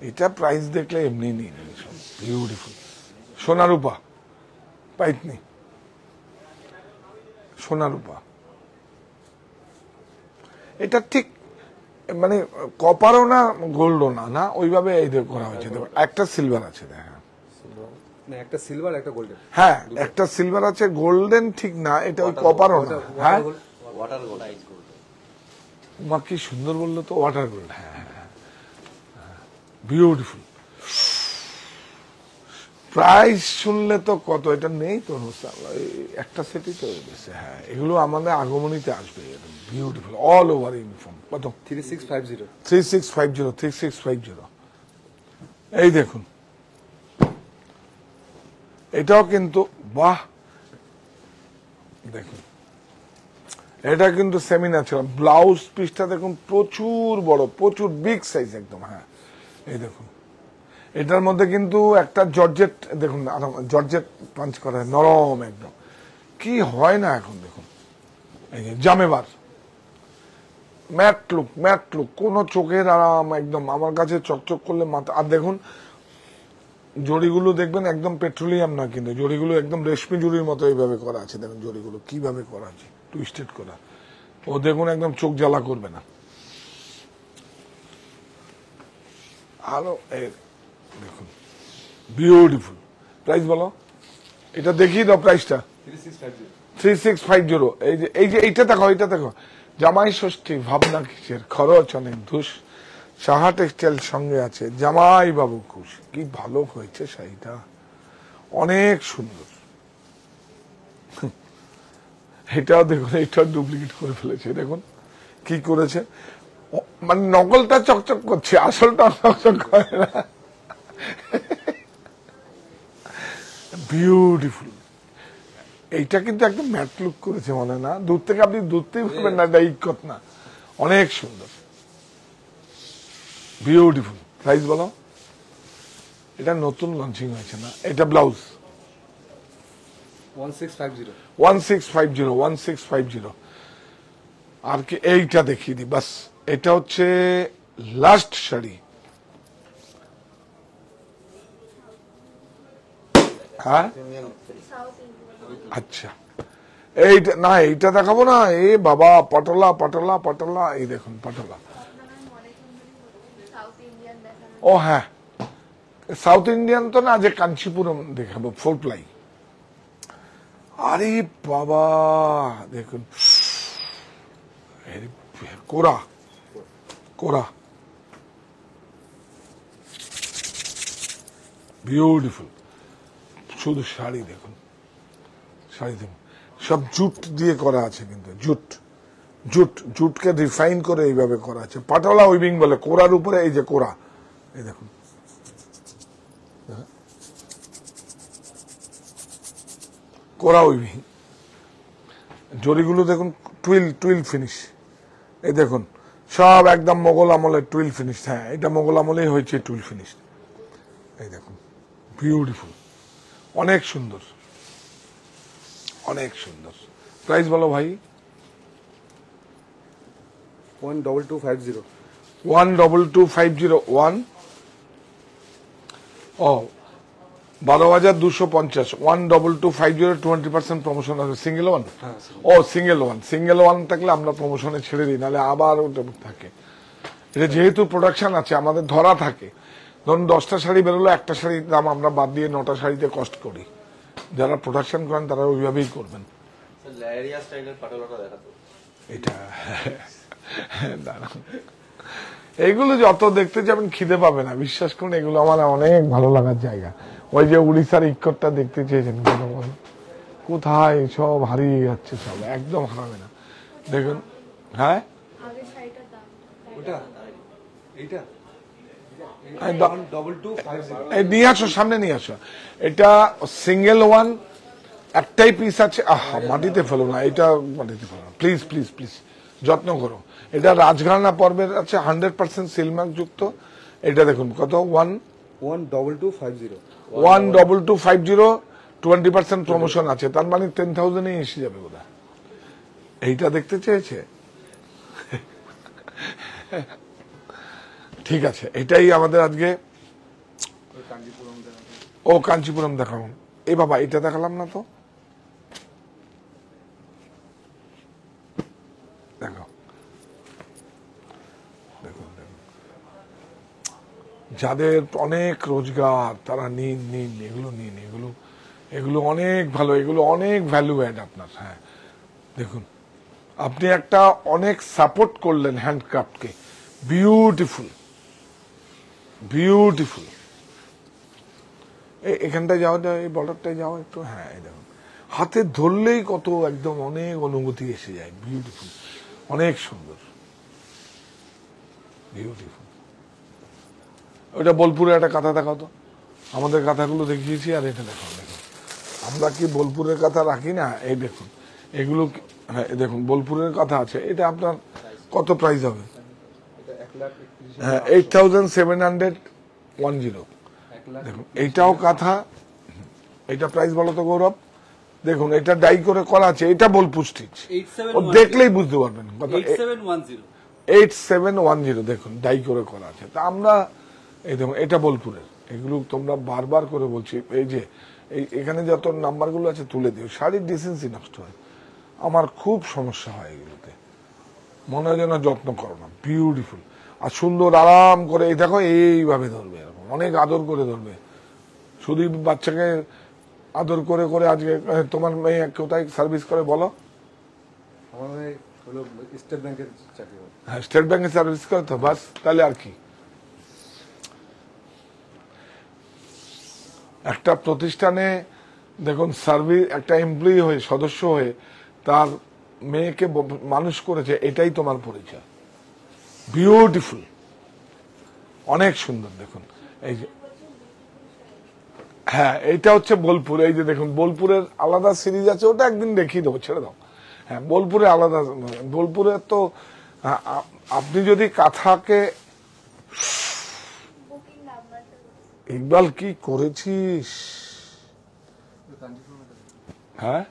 এটা প্রাইস দেখলে এমনি নিয়ে নিয়েছি বিউটিফুল সোনারূপা পাইতনি সোনারূপা এটা ঠিক মানে কপারও না গোল্ডও না না ওইভাবে করা হয়েছে হ্যাঁ, একটা সিলভার আছে একটা হ্যাঁ একটা সিলভার আছে গোল্ডেন ঠিক না এটা ওই কপারও না হ্যাঁ ওয়াটার কি সুন্দর বললো তো ওয়াটার গোল্ড হ্যাঁ হ্যাঁ বিউটিফুল হ্যাঁ। প্রাইস শুনলে তো কত এটা নেই তো একটা সেটি তো গেছে হ্যাঁ এগুলো আমাদের আগমনীতে আসবে বিউটিফুল অল ওভার ইউনিফর্ম কত three six five zero three six five zero three six five zero এই দেখুন এটাও কিন্তু বাহ দেখুন এটা কিন্তু সেমিনার ছিল ব্লাউজ পিসটা দেখুন প্রচুর বড় প্রচুর বিগ সাইজ একদম হ্যাঁ এই দেখুন এটার মধ্যে কিন্তু একটা জর্জেট দেখুন জর্জেট পাঞ্চ করা হয় নরম একদম কি হয় না এখন দেখুন এই জামেবার ম্যাট লুক ম্যাট লুক কোনো চোখের আরাম একদম আমার কাছে চকচক করলে মাথা আর দেখুন জড়িগুলো দেখবেন একদম পেট্রোলিয়াম না কিন্তু জড়িগুলো একদম রেশমি জড়ির মতো এইভাবে করা আছে দেখুন জড়িগুলো কিভাবে করা আছে টুইস্টেড করা ও দেখুন একদম চোখ জ্বালা করবে না আরো দেখুন বিউটিফুল প্রাইস বলো এটা দেখিয়ে দাও প্রাইসটা থ্রি সিক্স ফাইভ জিরো এই যে এই যে এইটা দেখো এইটা দেখো জামাই ষষ্ঠী ভাবনা কিসের খরচ অনেক ধুস সাহা টেক্সটাইল সঙ্গে আছে জামাই বাবু খুশ কি ভালো হয়েছে শাড়িটা অনেক সুন্দর এটাও দেখুন এটাও ডুপ্লিকেট করে ফেলেছে দেখুন কি করেছে মানে নকলটা চকচক করছে আসলটা চকচক করে না বিউটিফুল এইটা কিন্তু একদম ম্যাট লুক করেছে মনে না দূর থেকে আপনি দূরতেই থেকে ভাববেন না এটা ইকত না অনেক সুন্দর বিউটিফুল প্রাইস বলো এটা নতুন লঞ্চিং হয়েছে না এটা ব্লাউজ আর কি এইটা দেখিয়ে দি বাস এটা হচ্ছে লাস্ট শাড়ি হ্যাঁ আচ্ছা এইটা না এইটা দেখাবো না এ বাবা পটলা পটলা পটলা এই দেখুন পটলা ও হ্যাঁ সাউথ ইন্ডিয়ান তো না যে কাঞ্চিপুরম দেখাবো ফোর প্লাই আরে বাবা দেখুন কোরা কোরা বিউটিফুল শুধু শাড়ি দেখুন শাড়ি দেখুন সব জুট দিয়ে করা আছে কিন্তু জুট জুট জুটকে রিফাইন করে এইভাবে করা আছে পাটলা উইভিং বলে কোরার উপরে এই যে কোরা এই দেখুন কোরা উইভিং জরিগুলো দেখুন টুইল টুইল ফিনিশ এই দেখুন সব একদম মোগল আমলে টুইল ফিনিশ হ্যাঁ এটা মোগল আমলেই হয়েছে টুইল ফিনিশ এই দেখুন বিউটিফুল অনেক সুন্দর অনেক সুন্দর প্রাইস বলো ভাই one double two five zero one double two five zero one ও বারো হাজার দুশো পঞ্চাশ one double two five zero twenty percent promotion আছে সিঙ্গেল হ্যাঁ, ওয়ান ও সিঙ্গেল ওয়ান সিঙ্গেল ওয়ান থাকলে আমরা প্রমোশনে ছেড়ে দিই নাহলে আবার থাকে এটা যেহেতু প্রোডাকশন আছে আমাদের ধরা থাকে ধরুন দশটা শাড়ি বেরোলো একটা শাড়ির দাম আমরা বাদ দিয়ে নটা শাড়িতে কষ্ট করি যারা প্রোডাকশন করেন তারা ওইভাবেই করবেন এটা এইগুলো যত দেখতে যাবেন খিদে পাবে না বিশ্বাস করুন এগুলো আমার অনেক ভালো লাগার জায়গা ওই যে উড়িষ্যার ইক্ষরটা দেখতে চেয়েছেন কোথায় সব হারিয়ে যাচ্ছে সব একদম হারাবে না দেখুন হ্যাঁ ওটা এইটা নিয়ে আসো সামনে নিয়ে আসো এটা সিঙ্গেল ওয়ান একটাই পিস আছে আহা মাটিতে ফেলো না এটা মাটিতে ফেলো না প্লিজ প্লিজ প্লিজ যত্ন করো এটা রাজঘানা পর্বের আছে হান্ড্রেড পার্সেন্ট সিলমার্ক যুক্ত এটা দেখুন কত one one double two five zero one double two five zero twenty percent promotion আছে তার মানে টেন থাউজেন্ডে এসে যাবে বোধ এইটা দেখতে চেয়েছে ঠিক আছে এটাই আমাদের আজকে ও কাঞ্চিপুরম দেখালাম এ বাবা এটা দেখালাম না তো দেখো দেখুন যাদের অনেক রোজগার তারা নিন নিন এগুলো নিন এগুলো এগুলো অনেক ভালো এগুলো অনেক ভ্যালু অ্যাড আপনার হ্যাঁ দেখুন আপনি একটা অনেক সাপোর্ট করলেন হ্যান্ডক্রাফটকে বিউটিফুল বিউটিফুল এখানটায় যাওয়া যায় এই বর্ডারটায় যাওয়া একটু হ্যাঁ এই দেখো হাতে ধরলেই কত একদম অনেক অনুভূতি এসে যায় বিউটিফুল অনেক সুন্দর বিউটিফুল ওটা বোলপুরে একটা কাঁথা দেখাও তো আমাদের কাঁথাগুলো দেখিয়েছি আর এটা দেখো দেখো আমরা কি বোলপুরের কাঁথা রাখি না এই দেখুন এগুলো হ্যাঁ দেখুন বোলপুরের কাঁথা আছে এটা আপনার কত প্রাইস হবে হ্যাঁ eight thousand seven hundred one zero দেখুন এইটাও কাঁথা এটা প্রাইস বলো তো গৌরব দেখুন এটা ডাই করে করা আছে এটা বোলপুর স্টিচ ও দেখলেই বুঝতে পারবেন এইট সেভেন ওয়ান জিরো দেখুন ডাই করে করা আছে তা আমরা এই দেখুন এটা বোলপুরের এগুলো তোমরা বারবার করে বলছি এই যে এই এখানে যত নাম্বারগুলো আছে তুলে দিও শাড়ির ডিসেন্সি নষ্ট হয় আমার খুব সমস্যা হয় এগুলোতে মনে হয় যেন যত্ন করো না বিউটিফুল আর সুন্দর আরাম করে এই দেখো এইভাবে ধরবে অনেক আদর করে ধরবে সুদীপ বাচ্চাকে আদর করে করে আজকে তোমার মেয়ে কোথায় সার্ভিস করে বলো স্টেট ব্যাংকের হ্যাঁ স্টেট ব্যাংকে সার্ভিস করে তো বাস তাহলে আর কি একটা প্রতিষ্ঠানে দেখুন সার্ভিস একটা এমপ্লয়ি হয়ে সদস্য হয়ে তার মেয়েকে মানুষ করেছে এটাই তোমার পরিচয় বিউটিফুল অনেক সুন্দর দেখুন এই যে হ্যাঁ এটা হচ্ছে বোলপুর এই যে দেখুন বোলপুরের আলাদা সিরিজ আছে ওটা একদিন দেখিয়ে দেবো ছেড়ে দাও হ্যাঁ বোলপুরে আলাদা বোলপুরের তো হ্যাঁ, আপনি যদি কাথাকে ইকবাল কি করেছিস হ্যাঁ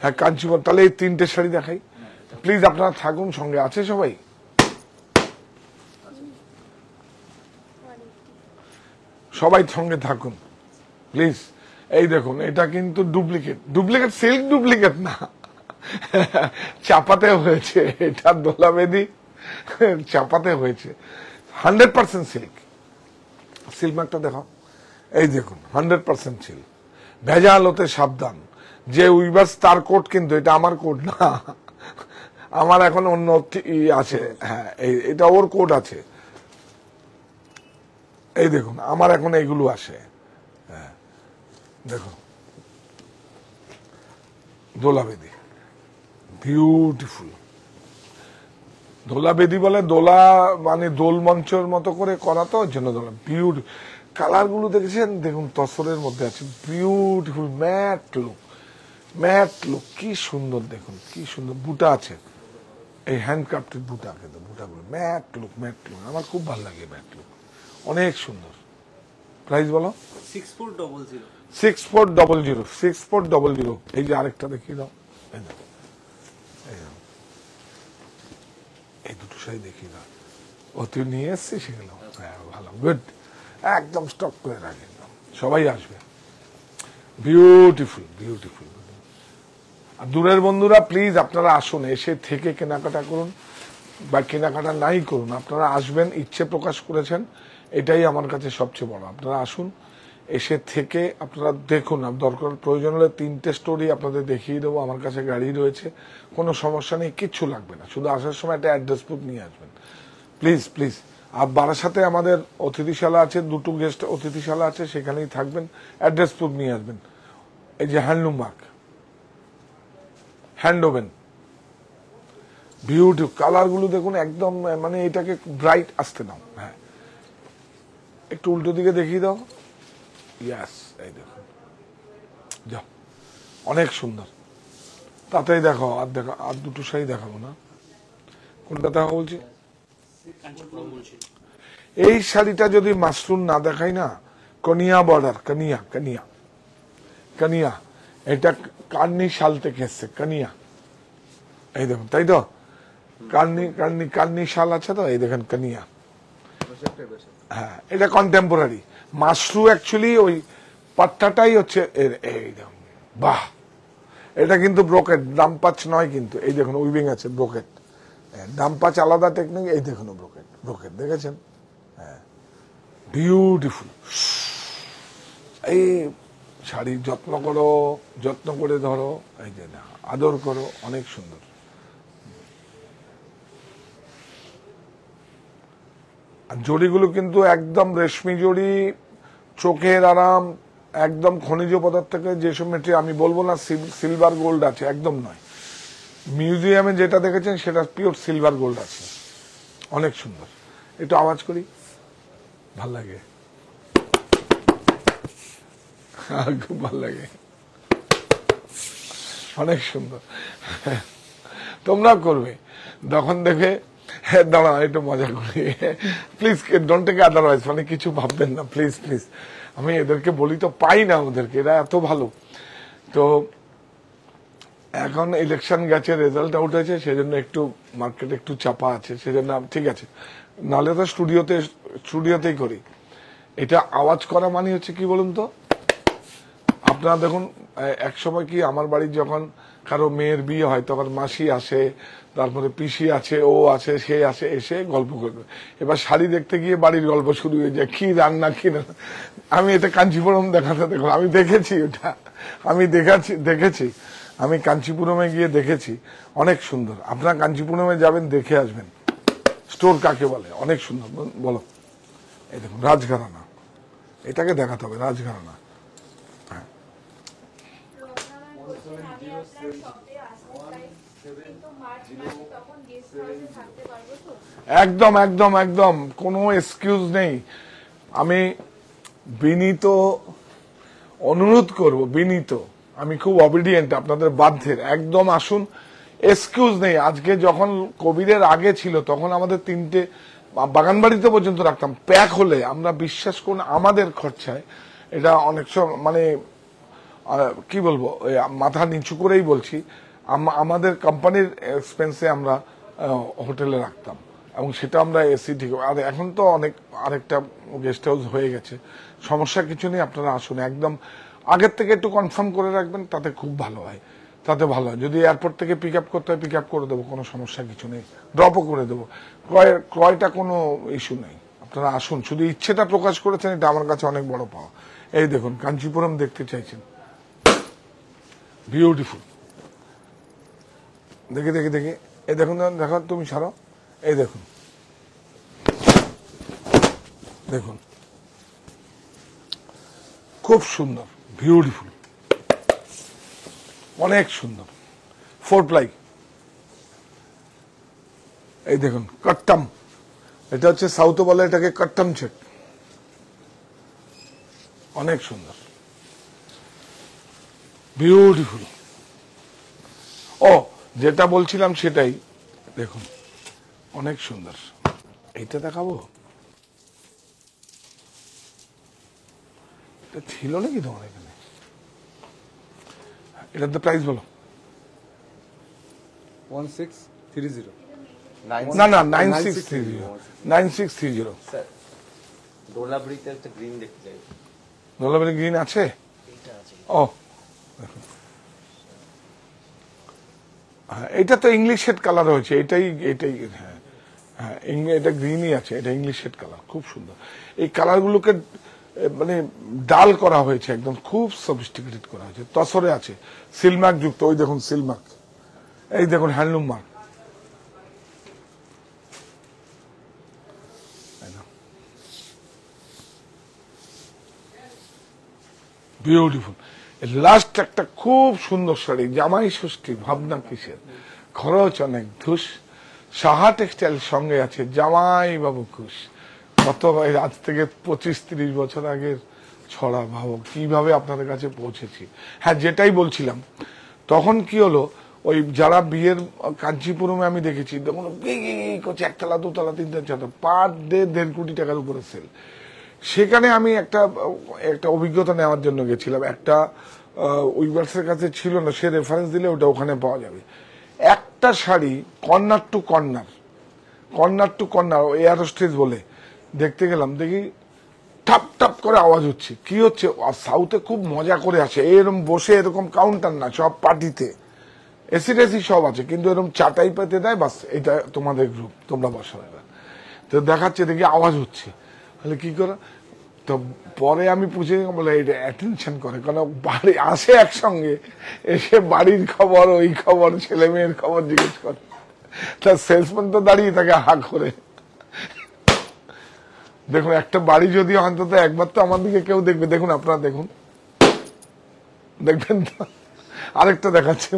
হ্যাঁ কাঞ্চিপুর তাহলে এই তিনটে শাড়ি দেখাই প্লিজ হ্যাঁ, আপনারা থাকুন সঙ্গে আছে সবাই সবাই সঙ্গে থাকুন প্লিজ এই দেখুন এটা কিন্তু ডুপ্লিকেট ডুপ্লিকেট সিল্ক ডুপ্লিকেট না চাপাতে হয়েছে এটা দোলা বেদি চাপাতে হয়েছে হান্ড্রেড পার্সেন্ট সিল্ক সিল্ক একটা দেখো এই দেখুন হান্ড্রেড পার্সেন্ট সিল্ক ভেজাল হতে সাবধান যে উইভার্স তার কোট কিন্তু এটা আমার কোট না আমার এখন অন্য আছে হ্যাঁ এটা ওর কোট আছে এই দেখুন আমার এখন এইগুলো আসে হ্যাঁ দেখুন দোলাবেদি বিউটিফুল দোলা বেদি বলে দোলা মানে দোল মঞ্চের মতো করে করা তো জন্য দোলা বিউটি কালারগুলো দেখেছেন দেখুন তসরের মধ্যে আছে beautiful matte look matte look কি সুন্দর দেখুন কি সুন্দর বুটা আছে এই হ্যান্ডক্রাফটেড বুটা কিন্তু বুটাগুলো ম্যাট লুক ম্যাট লুক আমার খুব ভালো লাগে ম্যাট লুক অনেক সুন্দর প্রাইস বলো six four double zero six four double zero এই যে আরেকটা দেখিয়ে দাও এই দুটো শাড়ি দেখি দাও ও তুই নিয়ে এসছিস সেগুলো হ্যাঁ, ভালো গুড একদম স্টক করে রাখ একদম সবাই আসবে বিউটিফুল বিউটিফুল আর দূরের বন্ধুরা প্লিজ আপনারা আসুন এসে থেকে কেনাকাটা করুন বা কেনাকাটা নাই করুন আপনারা আসবেন ইচ্ছে প্রকাশ করেছেন এটাই আমার কাছে সবচেয়ে বড় আপনারা আসুন এসে থেকে আপনারা দেখুন দরকার প্রয়োজন হলে তিনটে স্টোরি আপনাদের দেখিয়ে দেবো আমার কাছে গাড়ি রয়েছে কোনো সমস্যা নেই কিচ্ছু লাগবে না শুধু আসার সময় একটা অ্যাড্রেস প্রুফ নিয়ে আসবেন প্লিজ প্লিজ আর বারাসাতে আমাদের অতিথিশালা আছে দুটো গেস্ট অতিথিশালা আছে সেখানেই থাকবেন অ্যাড্রেস প্রুফ নিয়ে আসবেন এই যে হ্যান্ডলুম মার্ক ওভেন বিউটি কালারগুলো দেখুন একদম মানে এটাকে ব্রাইট আসতে নাও হ্যাঁ একটু উল্টো দিকে দেখিয়ে দাও ইয়াস এই দেখো যা অনেক সুন্দর তাতেই দেখো আর দেখো আর দুটো শাড়ি দেখাবো না কোনটা দেখা বলছি এই শাড়িটা যদি মাশরুম না দেখাই না কনিয়া বর্ডার কানিয়া কানিয়া কানিয়া এটা কার্নি শাল থেকে এসছে কানিয়া এই দেখুন তাই তো কার্নি কার্নি কার্নি শাল আছে তো এই দেখেন কানিয়া হ্যাঁ এটা কন্টেম্পোরারি মাশরু অ্যাকচুয়ালি ওই পাট্টাটাই হচ্ছে এর এই বাহ এটা কিন্তু ব্রোকেট দাম্পাচ নয় কিন্তু এই দেখুন উইভিং আছে ব্রোকেট হ্যাঁ, দাম্পাচ আলাদা টেকনিক এই দেখুন ব্রোকেট ব্রোকেট দেখেছেন হ্যাঁ বিউটিফুল এই শাড়ির যত্ন করো যত্ন করে ধরো এই যে না আদর করো অনেক সুন্দর আর জড়িগুলো কিন্তু একদম রেশমি জড়ি চোখের আরাম একদম খনিজ পদার্থকে যেসব মেটেরিয়াল আমি বলবো না সিলভার গোল্ড আছে একদম নয় মিউজিয়ামে যেটা দেখেছেন সেটা পিওর সিলভার গোল্ড আছে অনেক সুন্দর একটু আওয়াজ করি ভাল লাগে খুব ভাল লাগে অনেক সুন্দর তোমরা করবে তখন দেখে হ্যাঁ, দাঁড়ান একটু মজা করি প্লিজ ডোন্ট টেক আদারওয়াইজ মানে কিছু ভাববেন না প্লিজ প্লিজ আমি এদেরকে বলি তো পাই না ওদেরকে এরা এত ভালো তো এখন ইলেকশন গেছে রেজাল্ট আউট হয়েছে সেজন্য একটু মার্কেট একটু চাপা আছে সেজন্য ঠিক আছে নালে তো স্টুডিওতে স্টুডিওতেই করি এটা আওয়াজ করা মানে হচ্ছে কি বলুন তো আপনারা দেখুন এক সময় কি আমার বাড়ির যখন কারো মেয়ের বিয়ে হয় তখন মাসি আসে তারপরে পিসি আছে ও আছে সে আছে এসে গল্প করবে এবার শাড়ি দেখতে গিয়ে বাড়ির গল্প শুরু হয়ে যায় কি রান্না কি না আমি এটা কাঞ্চিপুরম দেখাতে দেখো আমি দেখেছি ওটা আমি দেখাচ্ছি দেখেছি আমি কাঞ্চিপুরমে গিয়ে দেখেছি অনেক সুন্দর আপনারা কাঞ্চিপুরমে যাবেন দেখে আসবেন স্টোর কাকে বলে অনেক সুন্দর বলো এই দেখুন রাজঘরানা এটাকে দেখাতে হবে রাজঘরানা একদম একদম একদম কোনো এক্সকিউজ নেই আমি বিনীত অনুরোধ করব বিনীত আমি খুব অবিডিয়েন্ট আপনাদের বাধ্যের একদম আসুন এক্সকিউজ নেই আজকে যখন কোভিডের আগে ছিল তখন আমাদের তিনটে বাগানবাড়িতে পর্যন্ত রাখতাম প্যাক হলে আমরা বিশ্বাস করুন আমাদের খরচায় এটা অনেক সময় মানে কি বলবো মাথা নিচু করেই বলছি আমাদের কোম্পানির এক্সপেন্সে আমরা হোটেলে রাখতাম এবং সেটা আমরা এসি ঠিক আর এখন তো অনেক আরেকটা গেস্ট হাউস হয়ে গেছে সমস্যা কিছু নেই আপনারা আসুন একদম আগের থেকে একটু কনফার্ম করে রাখবেন তাতে খুব ভালো হয় তাতে ভালো হয় যদি এয়ারপোর্ট থেকে পিক আপ করতে হয় পিক আপ করে দেবো কোনো সমস্যা কিছু নেই ড্রপও করে দেবো ক্রয়ের ক্রয়টা কোনো ইস্যু নেই আপনারা আসুন শুধু ইচ্ছেটা প্রকাশ করেছেন এটা আমার কাছে অনেক বড় পাওয়া এই দেখুন কাঞ্চিপুরম দেখতে চাইছেন বিউটিফুল দেখে দেখে দেখে এ দেখুন দেখো তুমি ছাড়ো এই দেখুন দেখুন খুব সুন্দর বিউটিফুল অনেক সুন্দর ফোর প্লাই এই দেখুন কট্টাম এটা হচ্ছে সাউথ বলে এটাকে কট্টাম ছেট অনেক সুন্দর বিউটিফুল ও যেটা বলছিলাম সেটাই দেখুন অনেক সুন্দর এইটা দেখাবো ছিল নাকি তোমার এখানে এটার তো প্রাইস বলো ওয়ান সিক্স থ্রি জিরো না না নাইন গ্রিন আছে ও হ্যাঁ এটা তো ইংলিশ কালার হয়েছে এটাই এটাই হ্যাঁ হ্যাঁ এটা গ্রিনই আছে এটা ইংলিশ শেড কালার খুব সুন্দর এই কালারগুলোকে মানে ডাল করা হয়েছে একদম খুব সফিস্টিকেটেড করা হয়েছে তসরে আছে সিলমার্ক যুক্ত ওই দেখুন সিলমার্ক এই দেখুন হ্যান্ডলুম মার্ক বিউটিফুল লাস্ট একটা খুব সুন্দর শাড়ি জামাই ষষ্ঠী ভাবনা কিসের খরচ অনেক ধুস সাহা টেক্সটাইল সঙ্গে আছে জামাই বাবু খুশ কত আজ থেকে পঁচিশ তিরিশ বছর আগের ছড়া ভাবো কিভাবে আপনাদের কাছে পৌঁছেছি হ্যাঁ যেটাই বলছিলাম তখন কি হলো ওই যারা বিয়ের কাঞ্চিপুরমে আমি দেখেছি দেখুন করছে একতলা দুতলা তিনতলা চারতলা পার ডে দেড় কোটি টাকার উপরে সেল সেখানে আমি একটা একটা অভিজ্ঞতা নেওয়ার জন্য গেছিলাম একটা উইবার্সের কাছে ছিল না সে রেফারেন্স দিলে ওটা ওখানে পাওয়া যাবে একটা sari corner to corner corner to corner air hostess বলে দেখতে গেলাম দেখি ঠাপ ঠাপ করে আওয়াজ হচ্ছে কি হচ্ছে সাউথে খুব মজা করে আসে এরম বসে এরকম কাউন্টার না সব পার্টিতে এসি টেসি সব আছে কিন্তু এরকম চাটাই পেতে দেয় বাস এটা তোমাদের গ্রুপ তোমরা বসা তো দেখাচ্ছে দেখি আওয়াজ হচ্ছে তাহলে কি করে তো পরে আমি পুষে বলে এটা অ্যাটেনশন করে কারণ বাড়ি আসে একসঙ্গে এসে বাড়ির খবর ওই খবর ছেলে মেয়ের খবর জিজ্ঞেস করে তার সেলসম্যান তো দাঁড়িয়ে থাকে হা করে দেখুন একটা বাড়ি যদি অন্তত একবার তো আমার দিকে কেউ দেখবে দেখুন আপনারা দেখুন দেখবেন তো আরেকটা দেখাচ্ছি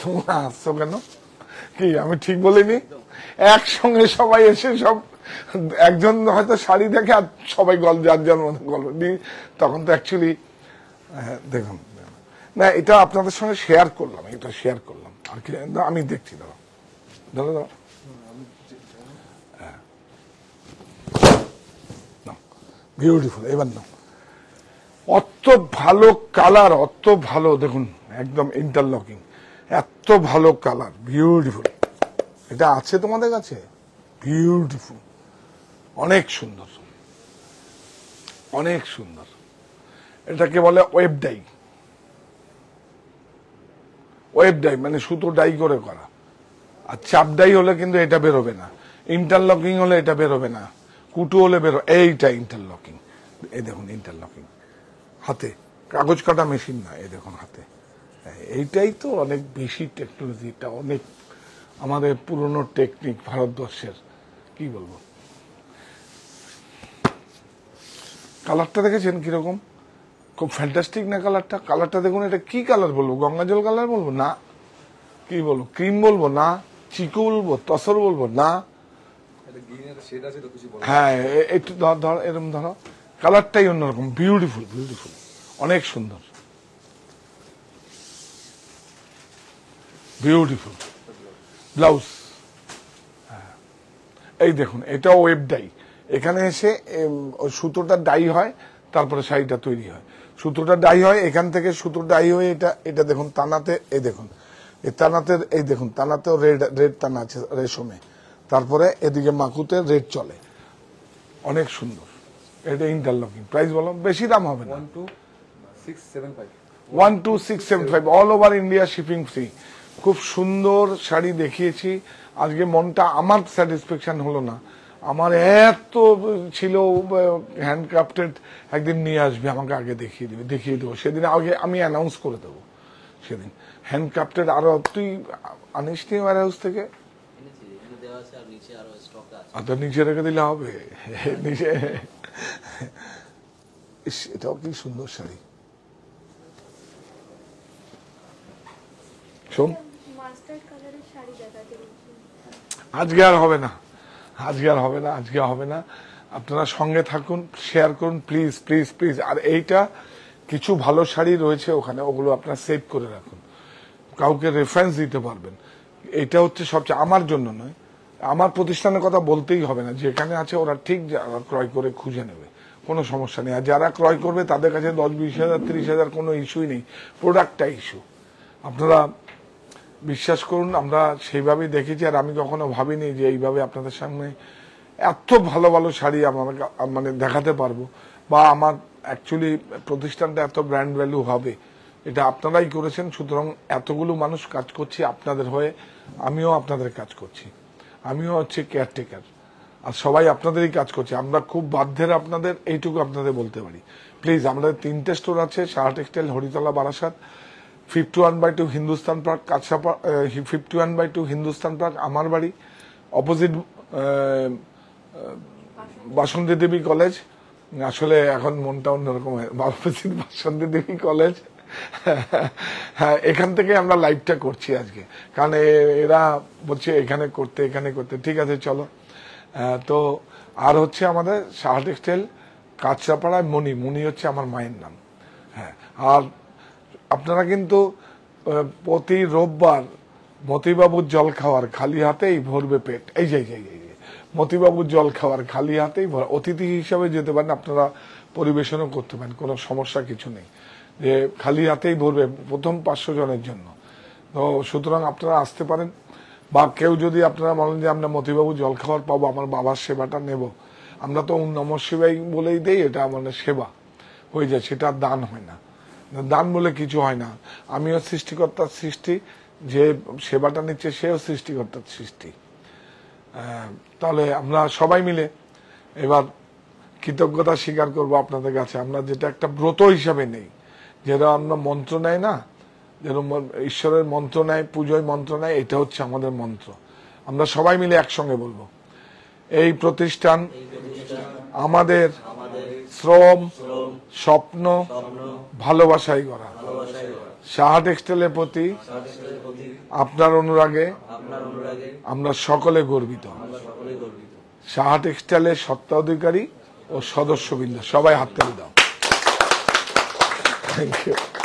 তোমরা হাসছো কেন কি আমি ঠিক বলিনি একসঙ্গে সবাই এসে সব একজন হয়তো শাড়ি দেখে আর সবাই গল্প যার যার মতো গল্প তখন তো অ্যাকচুয়ালি দেখুন না এটা আপনাদের সঙ্গে শেয়ার করলাম এটা শেয়ার করলাম আর কি আমি দেখছি দাদা দাদা দাদা বিউটিফুল এবার না অত ভালো কালার অত ভালো দেখুন একদম ইন্টারলকিং এত ভালো কালার বিউটিফুল এটা আছে তোমাদের কাছে বিউটিফুল অনেক সুন্দর অনেক সুন্দর এটাকে বলে ওয়েব ডাই ওয়েব ডাই মানে সুতো ডাই করে করা আর চাপ ডাই হলে কিন্তু এটা বেরোবে না ইন্টারলকিং হলে এটা বেরোবে না কুটু হলে বেরো এইটা ইন্টারলকিং এই দেখুন ইন্টারলকিং হাতে কাগজ কাটা মেশিন না এই দেখুন হাতে হ্যাঁ, এইটাই তো অনেক বেশি টেকনোলজি এটা অনেক আমাদের পুরনো টেকনিক ভারতবর্ষের কি বলবো কালারটা দেখেছেন কীরকম খুব ফ্যান্টাস্টিক না কালারটা কালারটা দেখুন এটা কি কালার বলবো গঙ্গা জল কালার বলবো না কি বলবো ক্রিম বলবো না চিকু বলবো তসর বলবো না হ্যাঁ একটু ধর ধর এরকম ধরো কালারটাই অন্যরকম বিউটিফুল বিউটিফুল অনেক সুন্দর বিউটিফুল ব্লাউজ হ্যাঁ। এই দেখুন এটা ওয়েব ওয়েবডাই এখানে এসে সুতোটা ডাই হয় তারপরে শাড়িটা তৈরি হয় সুতোটা ডাই হয় এখান থেকে সুতো ডাই হয়ে এটা এটা দেখুন তানাতে এই দেখুন এই তানাতে এই দেখুন তানাতেও রেড রেড তানা আছে রেশমে তারপরে এদিকে মাকুতে রেড চলে অনেক সুন্দর এটা ইন্টারলকিং প্রাইস বলো বেশি দাম হবে না one two six seven five all over India shipping free খুব সুন্দর শাড়ি দেখিয়েছি আজকে মনটা আমার স্যাটিসফ্যাকশন হলো না আমার এত ছিল হ্যান্ডক্রাফটেড একদিন নিয়ে আসবে আমাকে আগে দেখিয়ে দেবে দেখিয়ে দেবো সেদিন আগে আমি অ্যানাউন্স করে দেবো সেদিন হ্যান্ডক্রাফটেড আরো তুই আনিস নি ওয়ার হাউস থেকে আচ্ছা নিচে রেখে দিলে হবে নিচে এটাও কি সুন্দর শাড়ি শোন আজকে আর হবে না আজকে আর হবে না আজকে হবে না আপনারা সঙ্গে থাকুন শেয়ার করুন প্লিজ প্লিজ প্লিজ আর এইটা কিছু ভালো শাড়ি রয়েছে ওখানে ওগুলো আপনারা সেভ করে রাখুন কাউকে রেফারেন্স দিতে পারবেন এটা হচ্ছে সবচেয়ে আমার জন্য নয় আমার প্রতিষ্ঠানের কথা বলতেই হবে না যেখানে আছে ওরা ঠিক ক্রয় করে খুঁজে নেবে কোনো সমস্যা নেই আর যারা ক্রয় করবে তাদের কাছে দশ বিশ হাজার তিরিশ হাজার কোনো ইস্যুই নেই প্রোডাক্টটা ইস্যু আপনারা বিশ্বাস করুন আমরা সেইভাবে দেখেছি আর আমি কখনো ভাবিনি যে এইভাবে আপনাদের সামনে এত ভালো ভালো শাড়ি আমার মানে দেখাতে পারবো বা আমার অ্যাকচুয়ালি প্রতিষ্ঠানটা এত ব্র্যান্ড ভ্যালু হবে এটা আপনারাই করেছেন সুতরাং এতগুলো মানুষ কাজ করছি আপনাদের হয়ে আমিও আপনাদের কাজ করছি আমিও হচ্ছে কেয়ারটেকার আর সবাই আপনাদেরই কাজ করছে আমরা খুব বাধ্যের আপনাদের এইটুকু আপনাদের বলতে পারি প্লিজ আমাদের তিনটে স্টোর আছে Saha textile Haritala Barasat fifty one by two Hindustan park কাছা fifty one by two Hindustan park আমার বাড়ি অপোজিট বাসন্তী দেবী কলেজ আসলে এখন মনটা অন্যরকম অপোজিট বাসন্তী দেবী কলেজ হ্যাঁ এখান থেকে আমরা লাইভটা করছি আজকে কারণ এরা বলছে এখানে করতে এখানে করতে ঠিক আছে চলো হ্যাঁ, তো আর হচ্ছে আমাদের শাহ টেক্সটাইল কাছাপাড়ায় মণি মণি হচ্ছে আমার মায়ের নাম হ্যাঁ আর আপনারা কিন্তু প্রতি রোববার মতিবাবুর জল খাওয়ার খালি হাতেই ভরবে পেট এই যাই যাই যাই মতিবাবুর জল খাওয়ার খালি হাতেই ভরা অতিথি হিসাবে যেতে পারেন আপনারা পরিবেশনও করতে পারেন কোনো সমস্যা কিছু নেই যে খালি হাতেই ভরবে প্রথম পাঁচশো জনের জন্য তো সুতরাং আপনারা আসতে পারেন বা কেউ যদি আপনারা বলেন যে আমরা মতিবাবু জল খাওয়ার পাবো আমার বাবার সেবাটা নেব আমরা তো নম সেবাই বলেই দেই এটা মানে সেবা হয়ে যায় সেটা দান হয় না দান বলে কিছু হয় না আমিও সৃষ্টিকর্তার সৃষ্টি যে সেবাটা নিচ্ছে সেও সৃষ্টিকর্তার সৃষ্টি তাহলে আমরা সবাই মিলে এবার কৃতজ্ঞতা স্বীকার করব আপনাদের কাছে আমরা যেটা একটা ব্রত হিসাবে নেই যেটা আমরা মন্ত্র নেয় না যেরকম ঈশ্বরের মন্ত্র নেয় পুজোয় মন্ত্র নেয় এটা হচ্ছে আমাদের মন্ত্র আমরা সবাই মিলে একসঙ্গে বলবো এই প্রতিষ্ঠান আমাদের শ্রম স্বপ্ন ভালোবাসাই করা শাহা টেক্সটাইলের প্রতি আপনার অনুরাগে আমরা সকলে গর্বিত শাহা টেক্সটাইলের সত্ত্বাধিকারী ও সদস্যবৃন্দ সবাই হাততালি দাও থ্যাংক ইউ